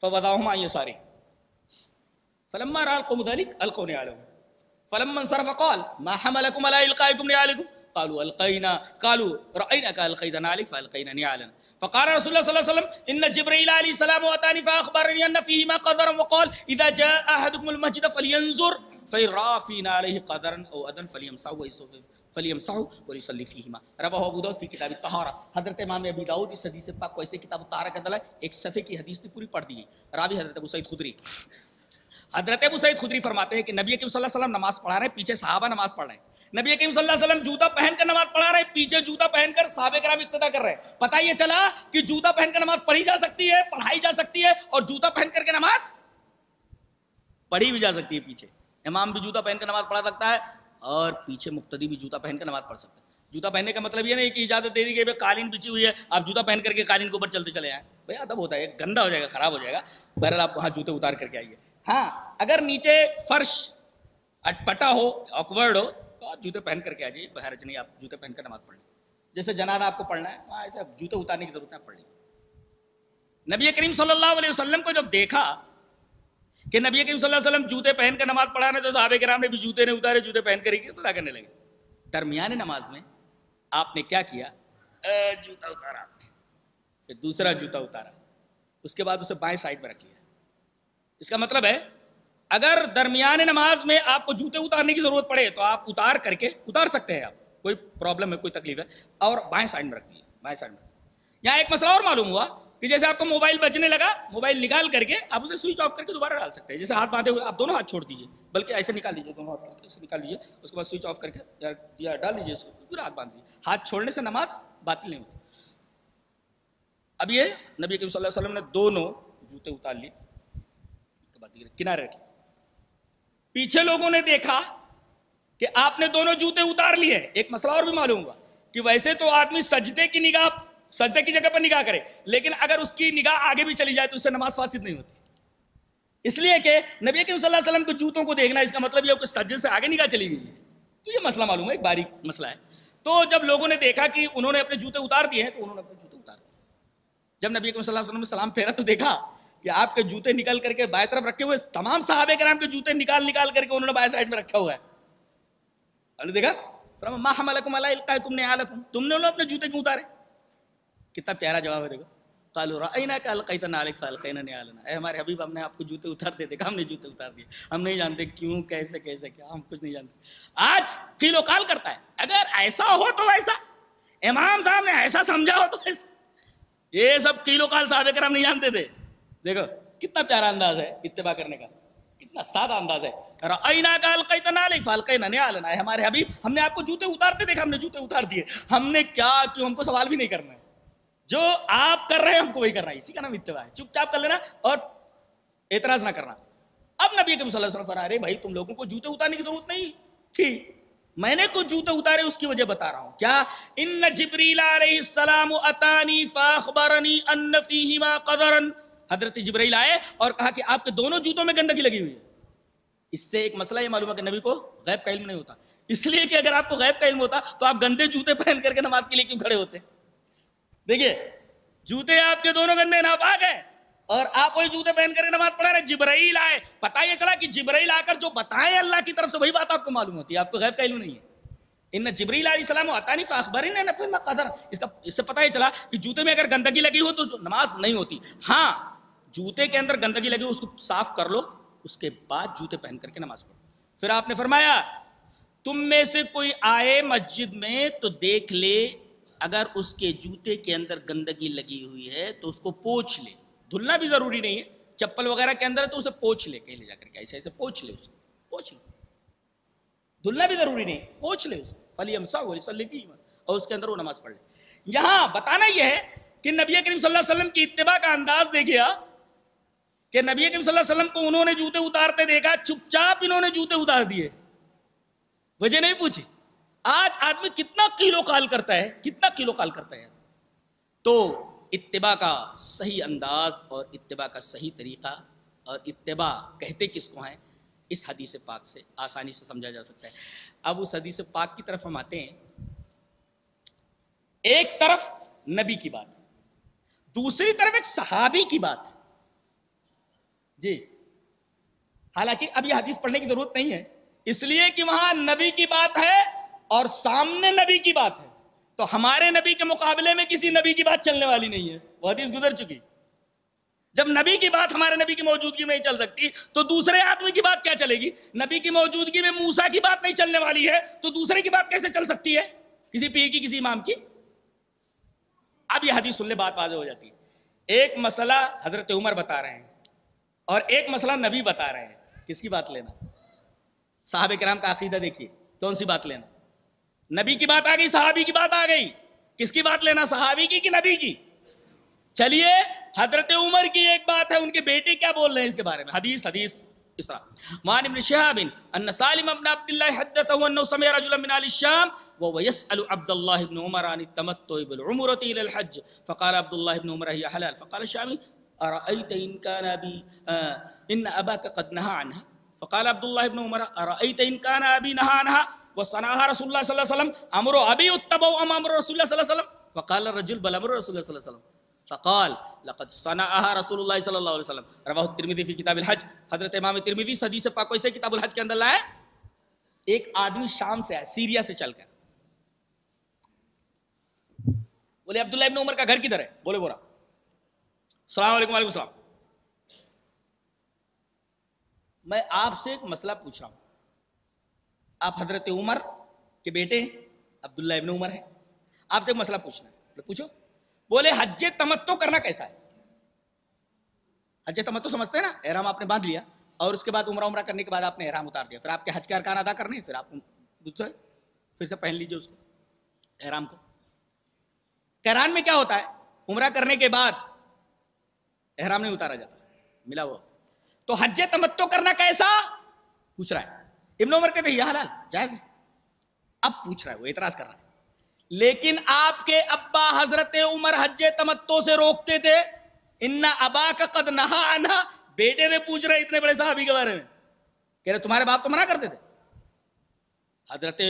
تو علیہ ہم آئیے سارے فلما رأى القوم ذلك ألقوا نعالهم فلما انصرف قال ما حملكم على إلقائكم نعالكم قالوا ألقينا قالوا رأيناك ألقيت نعالك فألقينا نعالنا فقال رسول الله صلى الله عليه وسلم إن جبريل عليه السلام أتاني فأخبرني أن فيهما ما وقال إذا جاء أحدكم المسجد فلينظر فإن رأى فينا عليه قدرا أو أذن فليمسعه ويصفه فليمسعه وليصلي فيهما رواه ابو داود في كتاب الطهارة حضرت امام ابي داود اس حدیث پاک کو ایسے کتاب الطهارة کا دلائے ایک صفحے کی حدیث نے پوری پڑھ دی راوی حضرت ابو سعید خدری حضرت ابو سعید خدری فرماتے ہیں کہ نبی کریم صلی اللہ علیہ وسلم نماز پڑھا رہے ہیں پیچھے صحابہ نماز پڑھ رہے ہیں نبی کریم صلی اللہ علیہ وسلم جوتا پہن کر نماز پڑھا رہے ہیں پیچھے جوتا پہن کر صحابہ کرام ابتدا کر رہے ہیں پتہ یہ چلا کہ جوتا پہن کر نماز پڑھی جا سکتی ہے پڑھائی جا سکتی ہے اور جوتا پہن کر کے نماز پڑھی بھی جا سکتی ہے پیچھے امام بھی جوتا پہن کر نماز پڑھا سکتا ہے اور پیچھے مقتدی بھی جوتا پہن کر نماز پڑھ سکتا ہے جوتا پہننے کا مطلب یہ نہیں کہ اجازت دے دی کہ قالین بچی ہوئی ہے آپ جوتا پہن کر کے قالین کے اوپر چلتے چلے آئیں بھائی ادب ہوتا ہے گندا ہو جائے گا خراب ہو جائے گا بہرحال آپ وہاں جوتے اتار کر کے آئیے ہاں اگر نیچے فرش اٹپٹا ہو آکورڈ ہو تو آپ جوتے پہن کر کے آ جائیے حرج نہیں آپ جوتے پہن کر نماز پڑھ لیں جیسے جنازہ آپ کو پڑھنا ہے وہاں ایسے جوتے اتارنے کی ضرورت ہے پڑھ لیں نبی کریم صلی اللہ علیہ وسلم کو جب دیکھا کہ نبی کریم صلی اللہ علیہ وسلم جوتے پہن کر نماز پڑھا رہے تو صحابہ کرام نے بھی جوتے نے اتارے جوتے پہن کر ہی تو کرنے لگے درمیان نماز میں آپ نے کیا کیا جوتا اتارا پھر دوسرا جوتا اتارا اس کے بعد اسے بائیں سائڈ میں رکھ لیا اس کا مطلب ہے اگر درمیان نماز میں آپ کو جوتے اتارنے کی ضرورت پڑے تو آپ اتار کر کے اتار سکتے ہیں آپ کوئی پرابلم ہے کوئی تکلیف ہے اور بائیں سائڈ میں رکھ دیجیے بائیں سائڈ میں یہاں ایک مسئلہ اور معلوم ہوا کہ جیسے آپ کو موبائل بجنے لگا موبائل نکال کر کے آپ اسے سوئچ آف کر کے دوبارہ ڈال سکتے ہیں جیسے ہاتھ باندھے ہوئے آپ دونوں ہاتھ چھوڑ دیجیے بلکہ ایسے نکال دیجیے دونوں ہاتھ کے نکال دیجیے اس کے بعد سوئچ آف کر کے یا ڈال دیجیے اس کو پورا ہاتھ باندھ دیجیے ہاتھ چھوڑنے سے نماز باطل نہیں ہوتی اب یہ نبی کریم صلی اللہ علیہ وسلم نے دونوں جوتے اتار لیے کنارے پیچھے لوگوں نے دیکھا کہ آپ نے دونوں جوتے اتار لیے ایک مسئلہ اور بھی معلوم ہوا کہ ویسے تو آدمی سجدے کی نگاہ سجدے کی جگہ پر نگاہ کرے لیکن اگر اس کی نگاہ آگے بھی چلی جائے تو اس سے نماز فاسد نہیں ہوتی اس لیے کہ نبی کریم صلی اللہ علیہ وسلم کے جوتوں کو دیکھنا اس کا مطلب یہ کہ سجدے سے آگے نگاہ چلی گئی ہے تو یہ مسئلہ معلوم ہے ایک باریک مسئلہ ہے تو جب لوگوں نے دیکھا کہ انہوں نے اپنے جوتے اتار دیے ہیں تو انہوں نے اپنے جوتے اتار دیے جب نبی کریم صلی اللہ علیہ وسلم نے سلام پھیرا تو دیکھا کہ آپ کے جوتے نکل کر کے بائیں طرف رکھے ہوئے تمام صحابہ کرام کے جوتے نکال نکال کر کے انہوں نے بائیں سائڈ میں رکھا ہوا ہے اور دیکھا ما حملکم نے القائکم نعالکم تم نے انہوں اپنے جوتے کیوں اتارے کتنا پیارا جواب ہے دیکھو قالوا رأيناك القيت نعلك نے نعالنا اے ہمارے حبیب ہم نے آپ کو جوتے اتار دے دیکھا ہم نے جوتے اتار دیے ہم نہیں جانتے کیوں کیسے کیسے کیا ہم کچھ نہیں جانتے آج قیل و قال کرتا ہے اگر ایسا ہو تو ایسا امام صاحب نے ایسا سمجھا ہو تو ایسا یہ سب قیل و قال صحابہ کرام نہیں جانتے تھے دیکھو کتنا پیارا انداز ہے اتباع کرنے کا کتنا سادہ انداز ہے رعینا کا القیتنا علی فالقینا نے علنا ہے ہمارے حبیب ہم نے آپ کو جوتے اتارتے دیکھا ہم نے جوتے اتار دیے ہم نے کیا کیوں ہم کو سوال بھی نہیں کرنا ہے جو آپ کر رہے ہیں ہم کو وہی کرنا ہے اسی کا نام اتباع ہے چپ چاپ کر لینا اور اعتراض نہ کرنا اب نبی کے صلی اللہ علیہ وسلم فرما بھائی تم لوگوں کو جوتے اتارنے کی ضرورت نہیں ٹھیک میں نے کچھ جوتے اتارے اس کی وجہ بتا رہا ہوں کیا ان جبریل علیہ السلام اتانی فاخبرنی ان فیہما قدرن حضرت جبرائیل آئے اور کہا کہ آپ کے دونوں جوتوں میں گندگی لگی ہوئی ہے اس سے ایک مسئلہ یہ معلوم ہے کہ نبی کو غیب کا علم نہیں ہوتا اس لیے کہ اگر آپ کو غیب کا علم ہوتا تو آپ گندے جوتے پہن کر کے نماز کے لیے کیوں کھڑے ہوتے دیکھیے جوتے آپ کے دونوں گندے نا پاک ہے اور آپ وہی جوتے پہن کر کے نماز پڑھا رہے جبرائیل آئے پتا یہ چلا کہ جبرائیل آ کر جو بتائیں اللہ کی طرف سے وہی بات آپ کو معلوم ہوتی ہے آپ کو غیب کا علم نہیں ہے ان جبریل علیہ السلام و عطانی فاخبر ان نفل اس کا اس سے پتہ ہی چلا کہ جوتے میں اگر گندگی لگی ہو تو نماز نہیں ہوتی ہاں جوتے کے اندر گندگی لگے اس کو صاف کر لو اس کے بعد جوتے پہن کر کے نماز پڑھو پھر آپ نے فرمایا تم میں سے کوئی آئے مسجد میں تو دیکھ لے اگر اس کے جوتے کے اندر گندگی لگی ہوئی ہے تو اس کو پوچھ لے دھلنا بھی ضروری نہیں ہے چپل وغیرہ کے اندر ہے تو اسے پوچھ لے کہیں لے جا کر کے ایسے ایسے پوچھ لے اسے پوچھ لے دھلنا بھی ضروری نہیں پوچھ لے اسے فلی ہم اور اس کے اندر وہ نماز پڑھ لے یہاں بتانا یہ ہے کہ نبی کریم صلی اللہ علیہ وسلم کی اتباع کا انداز دیکھا کہ نبی کریم صلی اللہ علیہ وسلم کو انہوں نے جوتے اتارتے دیکھا چپ چاپ انہوں نے جوتے اتار دیے وجہ نہیں پوچھی آج آدمی کتنا کلو کال کرتا ہے کتنا کلو کال کرتا ہے تو اتباع کا صحیح انداز اور اتباع کا صحیح طریقہ اور اتباع کہتے کس کو ہیں اس حدیث پاک سے آسانی سے سمجھا جا سکتا ہے اب اس حدیث پاک کی طرف ہم آتے ہیں ایک طرف نبی کی بات دوسری طرف ایک صحابی کی بات ہے جی حالانکہ اب یہ حدیث پڑھنے کی ضرورت نہیں ہے اس لیے کہ وہاں نبی کی بات ہے اور سامنے نبی کی بات ہے تو ہمارے نبی کے مقابلے میں کسی نبی کی بات چلنے والی نہیں ہے وہ حدیث گزر چکی جب نبی کی بات ہمارے نبی کی موجودگی میں نہیں چل سکتی تو دوسرے آدمی کی بات کیا چلے گی نبی کی موجودگی میں موسا کی بات نہیں چلنے والی ہے تو دوسرے کی بات کیسے چل سکتی ہے کسی پیر کی کسی امام کی اب یہ حدیث سننے بات واضح ہو جاتی ہے ایک مسئلہ حضرت عمر بتا رہے ہیں اور ایک مسئلہ نبی بتا رہے ہیں کس کی بات لینا صاحب کرام کا عقیدہ دیکھیے کون سی بات لینا نبی کی بات آ گئی صحابی کی بات آ گئی کس کی بات لینا صحابی کی کہ نبی کی چلیے حضرت عمر کی ایک بات ہے ان کے بیٹے کیا بول رہے ہیں اس کے بارے میں حدیث حدیث مان ابن شہاب ان سالم ابن عبداللہ حدثہ انہو سمع رجل من آل الشام وہو يسأل عبداللہ ابن عمر عن التمتع بالعمرت الى الحج فقال عبداللہ ابن عمر ہی حلال فقال الشامی ارأيت ان كان ابي ان اباك قد نهى عنها فقال عبد الله بن عمر ارأيت ان كان ابي نهى عنها وصنعها رسول الله صلى الله عليه وسلم امر ابي اتبعوا امام رسول الله صلى الله عليه وسلم فقال الرجل بل امر رسول الله صلى الله عليه وسلم فقال لقد صنعها رسول اللہ صلی اللہ علیہ وسلم رواہ ترمیدی فی کتاب الحج حضرت امام ترمیدی صدی سے پاک سے کتاب الحج کے اندر لائے ایک آدمی شام سے ہے سیریا سے چل کر بولے عبداللہ ابن عمر کا گھر کدھر ہے بولے بورا السلام علیکم وعلیکم السلام میں آپ سے ایک مسئلہ پوچھ رہا ہوں آپ حضرت عمر کے بیٹے ہیں عبداللہ ابن عمر ہیں آپ سے ایک مسئلہ پوچھنا ہے پوچھو بولے حج تمتو کرنا کیسا ہے حج تمتو سمجھتے ہیں نا احرام آپ نے باندھ لیا اور اس کے بعد عمرہ عمرہ کرنے کے بعد آپ نے احرام اتار دیا پھر آپ کے حج کے ارکان ادا کرنے پھر آپ سے پھر سے پہن لیجئے اس کو احرام کو تحران میں کیا ہوتا ہے عمرہ کرنے کے بعد احرام نہیں اتارا جاتا ملا وہ تو حج تمتو کرنا کیسا پوچھ رہا ہے ابن عمر کہتے یہ حلال جائز ہے اب پوچھ رہا ہے وہ اعتراض کر رہا ہے لیکن آپ کے ابا حضرت عمر حج تمتو سے روکتے تھے ان ابا کا قد نہا آنا بیٹے سے پوچھ رہے اتنے بڑے صحابی کے بارے میں کہہ رہے تمہارے باپ تو منع کرتے تھے حضرت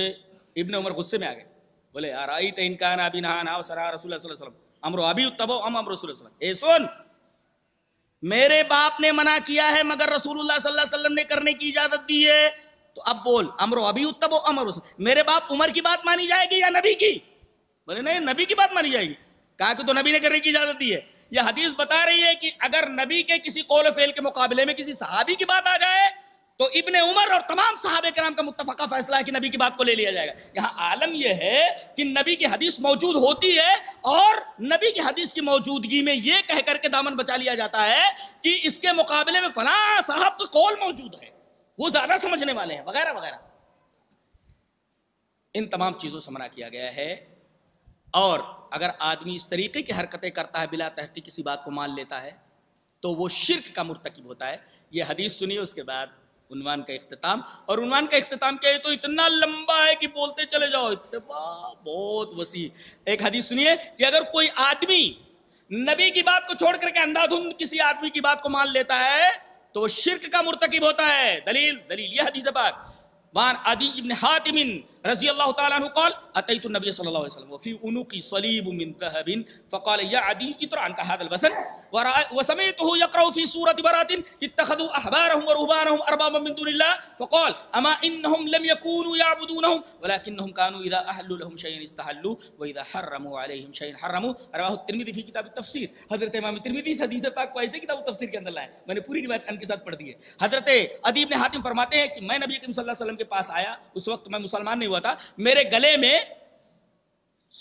ابن عمر غصے میں آ گئے بولے آرائی تین کا نابی نہا نہا سرا رسول اللہ صلی اللہ علیہ وسلم امرو ابھی تبو ام امر رسول اللہ علیہ وسلم اے سن میرے باپ نے منع کیا ہے مگر رسول اللہ صلی اللہ علیہ وسلم نے کرنے کی اجازت دی ہے تو اب بول امرو ابھی اتب امر میرے باپ عمر کی بات مانی جائے گی یا نبی کی بولے نہیں نبی کی بات مانی جائے گی کہا کہ تو نبی نے کرنے کی اجازت دی ہے یہ حدیث بتا رہی ہے کہ اگر نبی کے کسی قول فیل کے مقابلے میں کسی صحابی کی بات آ جائے تو ابن عمر اور تمام صحابہ کرام کا متفقہ فیصلہ ہے کہ نبی کی بات کو لے لیا جائے گا یہاں عالم یہ ہے کہ نبی کی حدیث موجود ہوتی ہے اور نبی کی حدیث کی موجودگی میں یہ کہہ کر کے دامن بچا لیا جاتا ہے کہ اس کے مقابلے میں فلاں صاحب کا قول موجود ہے وہ زیادہ سمجھنے والے ہیں وغیرہ وغیرہ ان تمام چیزوں سے منع کیا گیا ہے اور اگر آدمی اس طریقے کی حرکتیں کرتا ہے بلا تحقیق کسی بات کو مان لیتا ہے تو وہ شرک کا مرتکب ہوتا ہے یہ حدیث سنیے اس کے بعد عنوان کا اختتام اور عنوان کا اختتام کیا ہے تو اتنا لمبا ہے کہ بولتے چلے جاؤ اتبا بہت وسیع ایک حدیث سنیے کہ اگر کوئی آدمی نبی کی بات کو چھوڑ کر کے اندھا کسی آدمی کی بات کو مان لیتا ہے تو شرک کا مرتکب ہوتا ہے دلیل دلیل یہ حدیث حاتم رضی اللہ تعالیٰ عنہ قال اتیت النبی صلی اللہ علیہ وسلم وفی انقی صلیب من ذہب فقال یا عدی اتر عن کا هذا البسن وسمیتہ یقرأ فی سورة برات اتخذوا احبارہم ورہبانہم اربابا من دون اللہ فقال اما انہم لم یکونوا یعبدونہم ولیکنہم کانوا اذا احلوا لہم شئین استحلوا و اذا حرموا علیہم شئین حرموا رواہ الترمیدی فی کتاب التفسیر حضرت امام ترمیدی اس حدیث پاک کو ایسے کتاب التفسیر کے اندر لائے میں نے پوری روایت ان کے ساتھ پڑھ دی ہے حضرت عدیب نے حاتم فرماتے ہیں کہ میں نبی کریم صلی اللہ علیہ وسلم کے پاس آیا اس وقت میں مسلمان نہیں ہوا تھا میرے گلے میں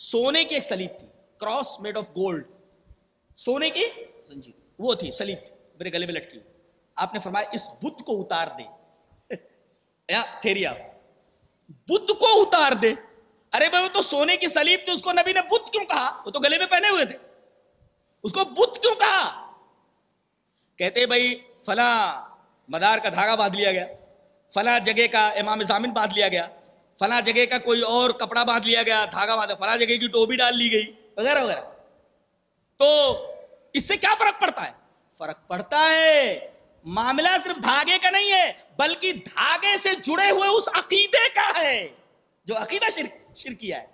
سونے کی ایک سلیب تھی کراس میڈ آف گولڈ سونے کی زنجیر وہ تھی سلیب تھی میرے گلے میں لٹکی آپ نے فرمایا اس بت کو اتار دے یا تھیریا بت کو اتار دے ارے بھائی وہ تو سونے کی سلیب تھی اس کو نبی نے بت کیوں کہا وہ تو گلے میں پہنے ہوئے تھے اس کو بت کیوں کہا کہتے بھائی فلاں مدار کا دھاگا باندھ لیا گیا فلاں جگہ کا امام زامن باندھ لیا گیا فلاں جگہ کا کوئی اور کپڑا باندھ لیا گیا دھاگا باندھا فلاں جگہ کی ٹوپی ڈال لی گئی وغیرہ وغیرہ تو اس سے کیا فرق پڑتا ہے فرق پڑتا ہے معاملہ صرف دھاگے کا نہیں ہے بلکہ دھاگے سے جڑے ہوئے اس عقیدے کا ہے جو عقیدہ شرکیہ ہے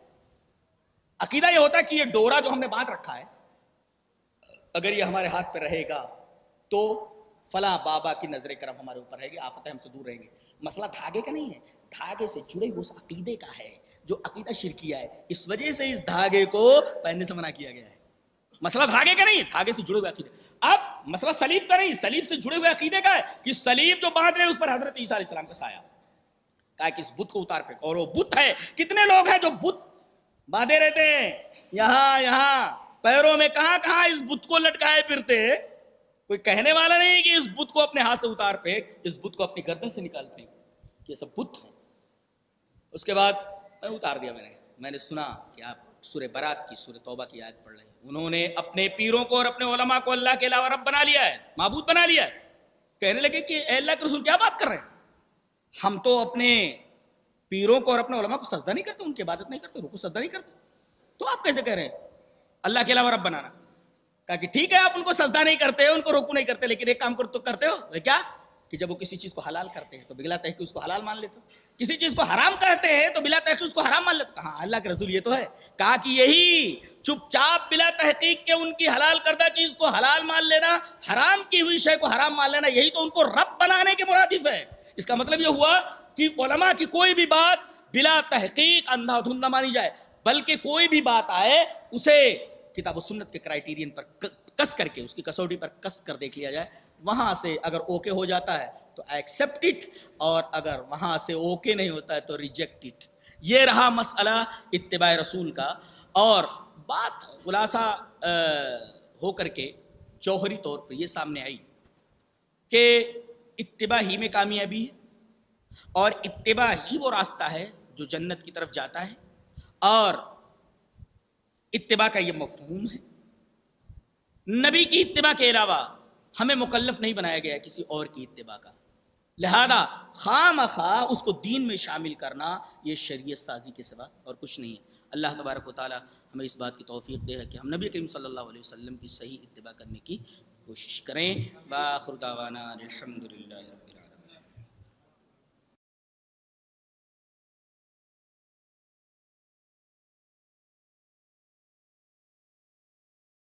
عقیدہ یہ ہوتا ہے کہ یہ ڈورا جو ہم نے باندھ رکھا ہے اگر یہ ہمارے ہاتھ پہ رہے گا تو فلاں بابا کی نظر کرم ہمارے اوپر رہے گی آفتیں ہم سے دور رہیں گے مسئلہ دھاگے کا نہیں ہے دھاگے سے جڑے اس عقیدے کا ہے جو عقیدہ شرکیہ ہے اس وجہ سے اس دھاگے کو پہننے سے منع کیا گیا ہے مسئلہ دھاگے کا نہیں دھاگے سے جڑے ہوئے عقیدے اب مسئلہ سلیب کا نہیں سلیب سے جڑے ہوئے عقیدے کا ہے کہ سلیب جو باندھ رہے ہیں اس پر حضرت عیسیٰ علیہ السلام کا سایہ کہا کہ اس بت کو اتار پہ اور وہ بت ہے کتنے لوگ ہیں جو بت باندھے رہتے ہیں یہاں یہاں پیروں میں کہاں کہاں اس بت کو لٹکائے پھرتے کوئی کہنے والا نہیں کہ اس بت کو اپنے ہاتھ سے اتار پہ اس بت کو اپنی گردن سے نکال پہ یہ سب بت ہے اس کے بعد میں اتار دیا میں نے میں نے سنا کہ آپ سور برات کی توبہ کی آیت پڑھ ہیں انہوں نے اپنے پیروں کو اور اپنے علماء کو اللہ کے علاوہ رب بنا لیا ہے معبود بنا لیا ہے کہنے لگے کہ اے اللہ کے رسول کیا بات کر رہے ہیں ہم تو اپنے پیروں کو اور اپنے علماء کو سجدہ نہیں کرتے ان کی عبادت نہیں کرتے رکو سجدہ نہیں کرتے تو آپ کیسے کہہ رہے ہیں اللہ کے علاوہ رب بنانا کہا کہ ٹھیک ہے آپ ان کو سجدہ نہیں کرتے ان کو رکو نہیں کرتے لیکن ایک کام کرتے ہو کیا کہ جب وہ کسی چیز کو حلال کرتے ہیں تو بگلا تہ اس کو حلال مان لیتے کسی چیز کو حرام کہتے ہیں تو بلا تحقیق اس کو حرام مان لیتے کہاں اللہ کے رسول یہ تو ہے کہا کہ یہی چپ چاپ بلا تحقیق کے ان کی حلال کردہ چیز کو حلال مان لینا حرام کی ہوئی شے کو حرام مان لینا یہی تو ان کو رب بنانے کے مرادف ہے اس کا مطلب یہ ہوا کہ علماء کی کوئی بھی بات بلا تحقیق اندھا دھندہ مانی جائے بلکہ کوئی بھی بات آئے اسے کتاب و سنت کے کرائیٹیرین پر کس کر کے اس کی کسوٹی پر کس کر دیکھ لیا جائے وہاں سے اگر اوکے ہو جاتا ہے تو ایکسیپٹ اور اگر وہاں سے اوکے نہیں ہوتا ہے تو ریجیکٹ اٹ یہ رہا مسئلہ اتباع رسول کا اور بات خلاصہ ہو کر کے جوہری طور پہ یہ سامنے آئی کہ اتباع ہی میں کامیابی ہے اور اتباع ہی وہ راستہ ہے جو جنت کی طرف جاتا ہے اور اتباع کا یہ مفہوم ہے نبی کی اتباع کے علاوہ ہمیں مکلف نہیں بنایا گیا کسی اور کی اتباع کا لہذا خواہ مخواہ اس کو دین میں شامل کرنا یہ شریعت سازی کے سوا اور کچھ نہیں ہے اللہ تبارک و تعالیٰ ہمیں اس بات کی توفیق دے ہے کہ ہم نبی کریم صلی اللہ علیہ وسلم کی صحیح اتباع کرنے کی کوشش کریں باخر خوردہ الحمدللہ الحمد للہ